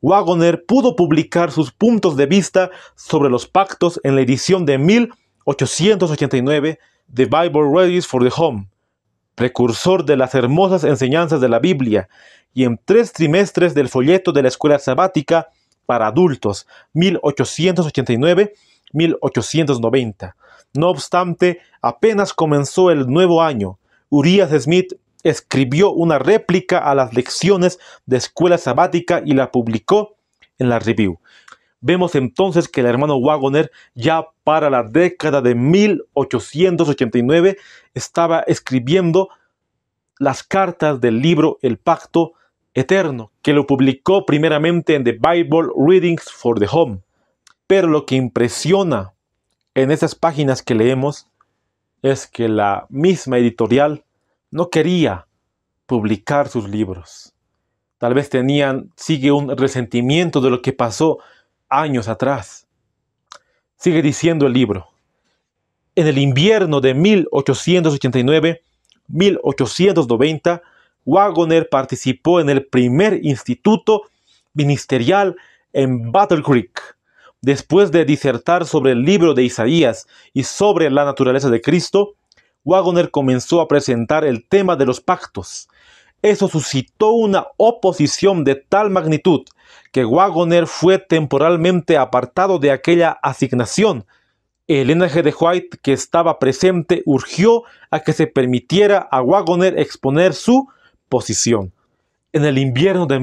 Wagoner pudo publicar sus puntos de vista sobre los pactos en la edición de 1889 de Bible Readings for the Home, precursor de las hermosas enseñanzas de la Biblia, y en tres trimestres del folleto de la escuela sabática para adultos, 1889-1890. No obstante, apenas comenzó el nuevo año, Urias Smith escribió una réplica a las lecciones de escuela sabática y la publicó en la review. Vemos entonces que el hermano Wagoner ya para la década de 1889 estaba escribiendo las cartas del libro El Pacto eterno, que lo publicó primeramente en The Bible Readings for the Home. Pero lo que impresiona en esas páginas que leemos es que la misma editorial no quería publicar sus libros. Tal vez tenían, sigue un resentimiento de lo que pasó años atrás. Sigue diciendo el libro. En el invierno de 1889, 1890, Wagoner participó en el primer instituto ministerial en Battle Creek. Después de disertar sobre el libro de Isaías y sobre la naturaleza de Cristo, Wagoner comenzó a presentar el tema de los pactos. Eso suscitó una oposición de tal magnitud que Wagoner fue temporalmente apartado de aquella asignación. El NG de White, que estaba presente, urgió a que se permitiera a Wagoner exponer su en el invierno de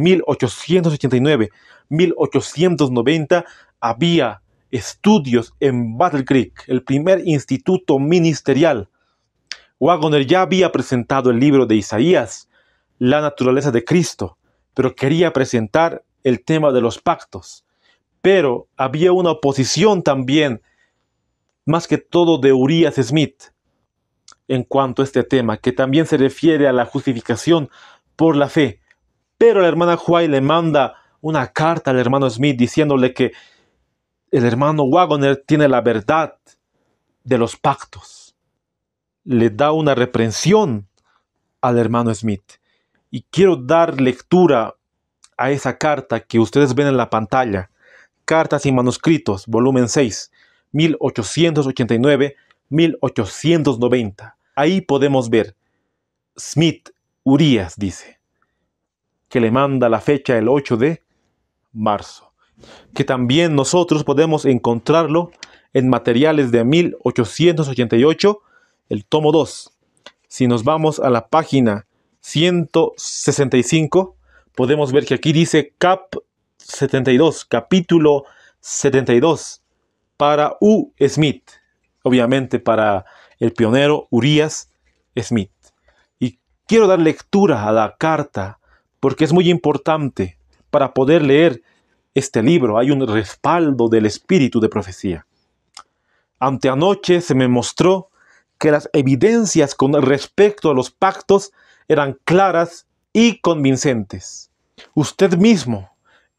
1889-1890 había estudios en Battle Creek, el primer instituto ministerial. Wagoner ya había presentado el libro de Isaías, La naturaleza de Cristo, pero quería presentar el tema de los pactos. Pero había una oposición también, más que todo de Urias Smith, en cuanto a este tema, que también se refiere a la justificación por la fe. Pero la hermana Huay le manda una carta al hermano Smith diciéndole que el hermano Wagoner tiene la verdad de los pactos. Le da una reprensión al hermano Smith. Y quiero dar lectura a esa carta que ustedes ven en la pantalla. Cartas y manuscritos, volumen 6, 1889-1890. Ahí podemos ver, Smith Urias dice, que le manda la fecha el 8 de marzo, que también nosotros podemos encontrarlo en materiales de 1888, el tomo 2. Si nos vamos a la página 165, podemos ver que aquí dice cap 72, capítulo 72, para U. Smith, obviamente para el pionero Urias Smith. Y quiero dar lectura a la carta porque es muy importante para poder leer este libro. Hay un respaldo del espíritu de profecía. Ante anoche se me mostró que las evidencias con respecto a los pactos eran claras y convincentes. Usted mismo,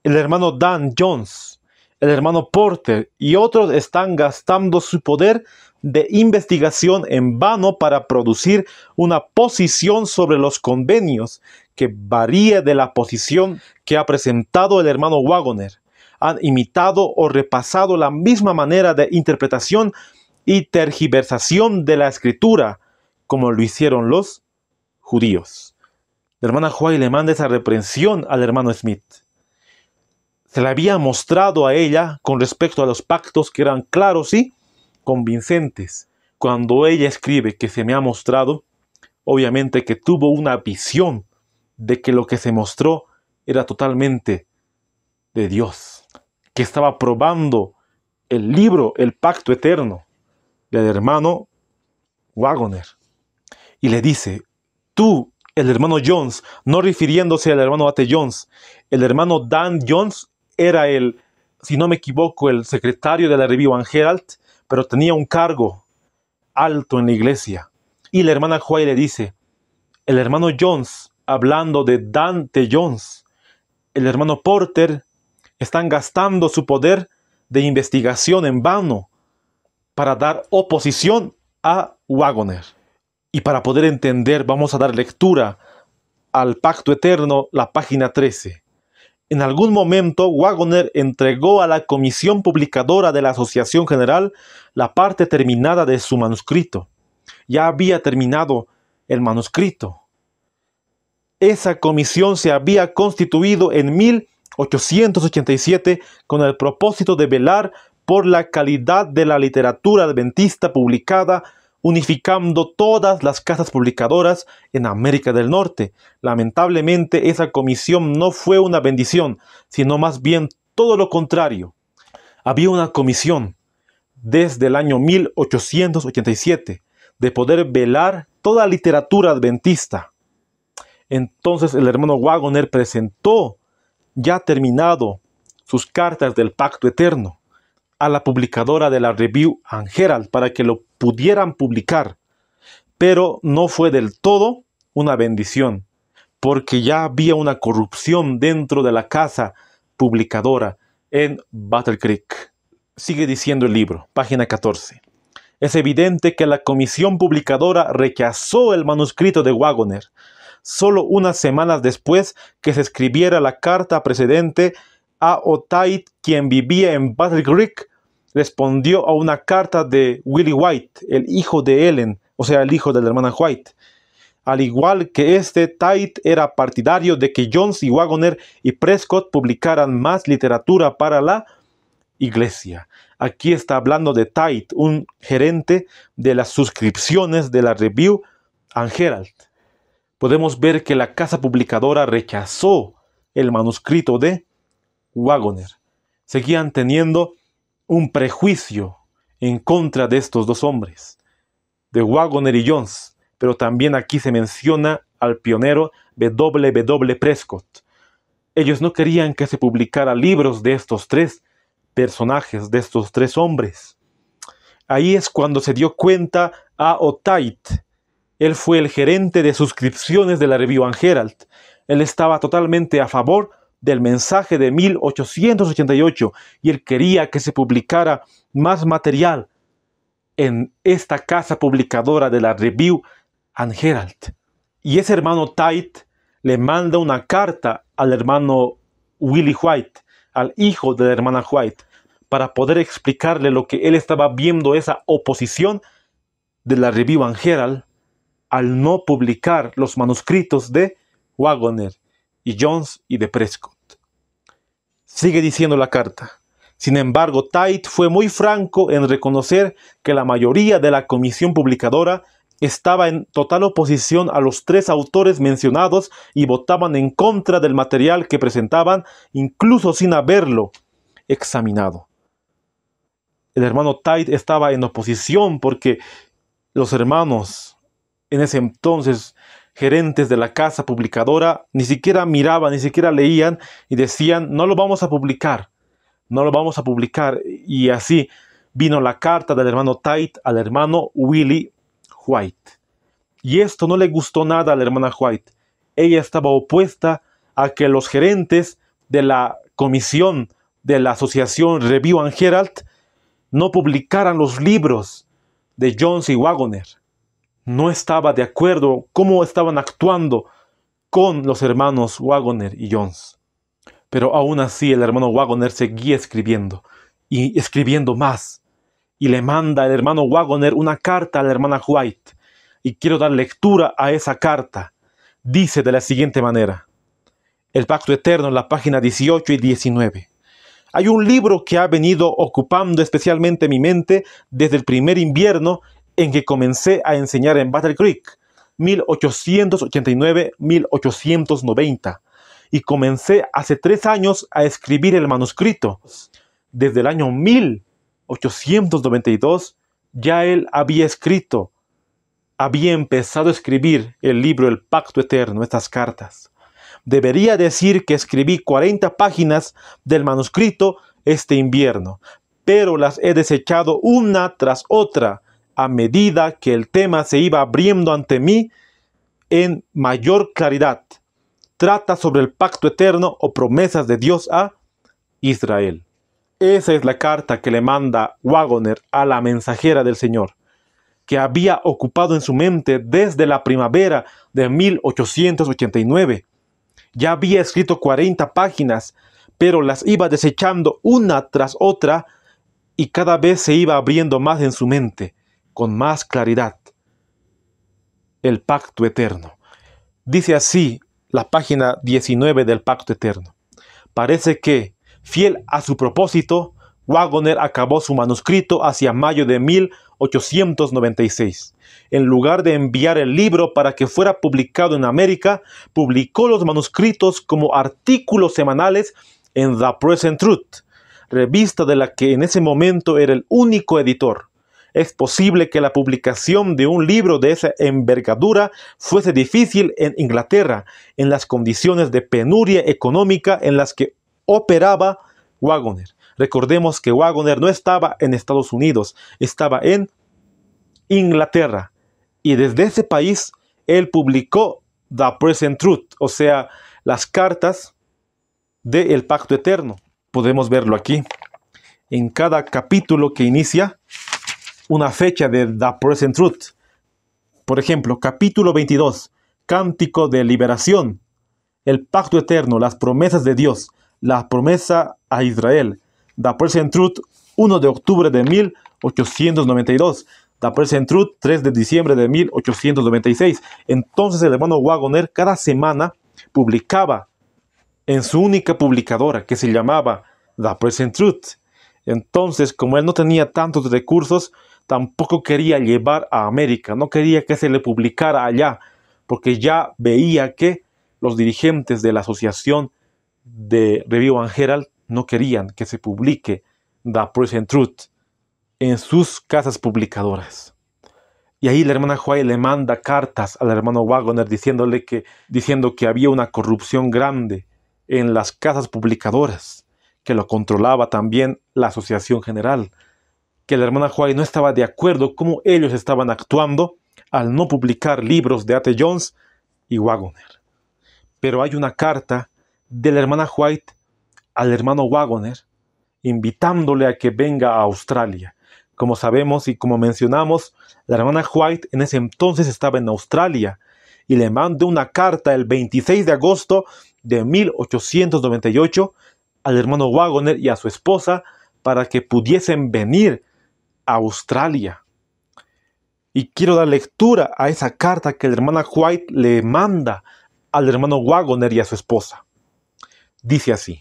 el hermano Dan Jones, el hermano Porter y otros están gastando su poder de investigación en vano para producir una posición sobre los convenios que varíe de la posición que ha presentado el hermano Wagoner. Han imitado o repasado la misma manera de interpretación y tergiversación de la escritura como lo hicieron los judíos. La hermana Huay le manda esa reprensión al hermano Smith. Se la había mostrado a ella con respecto a los pactos que eran claros y convincentes. Cuando ella escribe que se me ha mostrado, obviamente que tuvo una visión de que lo que se mostró era totalmente de Dios, que estaba probando el libro, el pacto eterno del hermano Wagoner. Y le dice, tú, el hermano Jones, no refiriéndose al hermano Ate Jones, el hermano Dan Jones era el, si no me equivoco, el secretario de la revista and pero tenía un cargo alto en la iglesia. Y la hermana Juárez le dice, el hermano Jones, hablando de Dante Jones, el hermano Porter, están gastando su poder de investigación en vano para dar oposición a Wagoner. Y para poder entender, vamos a dar lectura al Pacto Eterno, la página 13. En algún momento, Wagoner entregó a la comisión publicadora de la Asociación General la parte terminada de su manuscrito. Ya había terminado el manuscrito. Esa comisión se había constituido en 1887 con el propósito de velar por la calidad de la literatura adventista publicada unificando todas las casas publicadoras en América del Norte. Lamentablemente esa comisión no fue una bendición, sino más bien todo lo contrario. Había una comisión desde el año 1887 de poder velar toda literatura adventista. Entonces el hermano Wagoner presentó, ya terminado, sus cartas del pacto eterno a la publicadora de la Review and Herald para que lo pudieran publicar, pero no fue del todo una bendición, porque ya había una corrupción dentro de la casa publicadora en Battle Creek. Sigue diciendo el libro, página 14. Es evidente que la comisión publicadora rechazó el manuscrito de Wagoner, solo unas semanas después que se escribiera la carta precedente a Otait, quien vivía en Battle Creek respondió a una carta de Willie White, el hijo de Ellen, o sea, el hijo de la hermana White. Al igual que este, Tite era partidario de que Jones y Wagoner y Prescott publicaran más literatura para la iglesia. Aquí está hablando de Tite, un gerente de las suscripciones de la Review and Podemos ver que la casa publicadora rechazó el manuscrito de Wagoner. Seguían teniendo un prejuicio en contra de estos dos hombres, de Wagoner y Jones, pero también aquí se menciona al pionero ww W. Prescott. Ellos no querían que se publicara libros de estos tres personajes, de estos tres hombres. Ahí es cuando se dio cuenta a Otait. Él fue el gerente de suscripciones de la Review and Herald. Él estaba totalmente a favor del mensaje de 1888 y él quería que se publicara más material en esta casa publicadora de la Review and Herald. Y ese hermano Tite le manda una carta al hermano Willie White, al hijo de la hermana White, para poder explicarle lo que él estaba viendo, esa oposición de la Review and Herald al no publicar los manuscritos de Wagoner Jones y de Prescott. Sigue diciendo la carta. Sin embargo, Tide fue muy franco en reconocer que la mayoría de la comisión publicadora estaba en total oposición a los tres autores mencionados y votaban en contra del material que presentaban, incluso sin haberlo examinado. El hermano Tide estaba en oposición porque los hermanos en ese entonces gerentes de la casa publicadora ni siquiera miraban, ni siquiera leían y decían, no lo vamos a publicar, no lo vamos a publicar. Y así vino la carta del hermano Tite al hermano Willie White. Y esto no le gustó nada a la hermana White. Ella estaba opuesta a que los gerentes de la comisión de la asociación Review and Herald no publicaran los libros de Jones y Wagoner no estaba de acuerdo cómo estaban actuando con los hermanos Wagoner y Jones. Pero aún así el hermano Wagoner seguía escribiendo y escribiendo más. Y le manda el hermano Wagoner una carta a la hermana White. Y quiero dar lectura a esa carta. Dice de la siguiente manera. El Pacto Eterno en la página 18 y 19. Hay un libro que ha venido ocupando especialmente mi mente desde el primer invierno en que comencé a enseñar en Battle Creek, 1889-1890, y comencé hace tres años a escribir el manuscrito. Desde el año 1892 ya él había escrito, había empezado a escribir el libro El Pacto Eterno, estas cartas. Debería decir que escribí 40 páginas del manuscrito este invierno, pero las he desechado una tras otra a medida que el tema se iba abriendo ante mí en mayor claridad. Trata sobre el pacto eterno o promesas de Dios a Israel. Esa es la carta que le manda Wagoner a la mensajera del Señor, que había ocupado en su mente desde la primavera de 1889. Ya había escrito 40 páginas, pero las iba desechando una tras otra y cada vez se iba abriendo más en su mente con más claridad el pacto eterno. Dice así la página 19 del pacto eterno. Parece que, fiel a su propósito, Wagoner acabó su manuscrito hacia mayo de 1896. En lugar de enviar el libro para que fuera publicado en América, publicó los manuscritos como artículos semanales en The Present Truth, revista de la que en ese momento era el único editor es posible que la publicación de un libro de esa envergadura fuese difícil en Inglaterra, en las condiciones de penuria económica en las que operaba Wagoner. Recordemos que Wagoner no estaba en Estados Unidos, estaba en Inglaterra. Y desde ese país él publicó The Present Truth, o sea, las cartas del Pacto Eterno. Podemos verlo aquí. En cada capítulo que inicia, una fecha de The Present Truth. Por ejemplo, capítulo 22, Cántico de Liberación, el pacto eterno, las promesas de Dios, la promesa a Israel. The Present Truth, 1 de octubre de 1892. The Present Truth, 3 de diciembre de 1896. Entonces el hermano Wagoner cada semana publicaba en su única publicadora que se llamaba The Present Truth. Entonces, como él no tenía tantos recursos, tampoco quería llevar a América, no quería que se le publicara allá, porque ya veía que los dirigentes de la asociación de Review and no querían que se publique The Present Truth en sus casas publicadoras. Y ahí la hermana Huay le manda cartas al hermano Wagoner diciéndole que, diciendo que había una corrupción grande en las casas publicadoras, que lo controlaba también la Asociación General que la hermana White no estaba de acuerdo cómo ellos estaban actuando al no publicar libros de Ate Jones y Wagoner. Pero hay una carta de la hermana White al hermano Wagoner invitándole a que venga a Australia. Como sabemos y como mencionamos, la hermana White en ese entonces estaba en Australia y le mandó una carta el 26 de agosto de 1898 al hermano Wagoner y a su esposa para que pudiesen venir Australia. Y quiero dar lectura a esa carta que la hermana White le manda al hermano Wagoner y a su esposa. Dice así,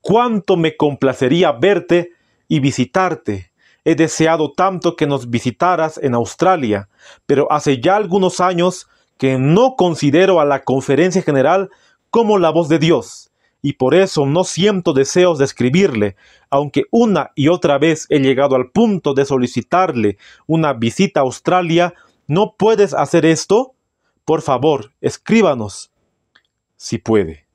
cuánto me complacería verte y visitarte. He deseado tanto que nos visitaras en Australia, pero hace ya algunos años que no considero a la conferencia general como la voz de Dios y por eso no siento deseos de escribirle, aunque una y otra vez he llegado al punto de solicitarle una visita a Australia, ¿no puedes hacer esto? Por favor, escríbanos. Si puede.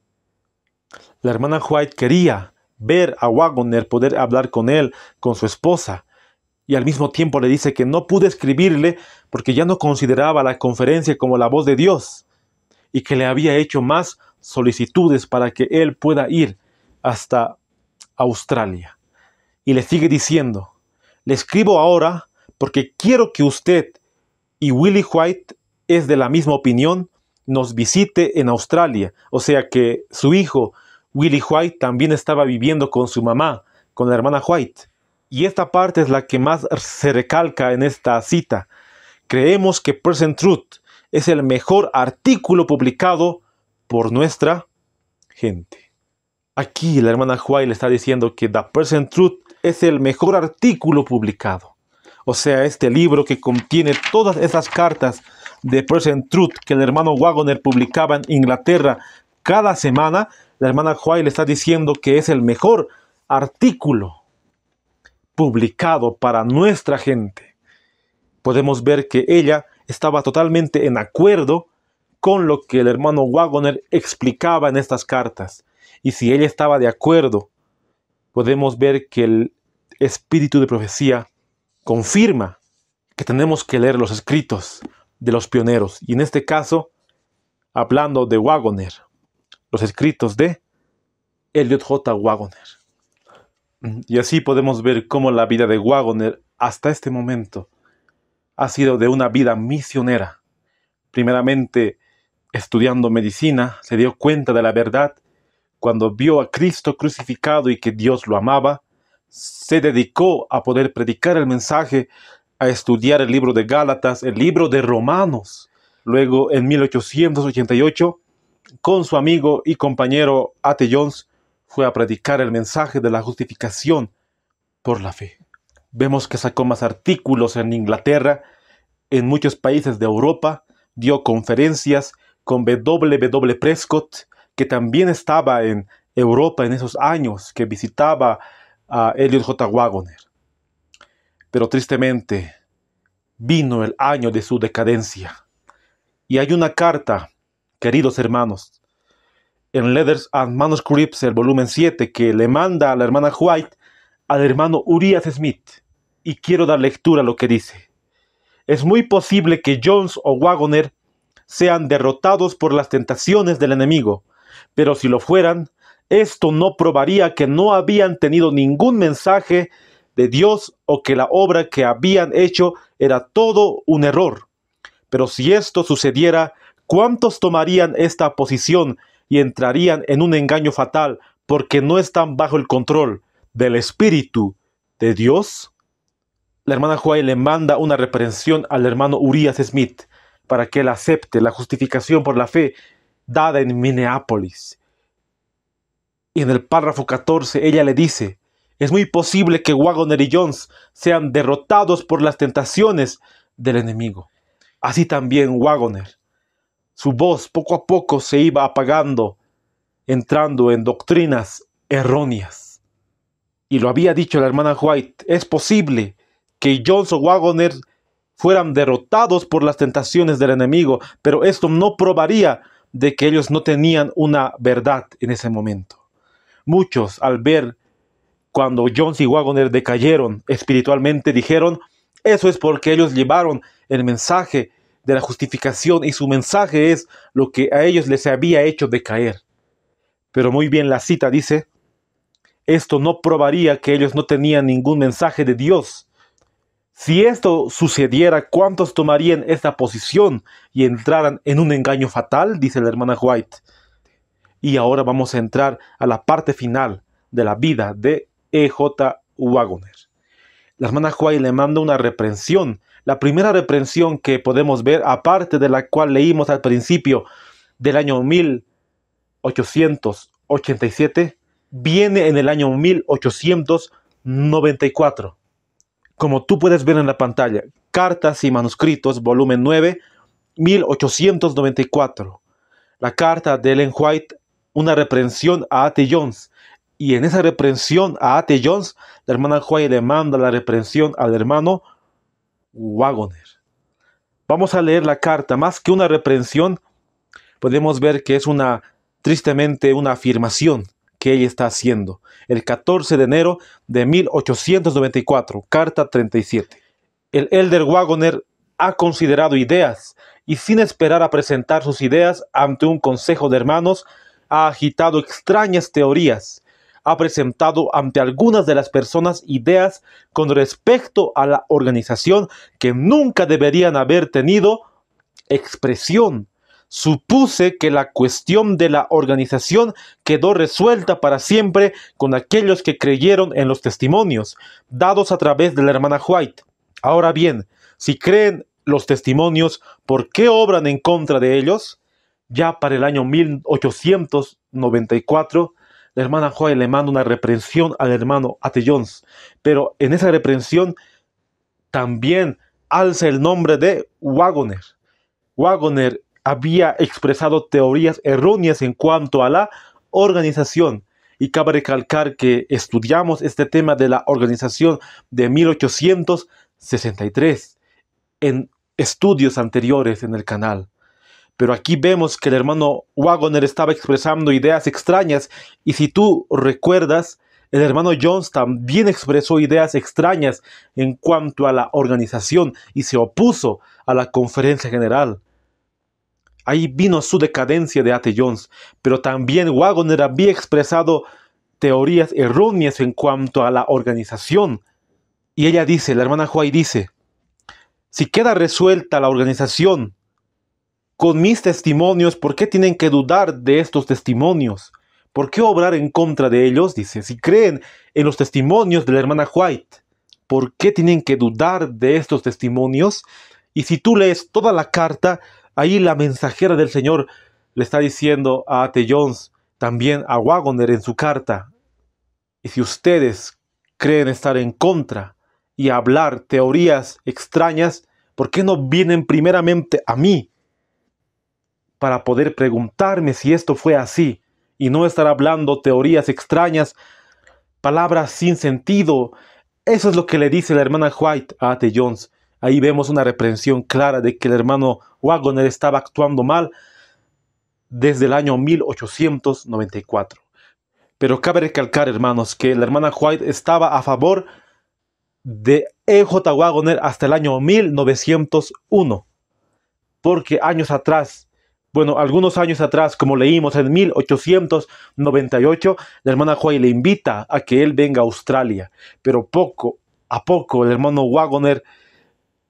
La hermana White quería ver a Wagoner, poder hablar con él, con su esposa, y al mismo tiempo le dice que no pude escribirle porque ya no consideraba la conferencia como la voz de Dios y que le había hecho más solicitudes para que él pueda ir hasta Australia. Y le sigue diciendo, le escribo ahora porque quiero que usted y Willie White es de la misma opinión, nos visite en Australia. O sea que su hijo, Willie White, también estaba viviendo con su mamá, con la hermana White. Y esta parte es la que más se recalca en esta cita. Creemos que Present Truth es el mejor artículo publicado por nuestra gente. Aquí la hermana Huay le está diciendo que The Present Truth es el mejor artículo publicado. O sea, este libro que contiene todas esas cartas de Present Truth que el hermano Wagoner publicaba en Inglaterra cada semana, la hermana Huay le está diciendo que es el mejor artículo publicado para nuestra gente. Podemos ver que ella estaba totalmente en acuerdo con lo que el hermano Wagoner explicaba en estas cartas. Y si ella estaba de acuerdo, podemos ver que el espíritu de profecía confirma que tenemos que leer los escritos de los pioneros. Y en este caso, hablando de Wagoner, los escritos de Elliot J. Wagoner. Y así podemos ver cómo la vida de Wagoner hasta este momento ha sido de una vida misionera. Primeramente, estudiando medicina, se dio cuenta de la verdad cuando vio a Cristo crucificado y que Dios lo amaba, se dedicó a poder predicar el mensaje, a estudiar el libro de Gálatas, el libro de Romanos. Luego, en 1888, con su amigo y compañero Ate Jones, fue a predicar el mensaje de la justificación por la fe. Vemos que sacó más artículos en Inglaterra, en muchos países de Europa, dio conferencias, con W.W. Prescott, que también estaba en Europa en esos años, que visitaba a Elliot J. Wagoner. Pero tristemente vino el año de su decadencia. Y hay una carta, queridos hermanos, en Letters and Manuscripts, el volumen 7, que le manda a la hermana White al hermano Urias Smith. Y quiero dar lectura a lo que dice. Es muy posible que Jones o Wagoner sean derrotados por las tentaciones del enemigo, pero si lo fueran, esto no probaría que no habían tenido ningún mensaje de Dios o que la obra que habían hecho era todo un error. Pero si esto sucediera, ¿cuántos tomarían esta posición y entrarían en un engaño fatal porque no están bajo el control del Espíritu de Dios? La hermana Joy le manda una reprensión al hermano Urias Smith para que él acepte la justificación por la fe dada en Minneapolis. Y en el párrafo 14 ella le dice, es muy posible que Wagoner y Jones sean derrotados por las tentaciones del enemigo. Así también Wagoner. Su voz poco a poco se iba apagando, entrando en doctrinas erróneas. Y lo había dicho la hermana White, es posible que Jones o Wagoner fueran derrotados por las tentaciones del enemigo, pero esto no probaría de que ellos no tenían una verdad en ese momento. Muchos al ver cuando Jones y Wagoner decayeron espiritualmente dijeron, eso es porque ellos llevaron el mensaje de la justificación y su mensaje es lo que a ellos les había hecho decaer. Pero muy bien la cita dice, esto no probaría que ellos no tenían ningún mensaje de Dios si esto sucediera, ¿cuántos tomarían esta posición y entraran en un engaño fatal? Dice la hermana White. Y ahora vamos a entrar a la parte final de la vida de E.J. Wagoner. La hermana White le manda una reprensión, la primera reprensión que podemos ver, aparte de la cual leímos al principio del año 1887, viene en el año 1894 como tú puedes ver en la pantalla, Cartas y Manuscritos, volumen 9, 1894. La carta de Ellen White, una reprensión a A.T. Jones. Y en esa reprensión a A.T. Jones, la hermana White le manda la reprensión al hermano Wagoner. Vamos a leer la carta. Más que una reprensión, podemos ver que es una, tristemente, una afirmación que ella está haciendo. El 14 de enero de 1894, carta 37. El elder Wagoner ha considerado ideas y sin esperar a presentar sus ideas ante un consejo de hermanos, ha agitado extrañas teorías. Ha presentado ante algunas de las personas ideas con respecto a la organización que nunca deberían haber tenido expresión supuse que la cuestión de la organización quedó resuelta para siempre con aquellos que creyeron en los testimonios dados a través de la hermana White. Ahora bien, si creen los testimonios, ¿por qué obran en contra de ellos? Ya para el año 1894, la hermana White le manda una reprensión al hermano Ate Jones, pero en esa reprensión también alza el nombre de Wagoner. Wagoner había expresado teorías erróneas en cuanto a la organización. Y cabe recalcar que estudiamos este tema de la organización de 1863 en estudios anteriores en el canal. Pero aquí vemos que el hermano Wagoner estaba expresando ideas extrañas y si tú recuerdas, el hermano Jones también expresó ideas extrañas en cuanto a la organización y se opuso a la conferencia general. Ahí vino su decadencia de Ate Jones, pero también Wagoner había expresado teorías erróneas en cuanto a la organización. Y ella dice, la hermana White dice, si queda resuelta la organización con mis testimonios, ¿por qué tienen que dudar de estos testimonios? ¿Por qué obrar en contra de ellos? Dice, si creen en los testimonios de la hermana White, ¿por qué tienen que dudar de estos testimonios? Y si tú lees toda la carta, Ahí la mensajera del Señor le está diciendo a Ate Jones, también a Wagoner en su carta, y si ustedes creen estar en contra y hablar teorías extrañas, ¿por qué no vienen primeramente a mí para poder preguntarme si esto fue así y no estar hablando teorías extrañas, palabras sin sentido? Eso es lo que le dice la hermana White a Ate Jones. Ahí vemos una reprensión clara de que el hermano Wagoner estaba actuando mal desde el año 1894. Pero cabe recalcar, hermanos, que la hermana White estaba a favor de E.J. Wagoner hasta el año 1901. Porque años atrás, bueno, algunos años atrás, como leímos en 1898, la hermana White le invita a que él venga a Australia. Pero poco a poco el hermano Wagner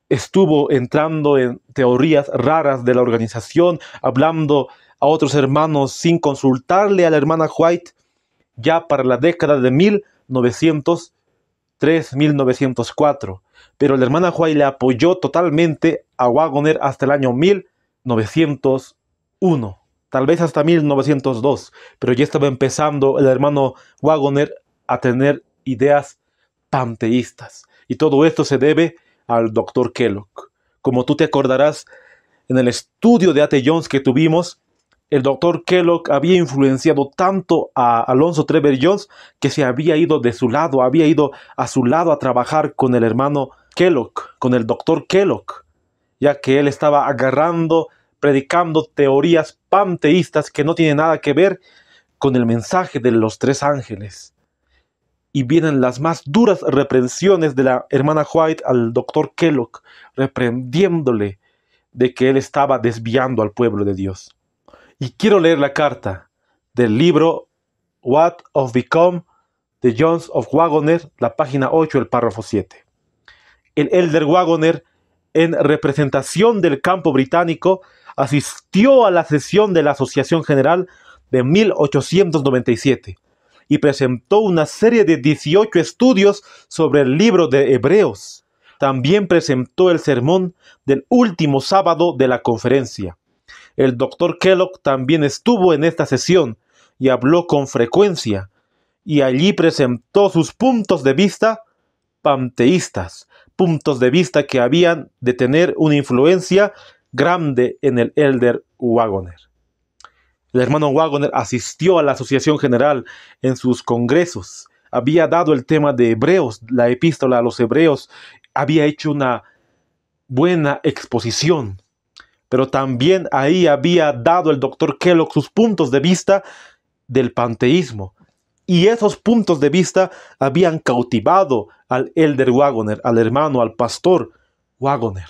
estuvo entrando en teorías raras de la organización, hablando a otros hermanos sin consultarle a la hermana White, ya para la década de 1903, 1904. Pero la hermana White le apoyó totalmente a Wagoner hasta el año 1901, tal vez hasta 1902, pero ya estaba empezando el hermano Wagoner a tener ideas panteístas. Y todo esto se debe al doctor Kellogg. Como tú te acordarás, en el estudio de ate Jones que tuvimos, el doctor Kellogg había influenciado tanto a Alonso Trevor Jones que se había ido de su lado, había ido a su lado a trabajar con el hermano Kellogg, con el doctor Kellogg, ya que él estaba agarrando, predicando teorías panteístas que no tienen nada que ver con el mensaje de los tres ángeles y vienen las más duras reprensiones de la hermana White al doctor Kellogg, reprendiéndole de que él estaba desviando al pueblo de Dios. Y quiero leer la carta del libro What of Become de Jones of Wagoner, la página 8, el párrafo 7. El elder Wagoner, en representación del campo británico, asistió a la sesión de la Asociación General de 1897 y presentó una serie de 18 estudios sobre el libro de Hebreos. También presentó el sermón del último sábado de la conferencia. El doctor Kellogg también estuvo en esta sesión y habló con frecuencia, y allí presentó sus puntos de vista panteístas, puntos de vista que habían de tener una influencia grande en el Elder Wagoner. El hermano Wagoner asistió a la Asociación General en sus congresos, había dado el tema de Hebreos, la epístola a los Hebreos, había hecho una buena exposición, pero también ahí había dado el doctor Kellogg sus puntos de vista del panteísmo. Y esos puntos de vista habían cautivado al elder Wagoner, al hermano, al pastor Wagoner.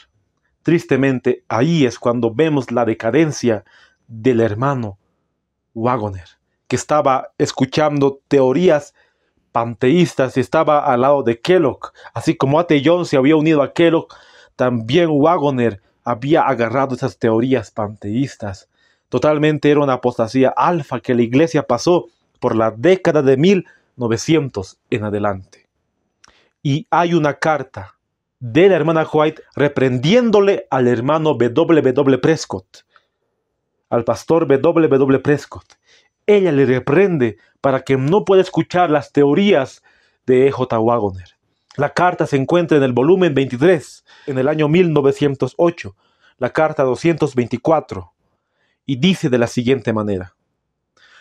Tristemente, ahí es cuando vemos la decadencia del hermano Wagoner, que estaba escuchando teorías panteístas y estaba al lado de Kellogg. Así como A.T. Jones se había unido a Kellogg, también Wagoner había agarrado esas teorías panteístas. Totalmente era una apostasía alfa que la iglesia pasó por la década de 1900 en adelante. Y hay una carta de la hermana White reprendiéndole al hermano W.W. Prescott al pastor W. W. Prescott. Ella le reprende para que no pueda escuchar las teorías de e J. Wagoner. La carta se encuentra en el volumen 23, en el año 1908, la carta 224, y dice de la siguiente manera.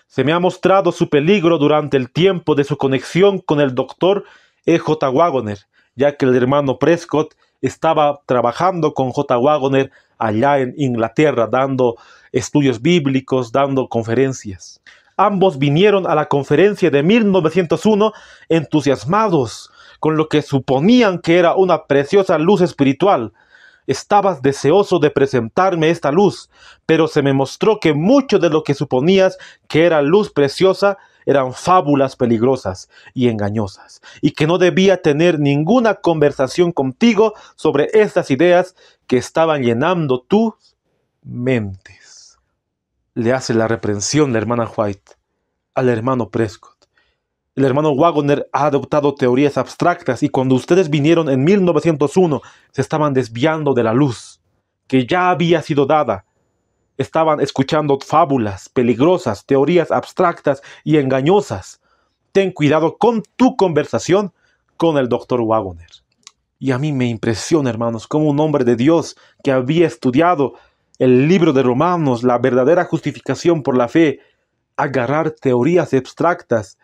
Se me ha mostrado su peligro durante el tiempo de su conexión con el doctor e J. Wagoner, ya que el hermano Prescott estaba trabajando con J. Wagoner allá en Inglaterra dando estudios bíblicos, dando conferencias. Ambos vinieron a la conferencia de 1901 entusiasmados con lo que suponían que era una preciosa luz espiritual. Estabas deseoso de presentarme esta luz, pero se me mostró que mucho de lo que suponías que era luz preciosa eran fábulas peligrosas y engañosas, y que no debía tener ninguna conversación contigo sobre estas ideas que estaban llenando tus mentes. Le hace la reprensión la hermana White al hermano Prescott. El hermano Wagoner ha adoptado teorías abstractas y cuando ustedes vinieron en 1901 se estaban desviando de la luz que ya había sido dada estaban escuchando fábulas peligrosas, teorías abstractas y engañosas. Ten cuidado con tu conversación con el doctor Wagoner. Y a mí me impresiona, hermanos, como un hombre de Dios que había estudiado el libro de Romanos, la verdadera justificación por la fe, agarrar teorías abstractas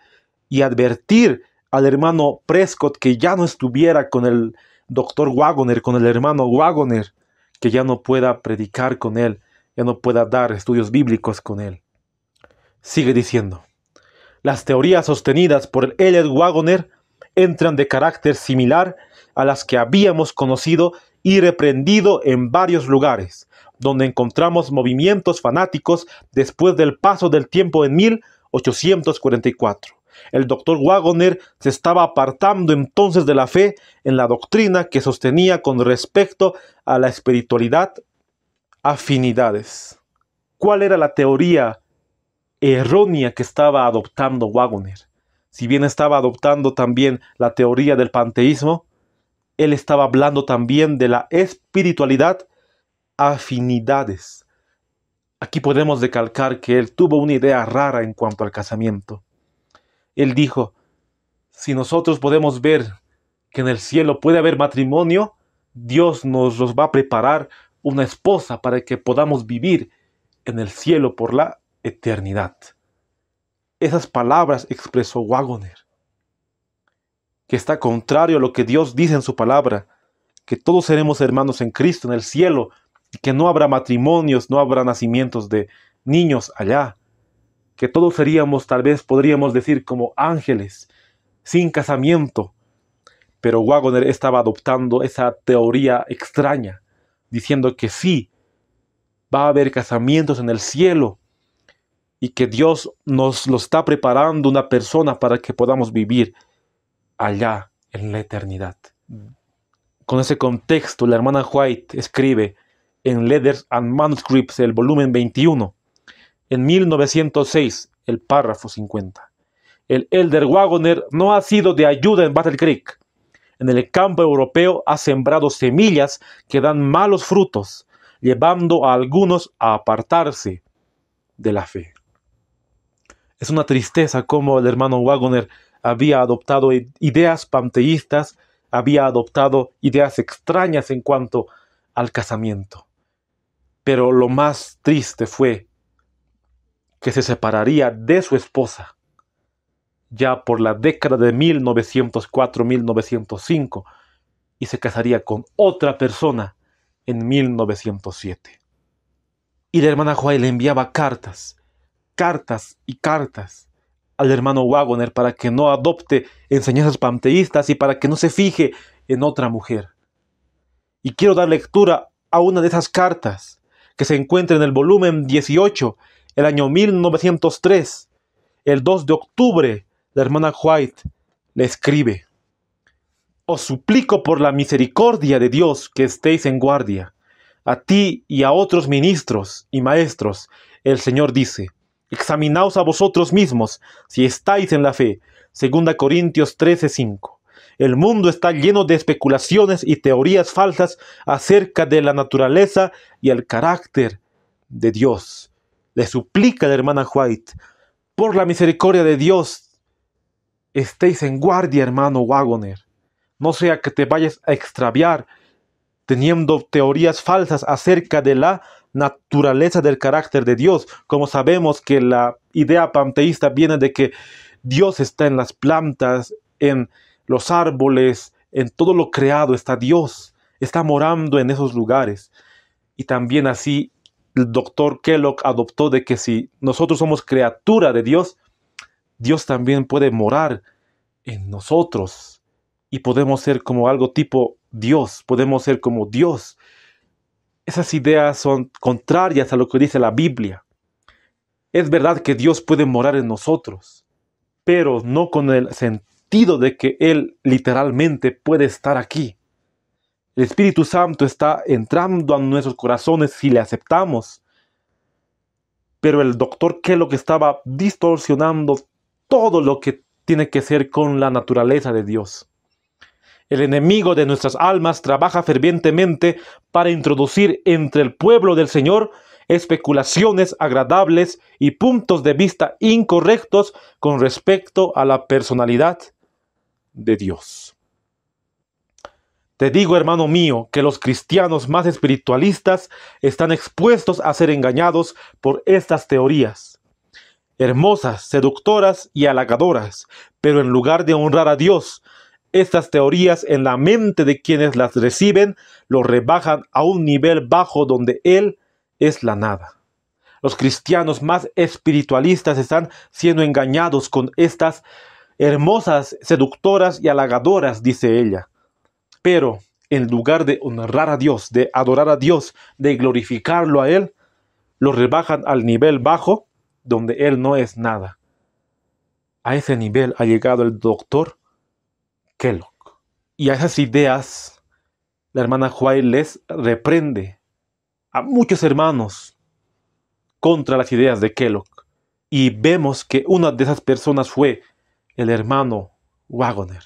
y advertir al hermano Prescott que ya no estuviera con el doctor Wagoner, con el hermano Wagoner, que ya no pueda predicar con él no pueda dar estudios bíblicos con él. Sigue diciendo, las teorías sostenidas por Elliot Wagoner entran de carácter similar a las que habíamos conocido y reprendido en varios lugares, donde encontramos movimientos fanáticos después del paso del tiempo en 1844. El doctor Wagoner se estaba apartando entonces de la fe en la doctrina que sostenía con respecto a la espiritualidad afinidades. ¿Cuál era la teoría errónea que estaba adoptando Wagner? Si bien estaba adoptando también la teoría del panteísmo, él estaba hablando también de la espiritualidad, afinidades. Aquí podemos recalcar que él tuvo una idea rara en cuanto al casamiento. Él dijo, si nosotros podemos ver que en el cielo puede haber matrimonio, Dios nos los va a preparar una esposa para que podamos vivir en el cielo por la eternidad. Esas palabras expresó Wagoner, que está contrario a lo que Dios dice en su palabra, que todos seremos hermanos en Cristo en el cielo, y que no habrá matrimonios, no habrá nacimientos de niños allá, que todos seríamos, tal vez podríamos decir, como ángeles, sin casamiento. Pero Wagoner estaba adoptando esa teoría extraña diciendo que sí, va a haber casamientos en el cielo y que Dios nos lo está preparando una persona para que podamos vivir allá en la eternidad. Con ese contexto, la hermana White escribe en Letters and Manuscripts, el volumen 21, en 1906, el párrafo 50. El elder Wagoner no ha sido de ayuda en Battle Creek en el campo europeo ha sembrado semillas que dan malos frutos, llevando a algunos a apartarse de la fe. Es una tristeza cómo el hermano Wagner había adoptado ideas panteístas, había adoptado ideas extrañas en cuanto al casamiento. Pero lo más triste fue que se separaría de su esposa ya por la década de 1904-1905 y se casaría con otra persona en 1907. Y la hermana Juárez le enviaba cartas, cartas y cartas al hermano Wagoner para que no adopte enseñanzas panteístas y para que no se fije en otra mujer. Y quiero dar lectura a una de esas cartas que se encuentra en el volumen 18, el año 1903, el 2 de octubre la hermana White le escribe, Os suplico por la misericordia de Dios que estéis en guardia. A ti y a otros ministros y maestros, el Señor dice, examinaos a vosotros mismos si estáis en la fe. 2 Corintios 13:5. El mundo está lleno de especulaciones y teorías falsas acerca de la naturaleza y el carácter de Dios. Le suplica la hermana White, por la misericordia de Dios, estéis en guardia, hermano Wagoner. No sea que te vayas a extraviar teniendo teorías falsas acerca de la naturaleza del carácter de Dios, como sabemos que la idea panteísta viene de que Dios está en las plantas, en los árboles, en todo lo creado está Dios, está morando en esos lugares. Y también así el doctor Kellogg adoptó de que si nosotros somos criatura de Dios, Dios también puede morar en nosotros y podemos ser como algo tipo Dios, podemos ser como Dios. Esas ideas son contrarias a lo que dice la Biblia. Es verdad que Dios puede morar en nosotros, pero no con el sentido de que Él literalmente puede estar aquí. El Espíritu Santo está entrando a nuestros corazones si le aceptamos. Pero el doctor Kellogg estaba distorsionando todo lo que tiene que ser con la naturaleza de Dios. El enemigo de nuestras almas trabaja fervientemente para introducir entre el pueblo del Señor especulaciones agradables y puntos de vista incorrectos con respecto a la personalidad de Dios. Te digo, hermano mío, que los cristianos más espiritualistas están expuestos a ser engañados por estas teorías hermosas, seductoras y halagadoras, pero en lugar de honrar a Dios, estas teorías en la mente de quienes las reciben lo rebajan a un nivel bajo donde Él es la nada. Los cristianos más espiritualistas están siendo engañados con estas hermosas, seductoras y halagadoras, dice ella. Pero en lugar de honrar a Dios, de adorar a Dios, de glorificarlo a Él, lo rebajan al nivel bajo donde él no es nada. A ese nivel ha llegado el doctor Kellogg. Y a esas ideas la hermana White les reprende a muchos hermanos contra las ideas de Kellogg. Y vemos que una de esas personas fue el hermano Wagoner.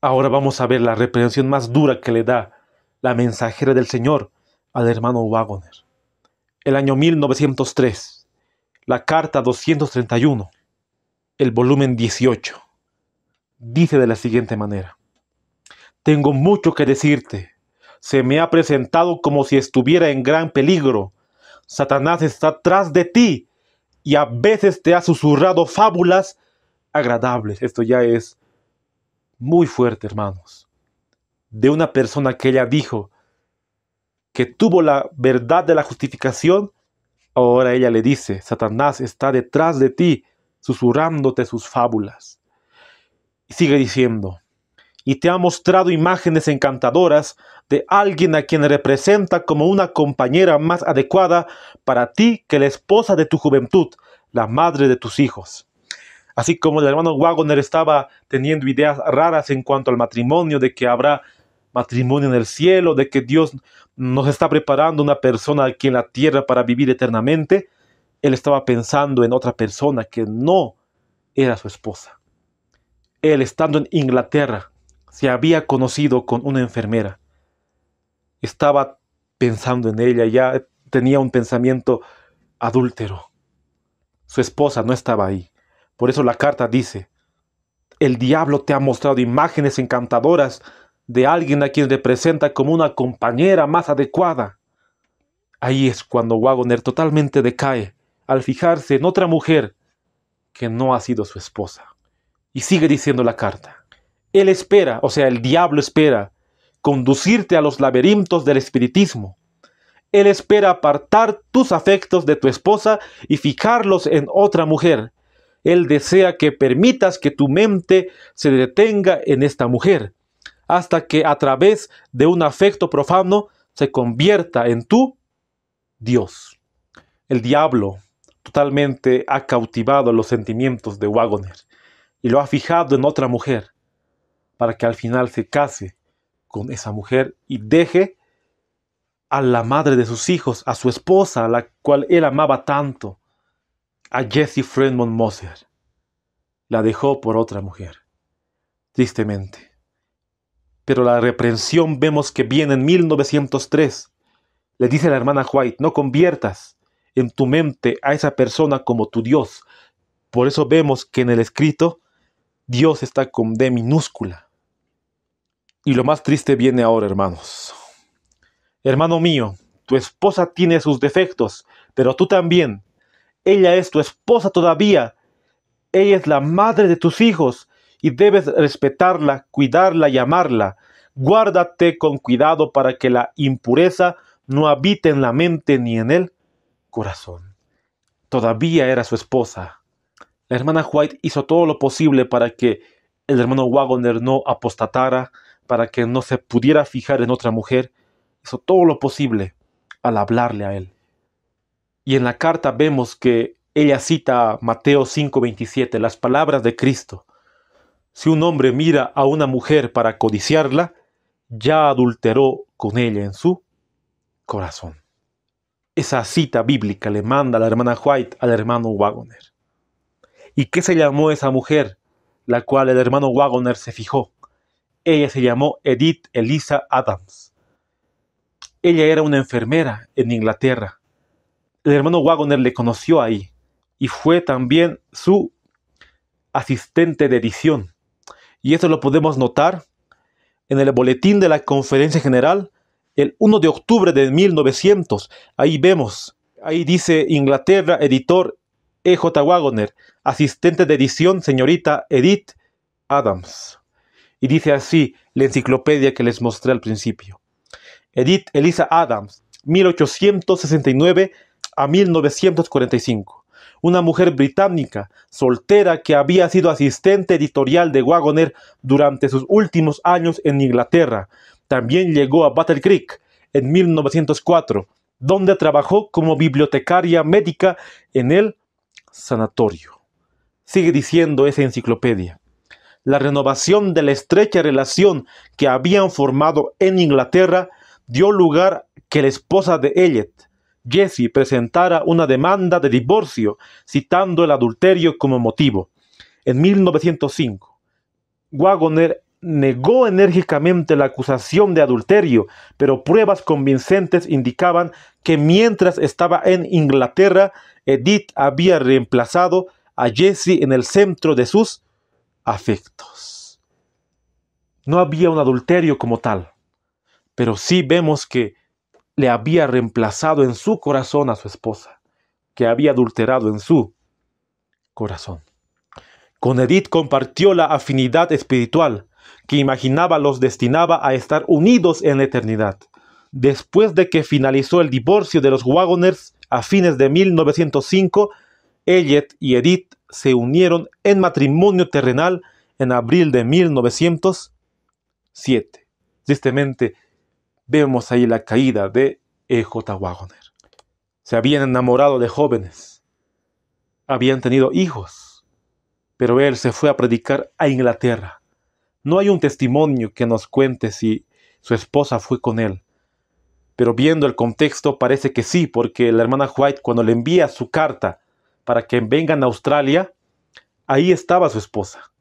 Ahora vamos a ver la reprensión más dura que le da la mensajera del Señor al hermano Wagoner. El año 1903 la carta 231, el volumen 18. Dice de la siguiente manera, tengo mucho que decirte. Se me ha presentado como si estuviera en gran peligro. Satanás está tras de ti y a veces te ha susurrado fábulas agradables. Esto ya es muy fuerte, hermanos. De una persona que ella dijo que tuvo la verdad de la justificación Ahora ella le dice, Satanás está detrás de ti, susurrándote sus fábulas. Y sigue diciendo, y te ha mostrado imágenes encantadoras de alguien a quien representa como una compañera más adecuada para ti que la esposa de tu juventud, la madre de tus hijos. Así como el hermano Wagner estaba teniendo ideas raras en cuanto al matrimonio, de que habrá matrimonio en el cielo, de que Dios nos está preparando una persona aquí en la tierra para vivir eternamente, él estaba pensando en otra persona que no era su esposa. Él, estando en Inglaterra, se había conocido con una enfermera. Estaba pensando en ella, ya tenía un pensamiento adúltero. Su esposa no estaba ahí. Por eso la carta dice, el diablo te ha mostrado imágenes encantadoras de alguien a quien representa como una compañera más adecuada. Ahí es cuando Wagoner totalmente decae al fijarse en otra mujer que no ha sido su esposa. Y sigue diciendo la carta. Él espera, o sea, el diablo espera, conducirte a los laberintos del espiritismo. Él espera apartar tus afectos de tu esposa y fijarlos en otra mujer. Él desea que permitas que tu mente se detenga en esta mujer, hasta que a través de un afecto profano se convierta en tu Dios. El diablo totalmente ha cautivado los sentimientos de Wagoner y lo ha fijado en otra mujer para que al final se case con esa mujer y deje a la madre de sus hijos, a su esposa, a la cual él amaba tanto, a Jessie Fremont Moser. La dejó por otra mujer, tristemente pero la reprensión vemos que viene en 1903. Le dice la hermana White, no conviertas en tu mente a esa persona como tu Dios. Por eso vemos que en el escrito Dios está con D minúscula. Y lo más triste viene ahora, hermanos. Hermano mío, tu esposa tiene sus defectos, pero tú también. Ella es tu esposa todavía. Ella es la madre de tus hijos y debes respetarla, cuidarla y amarla. Guárdate con cuidado para que la impureza no habite en la mente ni en el corazón. Todavía era su esposa. La hermana White hizo todo lo posible para que el hermano Wagoner no apostatara, para que no se pudiera fijar en otra mujer. Hizo todo lo posible al hablarle a él. Y en la carta vemos que ella cita a Mateo 5:27, las palabras de Cristo. Si un hombre mira a una mujer para codiciarla, ya adulteró con ella en su corazón. Esa cita bíblica le manda la hermana White al hermano Wagoner. ¿Y qué se llamó esa mujer, la cual el hermano Wagoner se fijó? Ella se llamó Edith Eliza Adams. Ella era una enfermera en Inglaterra. El hermano Wagoner le conoció ahí y fue también su asistente de edición. Y esto lo podemos notar en el boletín de la Conferencia General el 1 de octubre de 1900. Ahí vemos, ahí dice Inglaterra, editor E.J. Wagoner, asistente de edición, señorita Edith Adams. Y dice así la enciclopedia que les mostré al principio. Edith Elisa Adams, 1869 a 1945 una mujer británica, soltera, que había sido asistente editorial de Wagoner durante sus últimos años en Inglaterra. También llegó a Battle Creek en 1904, donde trabajó como bibliotecaria médica en el sanatorio. Sigue diciendo esa enciclopedia. La renovación de la estrecha relación que habían formado en Inglaterra dio lugar que la esposa de Elliot, Jesse presentara una demanda de divorcio citando el adulterio como motivo. En 1905, Wagoner negó enérgicamente la acusación de adulterio, pero pruebas convincentes indicaban que mientras estaba en Inglaterra, Edith había reemplazado a Jesse en el centro de sus afectos. No había un adulterio como tal, pero sí vemos que le había reemplazado en su corazón a su esposa, que había adulterado en su corazón. Con Edith compartió la afinidad espiritual que imaginaba los destinaba a estar unidos en la eternidad. Después de que finalizó el divorcio de los Wagoners a fines de 1905, Elliot y Edith se unieron en matrimonio terrenal en abril de 1907. Tristemente, vemos ahí la caída de E.J. Wagoner. Se habían enamorado de jóvenes, habían tenido hijos, pero él se fue a predicar a Inglaterra. No hay un testimonio que nos cuente si su esposa fue con él, pero viendo el contexto parece que sí, porque la hermana White cuando le envía su carta para que vengan a Australia, ahí estaba su esposa.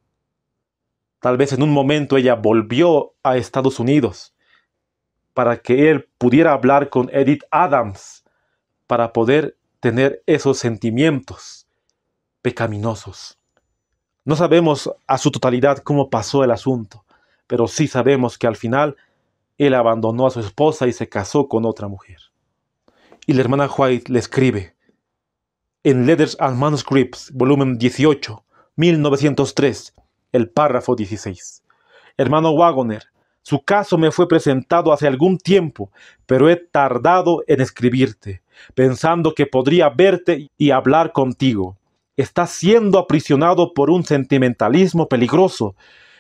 Tal vez en un momento ella volvió a Estados Unidos para que él pudiera hablar con Edith Adams, para poder tener esos sentimientos pecaminosos. No sabemos a su totalidad cómo pasó el asunto, pero sí sabemos que al final él abandonó a su esposa y se casó con otra mujer. Y la hermana White le escribe en Letters and Manuscripts, volumen 18, 1903, el párrafo 16. Hermano Wagoner, su caso me fue presentado hace algún tiempo, pero he tardado en escribirte, pensando que podría verte y hablar contigo. Está siendo aprisionado por un sentimentalismo peligroso,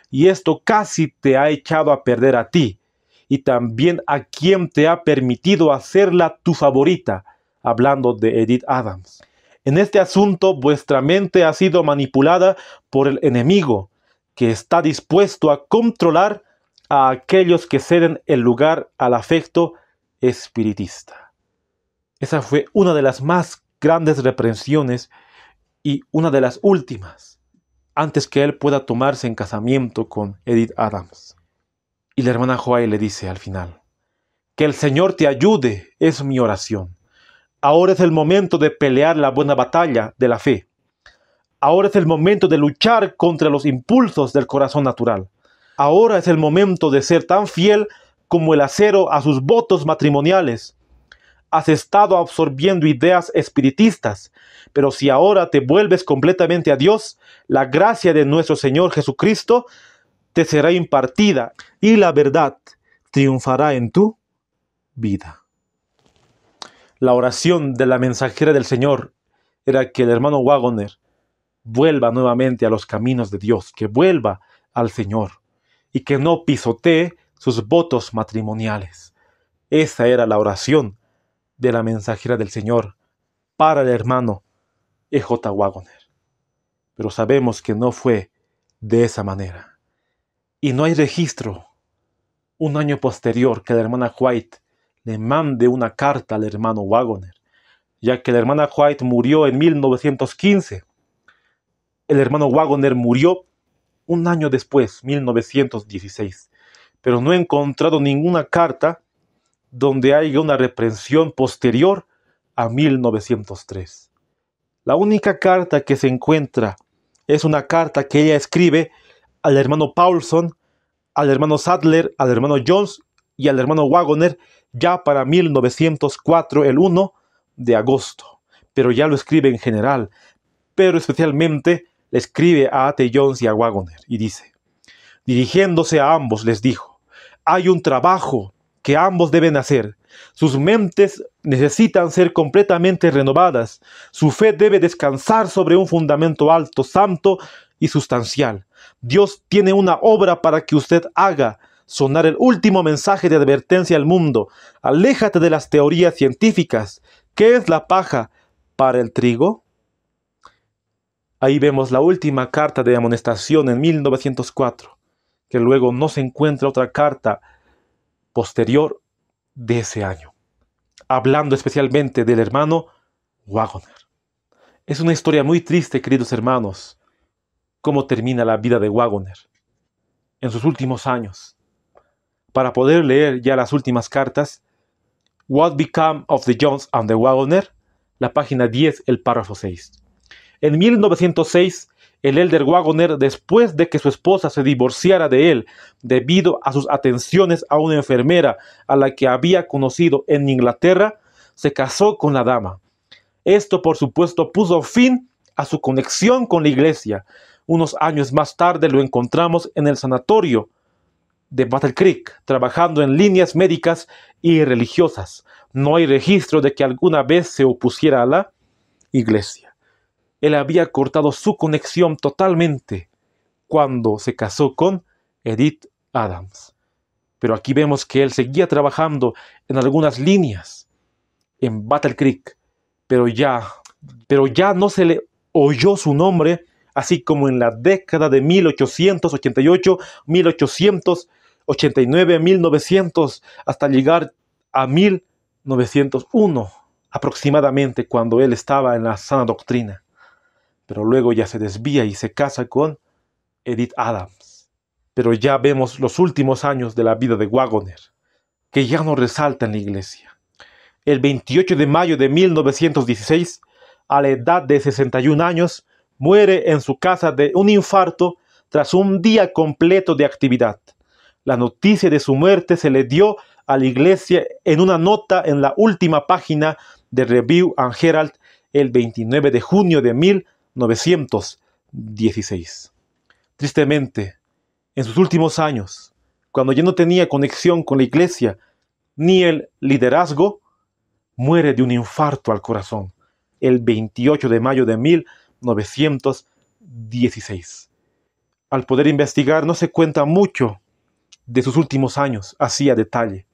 y esto casi te ha echado a perder a ti, y también a quien te ha permitido hacerla tu favorita, hablando de Edith Adams. En este asunto vuestra mente ha sido manipulada por el enemigo, que está dispuesto a controlar a aquellos que ceden el lugar al afecto espiritista. Esa fue una de las más grandes reprensiones y una de las últimas antes que él pueda tomarse en casamiento con Edith Adams. Y la hermana Joy le dice al final, que el Señor te ayude es mi oración. Ahora es el momento de pelear la buena batalla de la fe. Ahora es el momento de luchar contra los impulsos del corazón natural. Ahora es el momento de ser tan fiel como el acero a sus votos matrimoniales. Has estado absorbiendo ideas espiritistas, pero si ahora te vuelves completamente a Dios, la gracia de nuestro Señor Jesucristo te será impartida y la verdad triunfará en tu vida. La oración de la mensajera del Señor era que el hermano Wagoner vuelva nuevamente a los caminos de Dios, que vuelva al Señor y que no pisotee sus votos matrimoniales. Esa era la oración de la mensajera del Señor para el hermano E.J. Wagoner. Pero sabemos que no fue de esa manera. Y no hay registro un año posterior que la hermana White le mande una carta al hermano Wagoner, ya que la hermana White murió en 1915. El hermano Wagoner murió un año después, 1916, pero no he encontrado ninguna carta donde haya una reprensión posterior a 1903. La única carta que se encuentra es una carta que ella escribe al hermano Paulson, al hermano Sadler, al hermano Jones y al hermano Wagoner ya para 1904, el 1 de agosto. Pero ya lo escribe en general, pero especialmente le escribe a Ate Jones y a Wagoner y dice, dirigiéndose a ambos les dijo, hay un trabajo que ambos deben hacer. Sus mentes necesitan ser completamente renovadas. Su fe debe descansar sobre un fundamento alto, santo y sustancial. Dios tiene una obra para que usted haga sonar el último mensaje de advertencia al mundo. Aléjate de las teorías científicas. ¿Qué es la paja para el trigo? Ahí vemos la última carta de amonestación en 1904, que luego no se encuentra otra carta posterior de ese año, hablando especialmente del hermano Wagoner. Es una historia muy triste, queridos hermanos, cómo termina la vida de Wagoner en sus últimos años. Para poder leer ya las últimas cartas, What Become of the Jones and the Wagoner, la página 10, el párrafo 6. En 1906, el elder Wagoner, después de que su esposa se divorciara de él debido a sus atenciones a una enfermera a la que había conocido en Inglaterra, se casó con la dama. Esto, por supuesto, puso fin a su conexión con la iglesia. Unos años más tarde lo encontramos en el sanatorio de Battle Creek, trabajando en líneas médicas y religiosas. No hay registro de que alguna vez se opusiera a la iglesia él había cortado su conexión totalmente cuando se casó con Edith Adams. Pero aquí vemos que él seguía trabajando en algunas líneas en Battle Creek, pero ya, pero ya no se le oyó su nombre, así como en la década de 1888, 1889, 1900, hasta llegar a 1901 aproximadamente cuando él estaba en la sana doctrina pero luego ya se desvía y se casa con Edith Adams. Pero ya vemos los últimos años de la vida de Wagoner, que ya no resalta en la iglesia. El 28 de mayo de 1916, a la edad de 61 años, muere en su casa de un infarto tras un día completo de actividad. La noticia de su muerte se le dio a la iglesia en una nota en la última página de Review and Herald el 29 de junio de 1916. 1916. Tristemente, en sus últimos años, cuando ya no tenía conexión con la iglesia ni el liderazgo, muere de un infarto al corazón el 28 de mayo de 1916. Al poder investigar no se cuenta mucho de sus últimos años, así a detalle.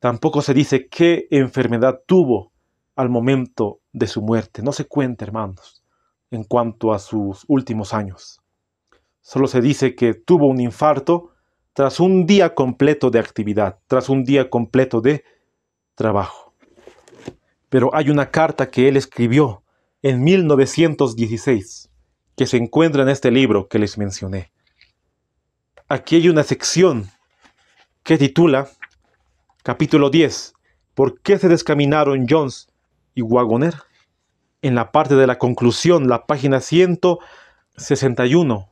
Tampoco se dice qué enfermedad tuvo al momento de su muerte. No se cuenta, hermanos en cuanto a sus últimos años. Solo se dice que tuvo un infarto tras un día completo de actividad, tras un día completo de trabajo. Pero hay una carta que él escribió en 1916 que se encuentra en este libro que les mencioné. Aquí hay una sección que titula capítulo 10, ¿por qué se descaminaron Jones y Wagoner? en la parte de la conclusión, la página 161,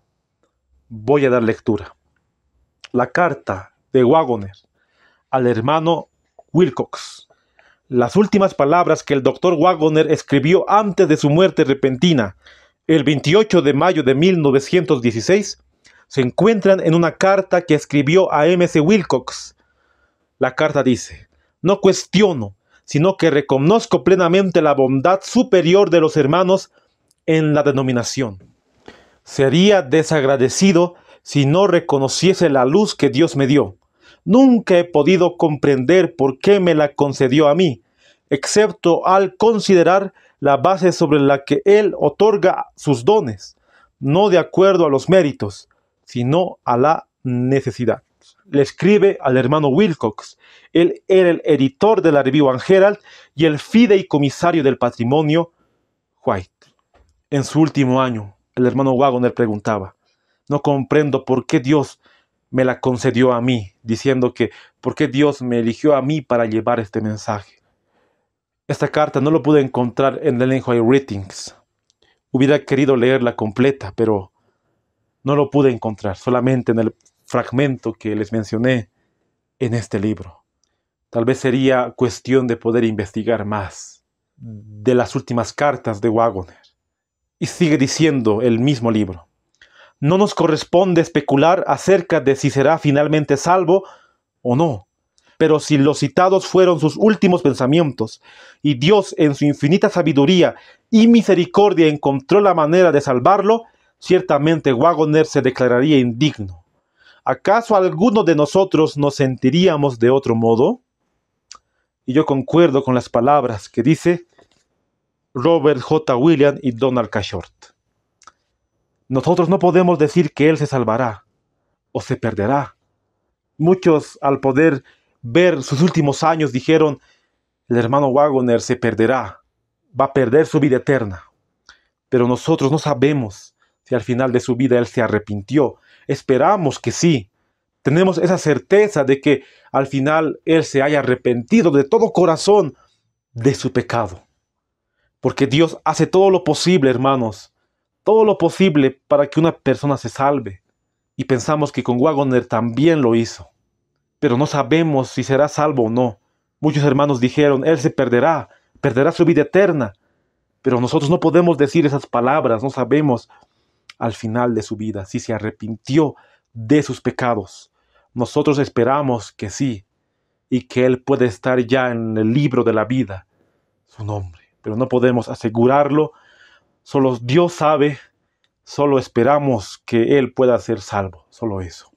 voy a dar lectura. La carta de Wagoner al hermano Wilcox. Las últimas palabras que el doctor Wagoner escribió antes de su muerte repentina, el 28 de mayo de 1916, se encuentran en una carta que escribió a M.C. Wilcox. La carta dice, no cuestiono sino que reconozco plenamente la bondad superior de los hermanos en la denominación. Sería desagradecido si no reconociese la luz que Dios me dio. Nunca he podido comprender por qué me la concedió a mí, excepto al considerar la base sobre la que Él otorga sus dones, no de acuerdo a los méritos, sino a la necesidad le escribe al hermano Wilcox. Él era el editor de la Review and Herald y el fideicomisario del patrimonio White. En su último año, el hermano Wagoner preguntaba, no comprendo por qué Dios me la concedió a mí, diciendo que por qué Dios me eligió a mí para llevar este mensaje. Esta carta no lo pude encontrar en el y Readings. Hubiera querido leerla completa, pero no lo pude encontrar, solamente en el fragmento que les mencioné en este libro. Tal vez sería cuestión de poder investigar más de las últimas cartas de Wagoner. Y sigue diciendo el mismo libro. No nos corresponde especular acerca de si será finalmente salvo o no, pero si los citados fueron sus últimos pensamientos y Dios en su infinita sabiduría y misericordia encontró la manera de salvarlo, ciertamente Wagoner se declararía indigno. ¿Acaso alguno de nosotros nos sentiríamos de otro modo? Y yo concuerdo con las palabras que dice Robert J. William y Donald Cashort. Nosotros no podemos decir que Él se salvará o se perderá. Muchos al poder ver sus últimos años dijeron, el hermano Wagoner se perderá, va a perder su vida eterna. Pero nosotros no sabemos si al final de su vida Él se arrepintió Esperamos que sí. Tenemos esa certeza de que al final Él se haya arrepentido de todo corazón de su pecado. Porque Dios hace todo lo posible, hermanos, todo lo posible para que una persona se salve. Y pensamos que con Wagoner también lo hizo. Pero no sabemos si será salvo o no. Muchos hermanos dijeron, Él se perderá, perderá su vida eterna. Pero nosotros no podemos decir esas palabras, no sabemos al final de su vida, si se arrepintió de sus pecados. Nosotros esperamos que sí y que Él puede estar ya en el libro de la vida, su nombre, pero no podemos asegurarlo, solo Dios sabe, solo esperamos que Él pueda ser salvo, solo eso.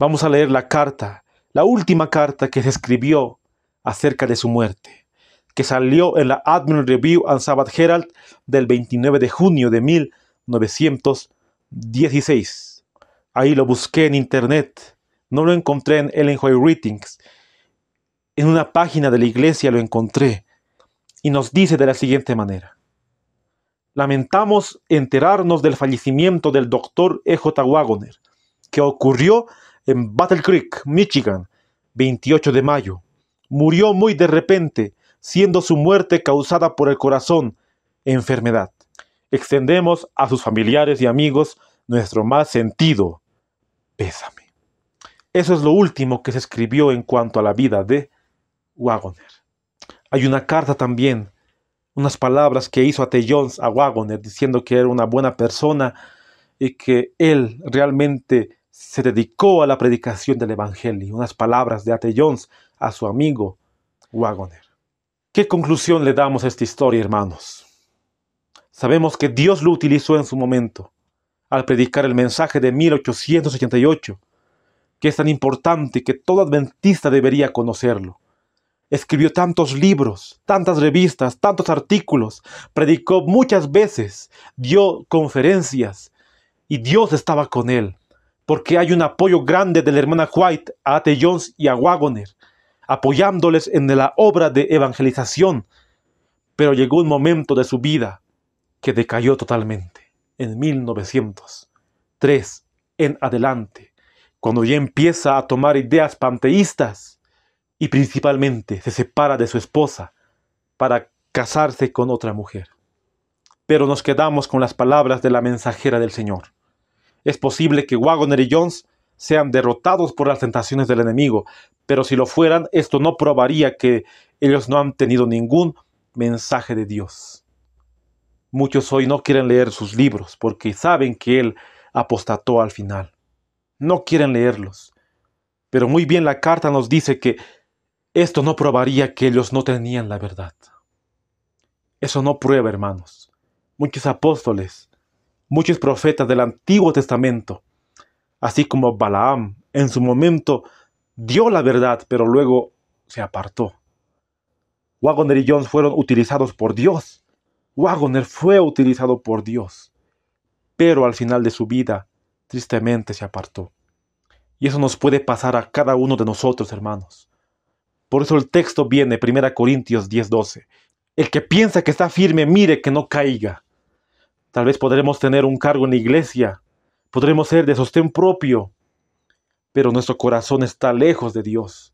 Vamos a leer la carta, la última carta que se escribió acerca de su muerte, que salió en la Admiral Review and Sabbath Herald del 29 de junio de 1900. 16. Ahí lo busqué en internet. No lo encontré en Ellen Enjoy Readings. En una página de la iglesia lo encontré. Y nos dice de la siguiente manera. Lamentamos enterarnos del fallecimiento del doctor E.J. Wagoner, que ocurrió en Battle Creek, Michigan, 28 de mayo. Murió muy de repente, siendo su muerte causada por el corazón, enfermedad extendemos a sus familiares y amigos nuestro más sentido pésame. Eso es lo último que se escribió en cuanto a la vida de Wagoner. Hay una carta también, unas palabras que hizo a Jones a Wagoner diciendo que era una buena persona y que él realmente se dedicó a la predicación del Evangelio. Unas palabras de A.T. Jones a su amigo Wagoner. ¿Qué conclusión le damos a esta historia, hermanos? Sabemos que Dios lo utilizó en su momento al predicar el mensaje de 1888, que es tan importante que todo adventista debería conocerlo. Escribió tantos libros, tantas revistas, tantos artículos, predicó muchas veces, dio conferencias y Dios estaba con él, porque hay un apoyo grande de la hermana White a Ate Jones y a Wagoner, apoyándoles en la obra de evangelización. Pero llegó un momento de su vida que decayó totalmente en 1903 en adelante, cuando ya empieza a tomar ideas panteístas y principalmente se separa de su esposa para casarse con otra mujer. Pero nos quedamos con las palabras de la mensajera del Señor. Es posible que Wagoner y Jones sean derrotados por las tentaciones del enemigo, pero si lo fueran, esto no probaría que ellos no han tenido ningún mensaje de Dios. Muchos hoy no quieren leer sus libros porque saben que él apostató al final. No quieren leerlos. Pero muy bien la carta nos dice que esto no probaría que ellos no tenían la verdad. Eso no prueba, hermanos. Muchos apóstoles, muchos profetas del Antiguo Testamento, así como Balaam, en su momento dio la verdad, pero luego se apartó. Wagner y Jones fueron utilizados por Dios Wagoner fue utilizado por Dios, pero al final de su vida tristemente se apartó. Y eso nos puede pasar a cada uno de nosotros, hermanos. Por eso el texto viene, 1 Corintios 10:12. El que piensa que está firme, mire que no caiga. Tal vez podremos tener un cargo en la iglesia, podremos ser de sostén propio, pero nuestro corazón está lejos de Dios.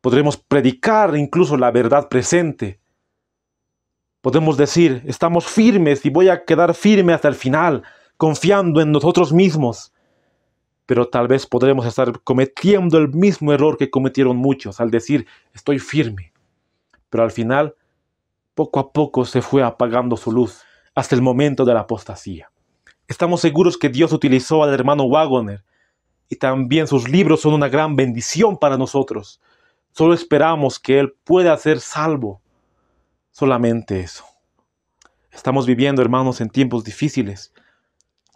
Podremos predicar incluso la verdad presente, Podemos decir, estamos firmes y voy a quedar firme hasta el final, confiando en nosotros mismos. Pero tal vez podremos estar cometiendo el mismo error que cometieron muchos al decir, estoy firme. Pero al final, poco a poco se fue apagando su luz, hasta el momento de la apostasía. Estamos seguros que Dios utilizó al hermano Wagoner y también sus libros son una gran bendición para nosotros. Solo esperamos que Él pueda ser salvo Solamente eso. Estamos viviendo, hermanos, en tiempos difíciles.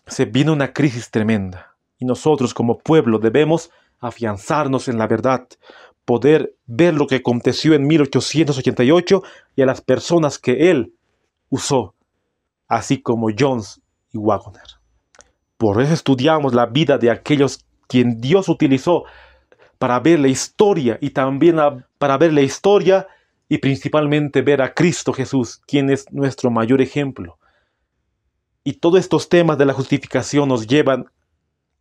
Se vino una crisis tremenda y nosotros como pueblo debemos afianzarnos en la verdad, poder ver lo que aconteció en 1888 y a las personas que él usó, así como Jones y Wagoner. Por eso estudiamos la vida de aquellos quien Dios utilizó para ver la historia y también para ver la historia y principalmente ver a Cristo Jesús, quien es nuestro mayor ejemplo. Y todos estos temas de la justificación nos llevan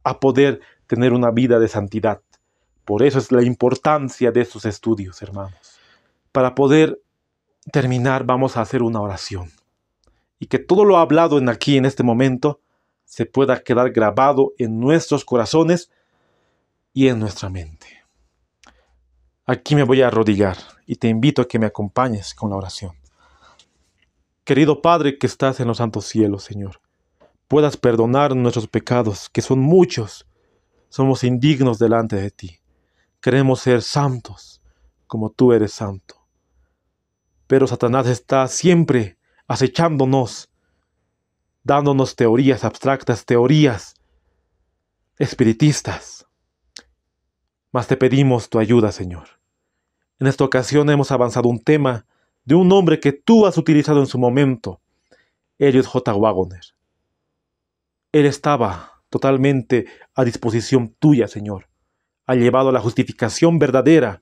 a poder tener una vida de santidad. Por eso es la importancia de estos estudios, hermanos. Para poder terminar, vamos a hacer una oración. Y que todo lo hablado en aquí, en este momento, se pueda quedar grabado en nuestros corazones y en nuestra mente. Aquí me voy a arrodillar y te invito a que me acompañes con la oración. Querido Padre que estás en los santos cielos, Señor, puedas perdonar nuestros pecados, que son muchos. Somos indignos delante de ti. Queremos ser santos, como tú eres santo. Pero Satanás está siempre acechándonos, dándonos teorías abstractas, teorías espiritistas, mas te pedimos tu ayuda, Señor. En esta ocasión hemos avanzado un tema de un hombre que tú has utilizado en su momento, Eliot J. Wagoner. Él estaba totalmente a disposición tuya, Señor. Ha llevado la justificación verdadera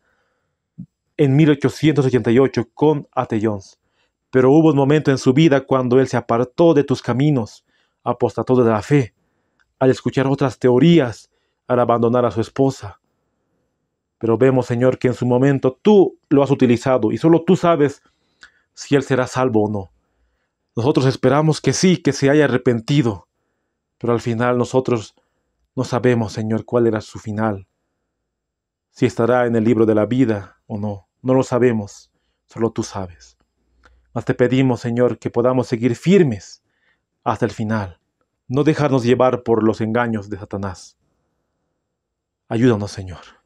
en 1888 con Ate Jones. Pero hubo un momento en su vida cuando él se apartó de tus caminos, apostató de la fe, al escuchar otras teorías, al abandonar a su esposa, pero vemos, Señor, que en su momento tú lo has utilizado y solo tú sabes si Él será salvo o no. Nosotros esperamos que sí, que se haya arrepentido, pero al final nosotros no sabemos, Señor, cuál era su final, si estará en el libro de la vida o no. No lo sabemos, solo tú sabes. Mas te pedimos, Señor, que podamos seguir firmes hasta el final, no dejarnos llevar por los engaños de Satanás. Ayúdanos, Señor.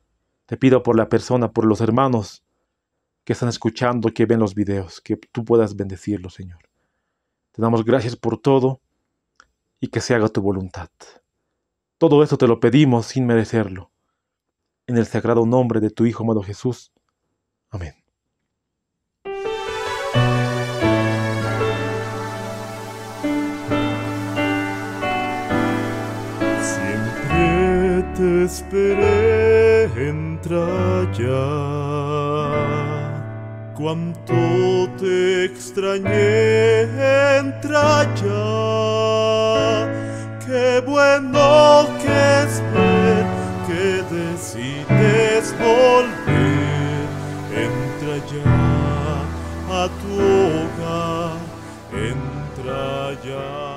Te pido por la persona, por los hermanos que están escuchando, que ven los videos, que tú puedas bendecirlos, Señor. Te damos gracias por todo y que se haga tu voluntad. Todo esto te lo pedimos sin merecerlo. En el sagrado nombre de tu Hijo amado Jesús. Amén. Siempre te esperé en Entra ya, cuánto te extrañé entra ya, qué bueno que es ver que decides volver, entra ya a tu hogar, entra ya.